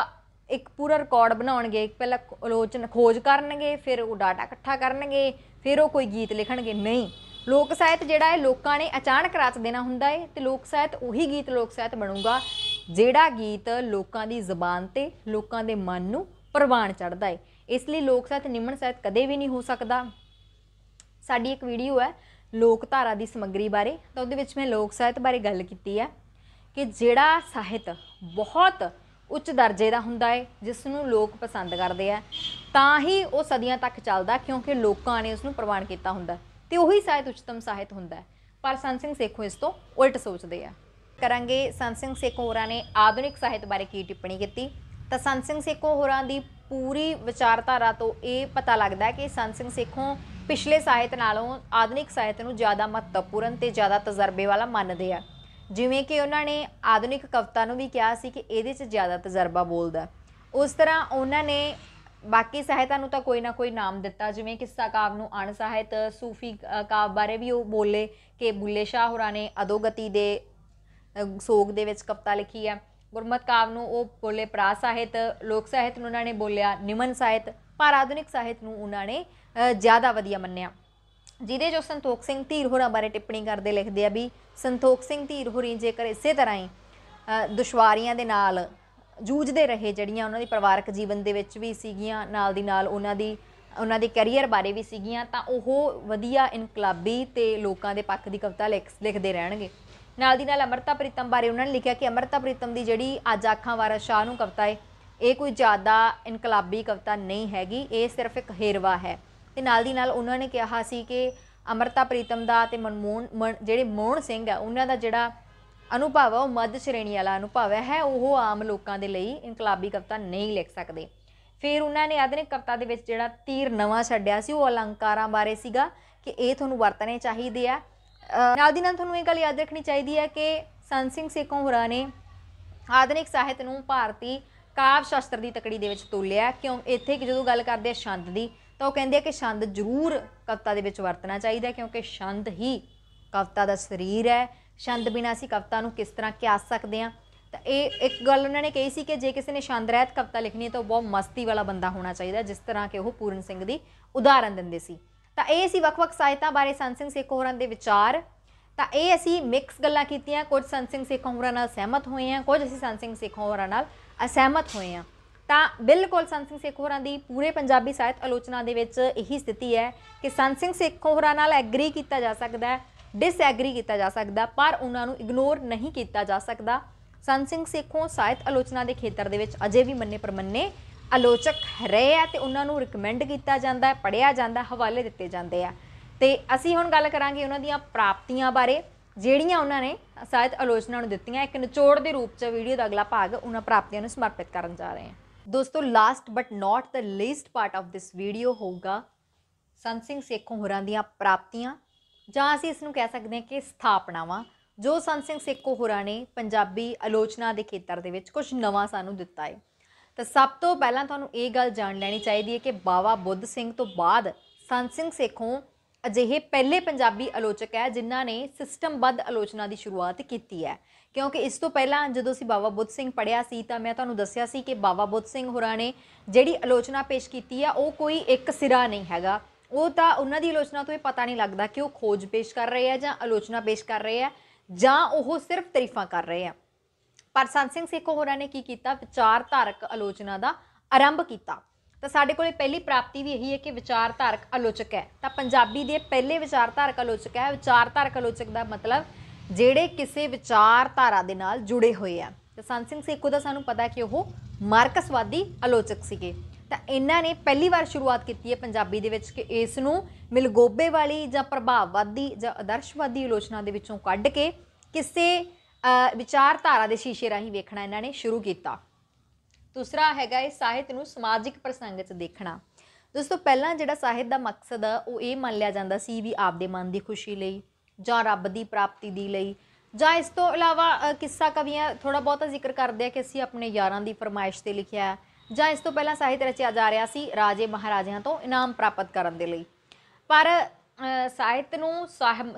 ਇੱਕ ਪੂਰਾ ਰਿਕਾਰਡ ਬਣਾਉਣਗੇ ਪਹਿਲਾਂ ਆਲੋਚਨ ਖੋਜ ਕਰਨਗੇ ਫਿਰ ਉਹ ਡਾਟਾ ਇਕੱਠਾ ਕਰਨਗੇ ਫਿਰ ਉਹ ਕੋਈ ਗੀਤ ਲਿਖਣਗੇ ਨਹੀਂ ਲੋਕ ਸਾਹਿਤ ਜਿਹੜਾ ਹੈ ਲੋਕਾਂ ਨੇ ਅਚਾਨਕ ਰਚ ਦੇਣਾ ਹੁੰਦਾ ਹੈ ਤੇ ਲੋਕ ਸਾਹਿਤ ਉਹੀ ਗੀਤ ਲੋਕ ਸਾਹਿਤ ਬਣੂਗਾ ਜਿਹੜਾ ਗੀਤ ਲੋਕਾਂ ਦੀ ਜ਼ੁਬਾਨ ਤੇ ਲੋਕਾਂ ਦੇ ਮਨ ਨੂੰ ਪ੍ਰਵਾਨ ਚੜਦਾ ਹੈ ਇਸ ਲਈ ਲੋਕ ਸਾਹਿਤ ਨਿਮਨ ਸਾਹਿਤ ਕਦੇ ਵੀ ਨਹੀਂ ਹੋ ਸਕਦਾ ਸਾਡੀ ਇੱਕ ਵੀਡੀਓ ਹੈ ਲੋਕ ਧਾਰਾ ਦੀ ਸਮੱਗਰੀ ਬਾਰੇ ਤਾਂ ਉਹਦੇ ਵਿੱਚ ਮੈਂ ਲੋਕ ਸਾਹਿਤ ਬਾਰੇ ਗੱਲ ਕੀਤੀ ਹੈ ਕਿ ਜਿਹੜਾ ਸਾਹਿਤ ਬਹੁਤ ਉੱਚ ਦਰਜੇ ਦਾ ਹੁੰਦਾ ਹੈ ਜਿਸ ਨੂੰ ਲੋਕ ਪਸੰਦ ਕਰਦੇ ਆ ਤਾਂ ਹੀ ਉਹ ਸਦੀਆਂ ਤੱਕ ਚੱਲਦਾ ਕਿਉਂਕਿ ਲੋਕਾਂ ਨੇ ਉਸ ਨੂੰ ਪ੍ਰਵਾਨ ਕੀਤਾ ਹੁੰਦਾ ਤੇ ਉਹੀ ਸਾਹਿਤ ਉੱਚਤਮ ਸਾਹਿਤ ਹੁੰਦਾ ਪਰ ਸੰਤ ਸਿੰਘ ਸੇਖੋਂ ਇਸ ਤੋਂ ਉਲਟ ਸੋਚਦੇ ਆ ਕਰਾਂਗੇ ਸੰਤ ਸਿੰਘ ਸੇਖੋਂ ਹੋਰਾਂ ਨੇ ਆਧੁਨਿਕ ਸਾਹਿਤ ਬਾਰੇ ਕੀ ਟਿੱਪਣੀ ਕੀਤੀ ਤਾਂ ਸੰਤ ਸਿੰਘ ਸੇਖੋਂ ਹੋਰਾਂ ਦੀ ਪੂਰੀ ਵਿਚਾਰਧਾਰਾ ਤੋਂ ਇਹ ਪਤਾ ਲੱਗਦਾ ਕਿ ਸੰਤ ਸਿੰਘ ਸੇਖੋਂ ਪਿਛਲੇ ਸਾਹਿਤ ਨਾਲੋਂ ਆਧੁਨਿਕ ਸਾਹਿਤ ਨੂੰ ਜ਼ਿਆਦਾ ਮਹੱਤਵਪੂਰਨ ਤੇ ਜ਼ਿਆਦਾ ਤਜਰਬੇ ਵਾਲਾ ਮੰਨਦੇ ਆ ਜਿਵੇਂ ਕਿ ਉਹਨਾਂ ਨੇ ਆਧੁਨਿਕ ਕਵਿਤਾ ਨੂੰ ਵੀ ਕਿਹਾ ਸੀ ਕਿ ਇਹਦੇ 'ਚ ਜ਼ਿਆਦਾ ਤਜਰਬਾ ਬੋਲਦਾ ਉਸ ਤਰ੍ਹਾਂ ਉਹਨਾਂ ਨੇ ਬਾਕੀ ਸਾਹਿਤਾਂ ਨੂੰ ਤਾਂ ਕੋਈ ਨਾ ਕੋਈ ਨਾਮ ਦਿੱਤਾ ਜਿਵੇਂ ਕਿਸਾ ਕਾਵ ਨੂੰ ਅਣ ਸਾਹਿਤ ਸੂਫੀ ਕਾਵ ਬਾਰੇ ਵੀ ਉਹ ਬੋਲੇ ਕਿ ਬੁੱਲੇ ਸ਼ਾਹ ਹੋਰਾਂ ਨੇ ਅਦੋਗਤੀ ਦੇ ਸੋਗ ਦੇ ਵਿੱਚ ਕਵਿਤਾ ਲਿਖੀ ਆ ਗੁਰਮਤ ਕਾਵ ਨੂੰ ਉਹ ਬੋਲੇ ਪ੍ਰਾ ਸਾਹਿਤ ਲੋਕ ਸਾਹਿਤ ਨੂੰ ਉਹਨਾਂ ਨੇ ਬੋਲਿਆ ਨਿਮਨ ਸਾਹਿਤ ਪਰ ਆਧੁਨਿਕ ਸਾਹਿਤ ਨੂੰ ਉਹਨਾਂ ਨੇ ਜ਼ਿਆਦਾ ਵਧੀਆ ਮੰਨਿਆ ਜਿਹਦੇ ਜੋ ਸੰਤੋਖ ਸਿੰਘ ਧੀਰ ਹੋਰਾਂ ਬਾਰੇ ਟਿੱਪਣੀ ਕਰਦੇ ਲਿਖਦੇ ਆ ਵੀ ਸੰਤੋਖ ਸਿੰਘ ਧੀਰ ਹੋਰੀ ਜੇਕਰ ਇਸੇ ਤਰ੍ਹਾਂ ਹੀ ਦੁਸ਼ਵਾਰੀਆਂ ਦੇ ਨਾਲ ਜੂਝਦੇ ਰਹੇ ਜਿਹੜੀਆਂ ਉਹਨਾਂ ਦੀ ਪਰਿਵਾਰਕ ਜੀਵਨ ਦੇ ਵਿੱਚ ਵੀ ਸੀਗੀਆਂ ਨਾਲ ਦੀ ਨਾਲ ਉਹਨਾਂ ਦੀ ਉਹਨਾਂ ਦੇ ਕੈਰੀਅਰ ਬਾਰੇ ਵੀ ਸੀਗੀਆਂ ਤਾਂ ਉਹ ਵਧੀਆ ਇਨਕਲਾਬੀ ਤੇ ਲੋਕਾਂ ਦੇ ਪੱਖ ਦੀ ਕਵਿਤਾ ਲਿਖਦੇ ਰਹਿਣਗੇ ਨਾਲ ਦੀ ਨਾਲ ਅਮਰਤਾ ਪ੍ਰੀਤਮ ਬਾਰੇ ਉਹਨਾਂ ਨੇ ਲਿਖਿਆ ਕਿ ਅਮਰਤਾ ਪ੍ਰੀਤਮ ਦੀ ਜਿਹੜੀ ਅੱਜ ਆਖਾਂ ਵਾਰਾ ਸ਼ਾਹ ਨੂੰ ਕਵਿਤਾ ਹੈ ਇਹ ਕੋਈ ਜ਼ਿਆਦਾ ਇਨਕਲਾਬੀ ਕਵਿਤਾ ਨਹੀਂ ਹੈਗੀ ਇਹ ਸਿਰਫ ਇੱਕ ਹੇਰਵਾ ਹੈ ਤੇ ਨਾਲ ਦੀ ਨਾਲ ਉਹਨਾਂ ਨੇ ਕਿਹਾ ਸੀ ਕਿ ਅਮਰਤਾ ਪ੍ਰੀਤਮ ਦਾ ਤੇ ਮਨਮੋਹਨ ਜਿਹੜੇ ਮੋਹਨ ਸਿੰਘ ਆ ਉਹਨਾਂ ਦਾ ਜਿਹੜਾ ਅਨੁਭਵ ਆ ਉਹ ਮੱਧ ਸ਼੍ਰੇਣੀ ਵਾਲਾ ਅਨੁਭਵ ਹੈ ਉਹ ਆਮ ਲੋਕਾਂ ਦੇ ਲਈ ਇਨਕਲਾਬੀ ਕਵਿਤਾ ਨਹੀਂ ਲਿਖ ਸਕਦੇ ਫਿਰ ਉਹਨਾਂ ਨੇ ਆਧੁਨਿਕ ਕਵਿਤਾ ਦੇ ਵਿੱਚ ਜਿਹੜਾ ਤੀਰ ਨਵਾਂ ਛੱਡਿਆ ਸੀ ਉਹ ਅਲੰਕਾਰਾਂ ਬਾਰੇ ਸੀਗਾ ਕਿ ਇਹ ਤੁਹਾਨੂੰ ਵਰਤਣੇ ਚਾਹੀਦੇ ਆ ਨਾਲ ਦੀ ਨਾਲ ਤੁਹਾਨੂੰ ਇਹ ਗੱਲ ਯਾਦ ਰੱਖਣੀ ਚਾਹੀਦੀ ਹੈ ਕਿ ਸੰਤ ਸਿੰਘ ਸੇਖੋਂ ਹੋਰਾਂ ਨੇ ਆਧੁਨਿਕ ਸਾਹਿਤ ਨੂੰ ਭਾਰਤੀ ਕਾਵ ਸ਼ਾਸਤਰ ਦੀ ਤਕੜੀ ਦੇ ਵਿੱਚ ਤੋਲਿਆ ਕਿਉਂ ਇੱਥੇ ਕਿ ਜਦੋਂ ਗੱਲ ਕਰਦੇ ਆ ਛੰਦ ਦੀ ਤਾਂ ਉਹ ਕਹਿੰਦੇ ਆ ਕਿ ਛੰਦ ਜ਼ਰੂਰ ਕਵਿਤਾ ਦੇ ਵਿੱਚ ਵਰਤਣਾ ਚਾਹੀਦਾ ਕਿਉਂਕਿ ਛੰਦ ਹੀ ਕਵਿਤਾ ਦਾ ਸਰੀਰ ਹੈ ਛੰਦ ਬਿਨਾਂ ਅਸੀਂ ਕਵਿਤਾ ਨੂੰ ਕਿਸ ਤਰ੍ਹਾਂ ਕਿਆਸ ਸਕਦੇ ਆ ਤਾਂ ਇਹ ਇੱਕ ਗੱਲ ਉਹਨਾਂ ਨੇ ਕਹੀ ਸੀ ਕਿ ਜੇ ਕਿਸੇ ਨੇ ਛੰਦ ਰਹਿਤ ਕਵਿਤਾ ਲਿਖਣੀ ਹੈ ਤਾਂ ਉਹ ਬਹੁਤ ਮਸਤੀ ਵਾਲਾ ਬੰਦਾ ਹੋਣਾ ਚਾਹੀਦਾ ਜਿਸ ਤਰ੍ਹਾਂ ਕਿ ਉਹ ਪੂਰਨ ਸਿੰਘ ਦੀ ਉਦਾਹਰਨ ਦਿੰਦੇ ਸੀ ਤਾਂ ਇਹ ਸੀ ਵੱਖ-ਵੱਖ ਸਾਇਤਾ ਬਾਰੇ ਸੰਤ ਸਿੰਘ ਸੇਖ ਹੋਰਾਂ ਦੇ ਵਿਚਾਰ ਤਾਂ ਇਹ ਅਸੀਂ ਮਿਕਸ ਗੱਲਾਂ ਕੀਤੀਆਂ ਕੁਝ ਸੰਤ ਸਿੰਘ ਸੇਖ ਹੋਰਾਂ ਨਾਲ ਸਹਿਮਤ ਹੋਏ ਆ ਕੁਝ ਅਸੀਂ ਸੰਤ ਸਿੰਘ ਸੇਖ ਹੋਰਾਂ ਨਾਲ ਅਸਹਿਮਤ ਹੋਏ ਆ ਤਾਂ ਬਿਲਕੁਲ ਸੰਤ ਸਿੰਘ ਸੇਖ ਹੋਰਾਂ ਦੀ ਪੂਰੇ ਪੰਜਾਬੀ ਸਾਹਿਤ ਆਲੋਚਨਾ ਦੇ ਵਿੱਚ ਇਹੀ ਸਥਿਤੀ ਹੈ ਕਿ ਸੰਤ ਸਿੰਘ ਸੇਖ ਹੋਰਾਂ ਨਾਲ ਐਗਰੀ ਕੀਤਾ ਜਾ ਸਕਦਾ ਹੈ ਡਿਸਐਗਰੀ ਕੀਤਾ ਜਾ ਸਕਦਾ ਪਰ ਉਹਨਾਂ ਨੂੰ ਇਗਨੋਰ ਨਹੀਂ ਕੀਤਾ ਜਾ ਸਕਦਾ ਸੰਤ ਸਿੰਘ ਸੇਖੋਂ ਸਾਹਿਤ ਆਲੋਚਨਾ ਦੇ ਖੇਤਰ ਦੇ ਵਿੱਚ ਅਜੇ ਵੀ ਮੰਨੇ ਪਰਮੰਨੇ ਆਲੋਚਕ ਰਹੇ ਆ ਤੇ ਉਹਨਾਂ ਨੂੰ ਰეკਮੈਂਡ ਕੀਤਾ ਜਾਂਦਾ ਹੈ ਪੜਿਆ ਜਾਂਦਾ ਹਵਾਲੇ ਦਿੱਤੇ ਜਾਂਦੇ ਆ ਤੇ ਅਸੀਂ ਹੁਣ ਗੱਲ ਕਰਾਂਗੇ ਉਹਨਾਂ ਦੀਆਂ ਪ੍ਰਾਪਤੀਆਂ ਬਾਰੇ ਜਿਹੜੀਆਂ ਉਹਨਾਂ ਨੇ ਸਾਹਿਤ ਆਲੋਚਨਾ ਨੂੰ ਦਿੱਤੀਆਂ ਇੱਕ ਨਿਚੋੜ ਦੇ ਰੂਪ 'ਚ ਵੀਡੀਓ ਦਾ ਅਗਲਾ ਭਾਗ ਉਹਨਾਂ ਪ੍ਰਾਪਤੀਆਂ ਨੂੰ ਸਮਰਪਿਤ ਕਰਨ ਜਾ ਰਹੇ ਹਾਂ ਦੋਸਤੋ last but not the least part of this video ਹੋਊਗਾ ਸੰਤ ਸਿੰਘ ਸੇਖੋਂ ਹੋਰਾਂ ਦੀਆਂ ਪ੍ਰਾਪਤੀਆਂ ਜਾਂ ਅਸੀਂ ਇਸ ਨੂੰ ਕਹਿ ਸਕਦੇ ਹਾਂ ਕਿ ਸਥਾਪਨਾਵਾਂ ਜੋ ਸੰਤ ਸਿੰਘ ਸੇਖੋਂ ਹੋਰਾਂ ਨੇ ਪੰਜਾਬੀ ਆਲੋਚਨਾ ਦੇ ਖੇਤਰ ਦੇ ਵਿੱਚ ਕੁਝ ਨਵਾਂ ਸਾਨੂੰ ਦਿੱਤਾ ਹੈ ਤਾਂ ਸਭ ਤੋਂ ਪਹਿਲਾਂ ਤੁਹਾਨੂੰ ਇਹ ਗੱਲ ਜਾਣ ਲੈਣੀ ਚਾਹੀਦੀ ਹੈ ਕਿ ਬਾਵਾ ਬੁੱਧ ਸਿੰਘ ਤੋਂ ਬਾਅਦ ਸੰਤ ਸਿੰਘ ਸੇਖੋਂ ਅਜਿਹੇ ਪਹਿਲੇ ਪੰਜਾਬੀ ਆਲੋਚਕ ਹੈ ਜਿਨ੍ਹਾਂ ਨੇ ਸਿਸਟਮਬੱਧ ਆਲੋਚਨਾ ਦੀ ਸ਼ੁਰੂਆਤ ਕੀਤੀ ਹੈ ਕਿਉਂਕਿ ਇਸ ਤੋਂ ਪਹਿਲਾਂ ਜਦੋਂ ਅਸੀਂ ਬਾਬਾ ਬੁੱਧ ਸਿੰਘ ਪੜਿਆ ਸੀ ਤਾਂ ਮੈਂ ਤੁਹਾਨੂੰ ਦੱਸਿਆ ਸੀ ਕਿ ਬਾਬਾ ਬੁੱਧ ਸਿੰਘ ਹੋਰਾਂ ਨੇ ਜਿਹੜੀ ਆਲੋਚਨਾ ਪੇਸ਼ ਕੀਤੀ ਆ ਉਹ ਕੋਈ ਇੱਕ ਸਿਰਾ ਨਹੀਂ ਹੈਗਾ ਉਹ ਤਾਂ ਉਹਨਾਂ ਦੀ ਆਲੋਚਨਾ ਤੋਂ ਇਹ ਪਤਾ ਨਹੀਂ ਲੱਗਦਾ ਕਿ ਉਹ ਖੋਜ ਪੇਸ਼ ਕਰ ਰਹੇ ਆ ਜਾਂ ਆਲੋਚਨਾ ਪੇਸ਼ ਕਰ ਰਹੇ ਆ ਜਾਂ ਉਹ ਸਿਰਫ ਤਰੀਫਾਂ ਕਰ ਰਹੇ ਆ ਪਰ ਸੰਤ ਸਿੰਘ ਸੇਖੋ ਹੋਰਾਂ ਨੇ ਕੀ ਕੀਤਾ ਵਿਚਾਰਧਾਰਕ ਆਲੋਚਨਾ ਦਾ ਆਰੰਭ ਕੀਤਾ ਤਾਂ ਸਾਡੇ ਕੋਲੇ ਪਹਿਲੀ ਪ੍ਰਾਪਤੀ ਵੀ ਇਹੀ ਹੈ ਕਿ ਵਿਚਾਰਧਾਰਕ ਆਲੋਚਕ ਹੈ ਤਾਂ ਪੰਜਾਬੀ ਦੇ ਪਹਿਲੇ ਵਿਚਾਰਧਾਰਕ ਆਲੋਚਕ ਹੈ ਵਿਚਾਰਧਾਰਕ ਆਲੋਚਕ ਦਾ ਮਤਲਬ ਜਿਹੜੇ ਕਿਸੇ ਵਿਚਾਰਧਾਰਾ ਦੇ ਨਾਲ ਜੁੜੇ ਹੋਏ ਆ ਤੇ ਸੰਤ ਸਿੰਘ ਸੇਖੋ ਦਾ ਸਾਨੂੰ ਪਤਾ ਕਿ ਉਹ ਮਾਰਕਸਵਾਦੀ ਆਲੋਚਕ ਸੀਗੇ ਤਾਂ ਇਹਨਾਂ ਨੇ ਪਹਿਲੀ ਵਾਰ ਸ਼ੁਰੂਆਤ ਕੀਤੀ ਹੈ ਪੰਜਾਬੀ ਦੇ ਵਿੱਚ ਕਿ ਇਸ ਨੂੰ ਮਿਲਗੋਬੇ ਵਾਲੀ ਜਾਂ ਪ੍ਰਭਾਵਵਾਦੀ ਜਾਂ ਆਦਰਸ਼ਵਾਦੀ ਆਲੋਚਨਾ ਦੇ ਵਿੱਚੋਂ ਕੱਢ ਕੇ ਕਿਸੇ ਵਿਚਾਰਧਾਰਾ ਦੇ ਸ਼ੀਸ਼ੇ ਰਾਹੀਂ ਵੇਖਣਾ ਇਹਨਾਂ ਨੇ ਸ਼ੁਰੂ ਕੀਤਾ ਦੂਸਰਾ ਹੈਗਾ ਇਹ ਸਾਹਿਤ ਨੂੰ ਸਮਾਜਿਕ ਪ੍ਰਸੰਗ 'ਚ ਦੇਖਣਾ ਦੋਸਤੋ ਪਹਿਲਾਂ ਜਿਹੜਾ ਸਾਹਿਤ ਦਾ ਮਕਸਦ ਉਹ ਇਹ ਮੰਨ ਲਿਆ ਜਾਂਦਾ ਸੀ ਵੀ ਆਪਦੇ ਮਨ ਦੀ ਖੁਸ਼ੀ ਲਈ ਜਾਂ ਰੱਬ ਦੀ ਪ੍ਰਾਪਤੀ ਦੀ ਲਈ ਜਾਂ ਇਸ ਤੋਂ ਇਲਾਵਾ ਕਿੱਸਾ ਕਵੀਆਂ ਥੋੜਾ ਬਹੁਤਾ ਜ਼ਿਕਰ ਕਰਦੇ ਆ ਕਿ ਅਸੀਂ ਆਪਣੇ ਯਾਰਾਂ ਦੀ ਫਰਮਾਇਸ਼ ਤੇ ਲਿਖਿਆ ਹੈ ਜਾਂ ਇਸ ਤੋਂ ਪਹਿਲਾਂ ਸਾਹਿਤ ਰਚਿਆ ਜਾ ਰਿਹਾ ਸੀ ਰਾਜੇ ਮਹਾਰਾਜਿਆਂ ਤੋਂ ਇਨਾਮ ਪ੍ਰਾਪਤ ਕਰਨ ਦੇ ਲਈ ਪਰ ਸਾਹਿਤ ਨੂੰ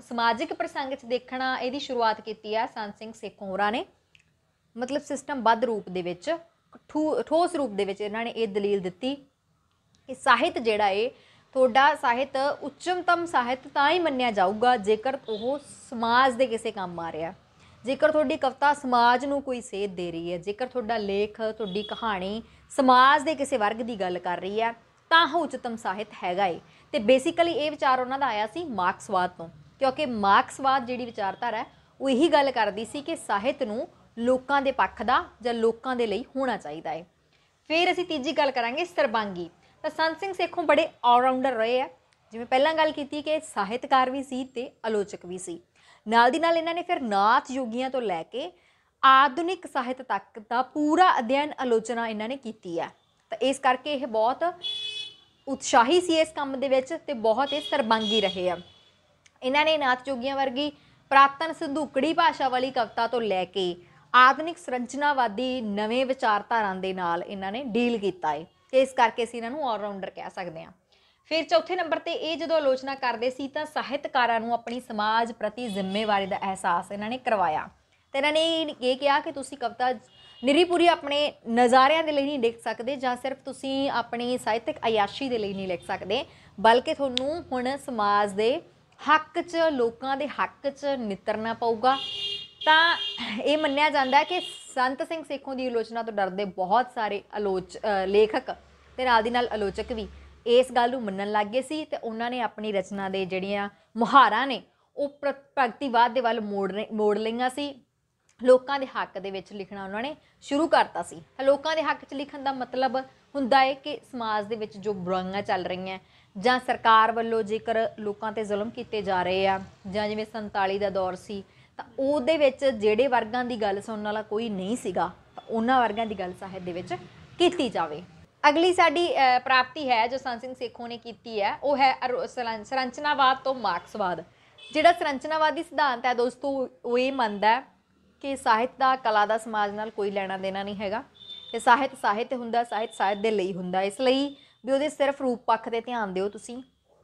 ਸਮਾਜਿਕ ਪ੍ਰਸੰਗ 'ਚ ਦੇਖਣਾ ਇਹਦੀ ਸ਼ੁਰੂਆਤ ਕੀਤੀ ਆ ਸੰਤ ਸਿੰਘ ਸੇਖੋਂ ਹੋਰਾਂ ਨੇ ਮਤਲਬ ਸਿਸਟਮ ਬੱਧ ਰੂਪ ਦੇ ਵਿੱਚ ਠੋਸ ਰੂਪ ਦੇ ਵਿੱਚ ਇਹਨਾਂ ਨੇ ਇਹ ਦਲੀਲ ਦਿੱਤੀ ਕਿ ਸਾਹਿਤ ਜਿਹੜਾ ਏ ਤੁਹਾਡਾ ਸਾਹਿਤ ਉੱਚਮਤਮ ਸਾਹਿਤ ਤਾਂ ਹੀ ਮੰਨਿਆ ਜਾਊਗਾ ਜੇਕਰ ਉਹ ਸਮਾਜ ਦੇ ਕਿਸੇ ਕੰਮ ਆ ਰਿਹਾ ਜੇਕਰ ਤੁਹਾਡੀ ਕਵਿਤਾ ਸਮਾਜ ਨੂੰ ਕੋਈ ਸੇਧ ਦੇ ਰਹੀ ਹੈ ਜੇਕਰ ਤੁਹਾਡਾ ਲੇਖ ਤੁਹਾਡੀ ਕਹਾਣੀ ਸਮਾਜ ਦੇ ਕਿਸੇ ਵਰਗ ਦੀ ਗੱਲ ਕਰ ਰਹੀ ਹੈ ਤਾਂ ਉਹ ਉੱਚਤਮ ਸਾਹਿਤ ਹੈਗਾ ਏ ਤੇ ਬੇਸਿਕਲੀ ਇਹ ਵਿਚਾਰ ਉਹਨਾਂ ਦਾ ਆਇਆ ਸੀ ਮਾਰਕਸਵਾਦ ਤੋਂ ਕਿਉਂਕਿ ਮਾਰਕਸਵਾਦ ਜਿਹੜੀ ਵਿਚਾਰਧਾਰਾ ਹੈ ਉਹ ਇਹੀ ਗੱਲ ਕਰਦੀ ਸੀ ਕਿ ਸਾਹਿਤ ਨੂੰ ਲੋਕਾਂ ਦੇ ਪੱਖ ਦਾ ਜਾਂ ਲੋਕਾਂ ਦੇ ਲਈ ਹੋਣਾ ਚਾਹੀਦਾ ਏ ਫਿਰ ਅਸੀਂ ਤੀਜੀ ਗੱਲ ਕਰਾਂਗੇ ਸਰਬਾਂਗੀ ਤਾਂ ਸੰਤ ਸਿੰਘ ਸੇਖੋਂ ਬੜੇ ਆਲਰਾਊਂਡਰ ਰਹੇ ਆ ਜਿਵੇਂ ਪਹਿਲਾਂ ਗੱਲ ਕੀਤੀ ਕਿ ਸਾਹਿਤਕਾਰ ਵੀ ਸੀ ਤੇ ਆਲੋਚਕ ਵੀ ਸੀ ਨਾਲ ਦੀ ਨਾਲ ਇਹਨਾਂ ਨੇ ਫਿਰ ਨਾਥ ਯੋਗੀਆਂ ਤੋਂ ਲੈ ਕੇ ਆਧੁਨਿਕ ਸਾਹਿਤ ਤੱਕ ਦਾ ਪੂਰਾ ਅਧਿਐਨ ਆਲੋਚਨਾ ਇਹਨਾਂ ਨੇ ਕੀਤੀ ਆ ਤਾਂ ਇਸ ਕਰਕੇ ਇਹ ਬਹੁਤ ਉਤਸ਼ਾਹੀ ਸੀ ਇਸ ਕੰਮ ਦੇ ਵਿੱਚ ਤੇ ਬਹੁਤ ਹੀ ਸਰਬੰਗੀ ਰਹੇ ਆ ਇਹਨਾਂ ਨੇ ਨਾਥ ਯੋਗੀਆਂ ਵਰਗੀ ਪ੍ਰਾਤਨ ਸੰਧੂਕੜੀ ਭਾਸ਼ਾ ਵਾਲੀ ਕਵਿਤਾ ਤੋਂ ਲੈ ਕੇ ਆਧੁਨਿਕ ਸਰੰਚਨਾਵਾਦੀ ਨਵੇਂ ਵਿਚਾਰਧਾਰਾਂ ਦੇ ਨਾਲ ਇਹਨਾਂ ਨੇ ਡੀਲ ਕੀਤਾ ਹੈ ਤੇ ਇਸ ਕਰਕੇ ਅਸੀਂ ਇਹਨਾਂ ਨੂੰ ਆਲਰਾਊਂਡਰ ਕਹਿ ਸਕਦੇ ਹਾਂ ਫਿਰ ਚੌਥੇ ਨੰਬਰ ਤੇ ਇਹ ਜਦੋਂ ਆਲੋਚਨਾ ਕਰਦੇ ਸੀ ਤਾਂ ਸਾਹਿਤਕਾਰਾਂ ਨੂੰ ਆਪਣੀ ਸਮਾਜ ਪ੍ਰਤੀ ਜ਼ਿੰਮੇਵਾਰੀ ਦਾ ਅਹਿਸਾਸ ਇਹਨਾਂ ਨੇ ਕਰਵਾਇਆ ਤੇ ਇਹਨਾਂ ਨੇ ਇਹ ਕਿਹਾ ਕਿ ਤੁਸੀਂ ਕਵਿਤਾ ਨਿਰੀਪੂਰੀ ਆਪਣੇ ਨਜ਼ਾਰਿਆਂ ਦੇ ਲਈ ਨਹੀਂ ਲਿਖ ਸਕਦੇ ਜਾਂ ਸਿਰਫ ਤੁਸੀਂ ਆਪਣੀ ਸਾਹਿਤਕ ਆਯਾਸ਼ੀ ਦੇ ਲਈ ਨਹੀਂ ਲਿਖ ਸਕਦੇ ਬਲਕਿ ਤੁਹਾਨੂੰ ਹੁਣ ਸਮਾਜ ਦੇ ਹੱਕ 'ਚ ਲੋਕਾਂ ਦੇ ਹੱਕ 'ਚ ਨਿਤਰਨਾ ਪਊਗਾ ਤਾਂ ਇਹ ਮੰਨਿਆ ਜਾਂਦਾ ਕਿ ਸੰਤ ਸਿੰਘ ਸੇਖੋਂ ਦੀ ਆਲੋਚਨਾ ਤੋਂ ਡਰਦੇ ਬਹੁਤ ਸਾਰੇ ਆਲੋਚ ਲੇਖਕ ਤੇ ਨਾਲ ਦੀ ਨਾਲ ਆਲੋਚਕ ਵੀ ਇਸ ਗੱਲ ਨੂੰ ਮੰਨਣ ਲੱਗ ਗਏ ਸੀ ਤੇ ਉਹਨਾਂ ਨੇ ਆਪਣੀ ਰਚਨਾ ਦੇ ਜਿਹੜੀਆਂ ਮੁਹਾਰਾਂ ਨੇ ਉਹ ਭਗਤੀਵਾਦ ਦੇ ਵੱਲ ਮੋੜ ਮੋੜ ਲਈਆਂ ਸੀ ਲੋਕਾਂ ਦੇ ਹੱਕ ਦੇ ਵਿੱਚ ਲਿਖਣਾ ਉਹਨਾਂ ਨੇ ਸ਼ੁਰੂ ਕਰਤਾ ਸੀ ਲੋਕਾਂ ਦੇ ਹੱਕ 'ਚ ਲਿਖਣ ਦਾ ਮਤਲਬ ਹੁੰਦਾ ਹੈ ਕਿ ਸਮਾਜ ਦੇ ਵਿੱਚ ਜੋ ਬੁਰਾਈਆਂ ਚੱਲ ਰਹੀਆਂ ਜਾਂ ਸਰਕਾਰ ਵੱਲੋਂ ਜੇਕਰ ਲੋਕਾਂ ਤੇ ਜ਼ੁਲਮ ਕੀਤੇ ਜਾ ਰਹੇ ਆ ਜਾਂ ਜਿਵੇਂ 47 ਦਾ ਦੌਰ ਸੀ ਤਾਂ ਉਹਦੇ ਵਿੱਚ ਜਿਹੜੇ ਵਰਗਾਂ ਦੀ ਗੱਲ ਸੁਣਨ ਵਾਲਾ ਕੋਈ ਨਹੀਂ ਸੀਗਾ ਤਾਂ ਉਹਨਾਂ ਵਰਗਾਂ ਦੀ ਗੱਲ ਸਾਹਿਤ ਦੇ ਵਿੱਚ ਕੀਤੀ ਜਾਵੇ ਅਗਲੀ ਸਾਡੀ ਪ੍ਰਾਪਤੀ ਹੈ ਜੋ ਸੰਤ ਸਿੰਘ ਸੇਖੋਂ ਨੇ ਕੀਤੀ ਹੈ ਉਹ ਹੈ ਸੰਰਚਨਾਵਾਦ ਤੋਂ ਮਾਰਕਸਵਾਦ ਜਿਹੜਾ ਸੰਰਚਨਾਵਾਦੀ ਸਿਧਾਂਤ ਹੈ ਦੋਸਤੋ ਉਹ ਇਹ ਮੰਨਦਾ ਹੈ ਕਿ ਸਾਹਿਤ ਦਾ ਕਲਾ ਦਾ ਸਮਾਜ ਨਾਲ ਕੋਈ ਲੈਣਾ ਦੇਣਾ ਨਹੀਂ ਹੈਗਾ ਇਹ ਸਾਹਿਤ ਸਾਹਿਤ ਹੁੰਦਾ ਸਾਹਿਤ ਸਾਹਿਤ ਦੇ ਲਈ ਹੁੰਦਾ ਇਸ ਲਈ ਵੀ ਉਹਦੇ ਸਿਰਫ ਰੂਪ ਪੱਖ ਤੇ ਧਿਆਨ ਦਿਓ ਤੁਸੀਂ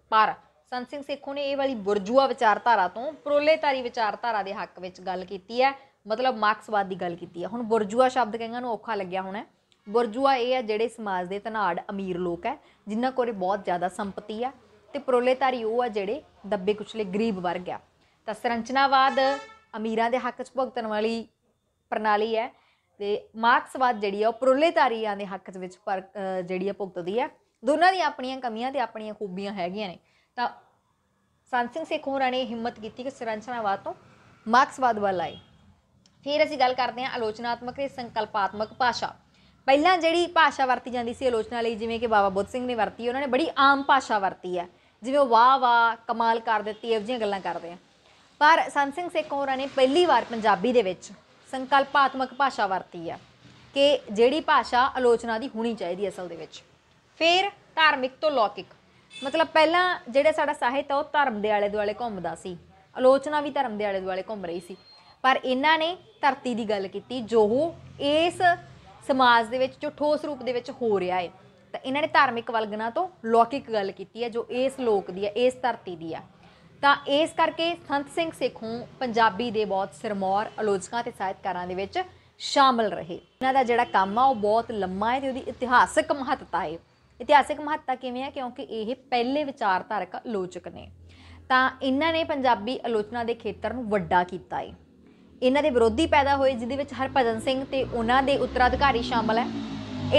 ਪਰ ਸੰਤ ਸਿੰਘ ਸੇਖੋਂ ਨੇ ਇਹ ਵਾਲੀ ਬੁਰਜੂਆ ਵਿਚਾਰਧਾਰਾ ਤੋਂ ਪ੍ਰੋਲੇਤਾਰੀ ਵਿਚਾਰਧਾਰਾ ਦੇ ਹੱਕ ਵਿੱਚ ਗੱਲ ਕੀਤੀ ਹੈ ਮਤਲਬ ਮਾਰਕਸਵਾਦ ਦੀ ਗੱਲ ਕੀਤੀ ਹੈ ਹੁਣ ਬੁਰਜੂਆ ਸ਼ਬਦ ਕਈਆਂ ਨੂੰ ਔਖਾ ਲੱਗਿਆ ਹੋਣਾ ਬੁਰਜੂਆ ਇਹ ਹੈ ਜਿਹੜੇ ਸਮਾਜ ਦੇ ਧਨਾੜ ਅਮੀਰ ਲੋਕ ਹੈ ਜਿਨ੍ਹਾਂ ਕੋਲੇ ਬਹੁਤ ਜ਼ਿਆਦਾ ਸੰਪਤੀ ਹੈ ਤੇ ਪ੍ਰੋਲੇਤਾਰੀ ਉਹ ਆ ਜਿਹੜੇ ਦੱਬੇ ਕੁਚਲੇ ਗਰੀਬ ਵਰਗ ਆ ਤਾਂ ਸੰਰਚਨਾਵਾਦ ਅਮੀਰਾਂ ਦੇ ਹੱਕ 'ਚ ਭੁਗਤਣ ਵਾਲੀ ਪ੍ਰਣਾਲੀ ਹੈ ਤੇ ਮਾਰਕਸਵਾਦ ਜਿਹੜੀ ਆ ਉਹ ਪ੍ਰੋਲੇਤਾਰੀਆਂ ਦੇ ਹੱਕ 'ਚ ਵਿੱਚ ਜਿਹੜੀ ਆ ਭੁਗਤਦੀ ਆ ਦੋਨਾਂ ਦੀਆਂ ਆਪਣੀਆਂ ਕਮੀਆਂ ਤੇ ਆਪਣੀਆਂ ਖੂਬੀਆਂ ਹੈਗੀਆਂ ਨੇ ਤਾਂ ਸੰਤ ਸਿੰਘ ਸੇਖੋਂ ਹੋਰਾਂ ਨੇ ਹਿੰਮਤ ਕੀਤੀ ਕਿ ਸਰੰਚਨਾਵਾਦ ਤੋਂ ਮਾਰਕਸਵਾਦ ਵੱਲ ਆਏ ਫਿਰ ਅਸੀਂ ਗੱਲ ਕਰਦੇ ਹਾਂ ਆਲੋਚਨਾਤਮਕ ਤੇ ਸੰਕਲਪਾਤਮਕ ਭਾਸ਼ਾ ਪਹਿਲਾਂ ਜਿਹੜੀ ਭਾਸ਼ਾ ਵਰਤੀ ਜਾਂਦੀ ਸੀ ਆਲੋਚਨਾ ਲਈ ਜਿਵੇਂ ਕਿ ਬਾਬਾ ਬੁੱਧ ਸਿੰਘ ਨੇ ਵਰਤੀ ਉਹਨਾਂ ਨੇ ਬੜੀ ਆਮ ਭਾਸ਼ਾ ਵਰਤੀ ਹੈ ਜਿਵੇਂ ਵਾਹ ਵਾਹ ਕਮਾਲ ਕਰ ਦਿੱਤੀ ਇਹੋ ਜਿਹੀਆਂ ਗੱਲਾਂ ਕਰਦੇ ਆ ਪਰ ਸੰਤ ਸਿੰਘ ਸੇਖੋਂ ਹੋਰਾਂ ਨੇ ਪਹਿਲੀ ਵਾਰ ਪੰਜਾਬੀ ਦੇ ਵਿੱਚ ਸੰਕਲਪਾਤਮਕ ਭਾਸ਼ਾ ਵਰਤੀ ਆ ਕਿ ਜਿਹੜੀ ਭਾਸ਼ਾ ਆਲੋਚਨਾ ਦੀ ਹੋਣੀ ਚਾਹੀਦੀ ਅਸਲ ਦੇ ਵਿੱਚ ਫਿਰ ਧਾਰਮਿਕ ਤੋਂ ਲੌਕਿਕ ਮਤਲਬ ਪਹਿਲਾਂ ਜਿਹੜਾ ਸਾਡਾ ਸਾਹਿਤ ਆ ਉਹ ਧਰਮ ਦੇ ਆਲੇ ਦੁਆਲੇ ਘੁੰਮਦਾ ਸੀ ਆਲੋਚਨਾ ਵੀ ਧਰਮ ਦੇ ਆਲੇ ਦੁਆਲੇ ਘੁੰਮ ਰਹੀ ਸੀ ਪਰ ਇਹਨਾਂ ਨੇ ਧਰਤੀ ਦੀ ਗੱਲ ਕੀਤੀ ਜੋ ਇਸ ਸਮਾਜ ਦੇ ਵਿੱਚ ਜੋ ਠੋਸ ਰੂਪ ਦੇ ਵਿੱਚ ਹੋ ਰਿਹਾ ਹੈ ਤਾਂ ਇਹਨਾਂ ਨੇ ਧਾਰਮਿਕ ਵਲਗਣਾ ਤੋਂ ਲੌਕਿਕ ਗੱਲ ਕੀਤੀ ਹੈ ਜੋ ਇਸ ਲੋਕ ਦੀ ਹੈ ਇਸ ਧਰਤੀ ਦੀ ਹੈ ਤਾਂ ਇਸ ਕਰਕੇ ਸੰਤ ਸਿੰਘ ਸੇਖੋਂ ਪੰਜਾਬੀ ਦੇ ਬਹੁਤ ਸਿਰਮੌਰ ਆਲੋਚਕਾਂ ਤੇ ਸਾਹਿਤਕਾਰਾਂ ਦੇ ਵਿੱਚ ਸ਼ਾਮਲ ਰਹੇ ਇਹਨਾਂ ਦਾ ਜਿਹੜਾ ਕੰਮ ਆ ਉਹ ਬਹੁਤ ਲੰਮਾ ਹੈ ਤੇ ਉਹਦੀ ਇਤਿਹਾਸਿਕ ਮਹੱਤਤਾ ਹੈ ਇਤਿਹਾਸਿਕ ਮਹੱਤਤਾ ਕਿਵੇਂ ਹੈ ਕਿਉਂਕਿ ਇਹ ਪਹਿਲੇ ਵਿਚਾਰਧਾਰਕ ਆਲੋਚਕ ਨੇ ਤਾਂ ਇਹਨਾਂ ਨੇ ਪੰਜਾਬੀ ਆਲੋਚਨਾ ਦੇ ਖੇਤਰ ਨੂੰ ਵੱਡਾ ਕੀਤਾ ਹੈ ਇਹਨਾਂ ਦੇ ਵਿਰੋਧੀ ਪੈਦਾ ਹੋਏ ਜਿਦੇ ਵਿੱਚ ਹਰਭਜਨ ਸਿੰਘ ਤੇ ਉਹਨਾਂ ਦੇ ਉੱਤਰਾਧਿਕਾਰੀ ਸ਼ਾਮਲ ਹੈ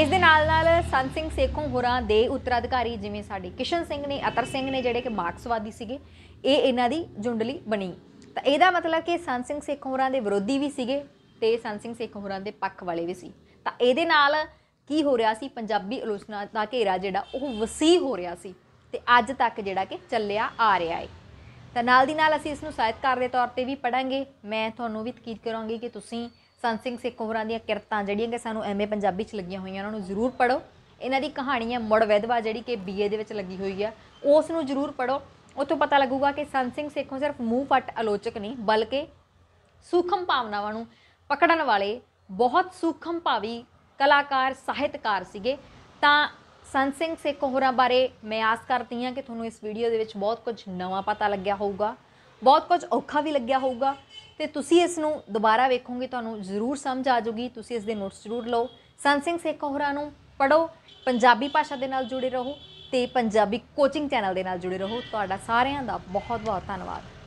ਇਸ ਦੇ ਨਾਲ ਨਾਲ ਸੰਤ ਸਿੰਘ ਸੇਖੋਂ ਹੋਰਾਂ ਦੇ ਉੱਤਰਾਧਿਕਾਰੀ ਜਿਵੇਂ ਸਾਡੇ ਕਿਸ਼ਨ ਸਿੰਘ ਨੇ ਅਤਰ ਸਿੰਘ ਨੇ ਜਿਹੜੇ ਕਿ ਮਾਰਕਸਵਾਦੀ ਸੀਗੇ ਇਹ ਇਹਨਾਂ ਦੀ ਜੁੰਡਲੀ ਬਣੀ ਤਾਂ ਇਹਦਾ ਮਤਲਬ ਕਿ ਸੰਤ ਸਿੰਘ ਸੇਖੋਂ ਹੋਰਾਂ ਦੇ ਵਿਰੋਧੀ ਵੀ ਸੀਗੇ ਤੇ ਸੰਤ ਸਿੰਘ ਸੇਖੋਂ ਹੋਰਾਂ ਦੇ ਪੱਖ ਵਾਲੇ ਵੀ ਸੀ ਤਾਂ ਇਹਦੇ ਨਾਲ ਕੀ ਹੋ ਰਿਹਾ ਸੀ ਪੰਜਾਬੀ ਆਲੋਚਨਾ ਦਾ ਘੇਰਾ ਜਿਹੜਾ ਉਹ ਵਸੀਹ ਹੋ ਰਿਹਾ ਸੀ ਤੇ ਅੱਜ ਤੱਕ ਜਿਹੜਾ ਕਿ ਚੱਲਿਆ ਆ ਰਿਹਾ ਹੈ ਤਾਂ ਨਾਲ ਦੀ ਨਾਲ ਅਸੀਂ ਇਸ ਨੂੰ ਸਾਹਿਤਕਾਰ ਦੇ ਤੌਰ ਤੇ ਵੀ ਪੜਾਂਗੇ ਮੈਂ ਤੁਹਾਨੂੰ ਵੀ ਤਕੀਦ ਕਰਾਂਗੀ ਕਿ ਤੁਸੀਂ ਸੰਤ ਸਿੰਘ ਸੇਖੋਂ ਹੋਰਾਂ ਦੀਆਂ ਕਿਰਤਾਂ ਜਿਹੜੀਆਂ ਕਿ ਸਾਨੂੰ ਐਮਏ ਪੰਜਾਬੀ 'ਚ ਲੱਗੀਆਂ ਹੋਈਆਂ ਉਹਨਾਂ ਨੂੰ ਜ਼ਰੂਰ ਪੜੋ ਇਹਨਾਂ ਦੀ ਕਹਾਣੀਆਂ ਮੁੜ ਵਿਧਵਾ ਜਿਹੜੀ ਕਿ ਬੀਏ ਦੇ ਵਿੱਚ ਲੱਗੀ ਹੋਈ ਆ ਉਸ ਨੂੰ ਜ਼ਰੂਰ ਪੜੋ ਉੱਥੋਂ ਪਤਾ ਲੱਗੂਗਾ ਕਿ ਸੰਤ ਸਿੰਘ ਸੇਖੋਂ ਸਿਰਫ ਮੂੰਹ ਪੱਟ ਆਲੋਚਕ ਨਹੀਂ ਬਲਕਿ ਸੂਖਮ ਭਾਵਨਾਵਾਂ ਨੂੰ ਪਕੜਨ ਵਾਲੇ ਬਹੁਤ ਸੂਖਮ ਭਾਵੀ ਕਲਾਕਾਰ ਸਾਹਿਤਕਾਰ ਸੀਗੇ ਤਾਂ ਸੰਤ ਸਿੰਘ ਸੇਖ ਹੋਰਾਂ ਬਾਰੇ ਮੈਂ ਆਸ ਕਰਦੀ ਹਾਂ ਕਿ ਤੁਹਾਨੂੰ ਇਸ ਵੀਡੀਓ ਦੇ ਵਿੱਚ ਬਹੁਤ ਕੁਝ ਨਵਾਂ ਪਤਾ ਲੱਗਿਆ ਹੋਊਗਾ ਬਹੁਤ ਕੁਝ ਔਖਾ ਵੀ ਲੱਗਿਆ ਹੋਊਗਾ ਤੇ ਤੁਸੀਂ ਇਸ ਨੂੰ ਦੁਬਾਰਾ ਵੇਖੋਗੇ ਤੁਹਾਨੂੰ ਜ਼ਰੂਰ ਸਮਝ ਆ ਜਾਊਗੀ ਤੁਸੀਂ ਇਸ ਦੇ ਨੋਟਸ ਜ਼ਰੂਰ ਲਓ ਸੰਤ ਸਿੰਘ ਸੇਖ ਹੋਰਾਂ ਨੂੰ ਪੜੋ ਪੰਜਾਬੀ ਭਾਸ਼ਾ ਦੇ ਨਾਲ ਜੁੜੇ ਰਹੋ ਤੇ ਪੰਜਾਬੀ ਕੋਚਿੰਗ ਚੈਨਲ ਦੇ ਨਾਲ ਜੁੜੇ ਰਹੋ ਤੁਹਾਡਾ ਸਾਰਿਆਂ ਦਾ ਬਹੁਤ ਬਹੁਤ ਧੰਨਵਾਦ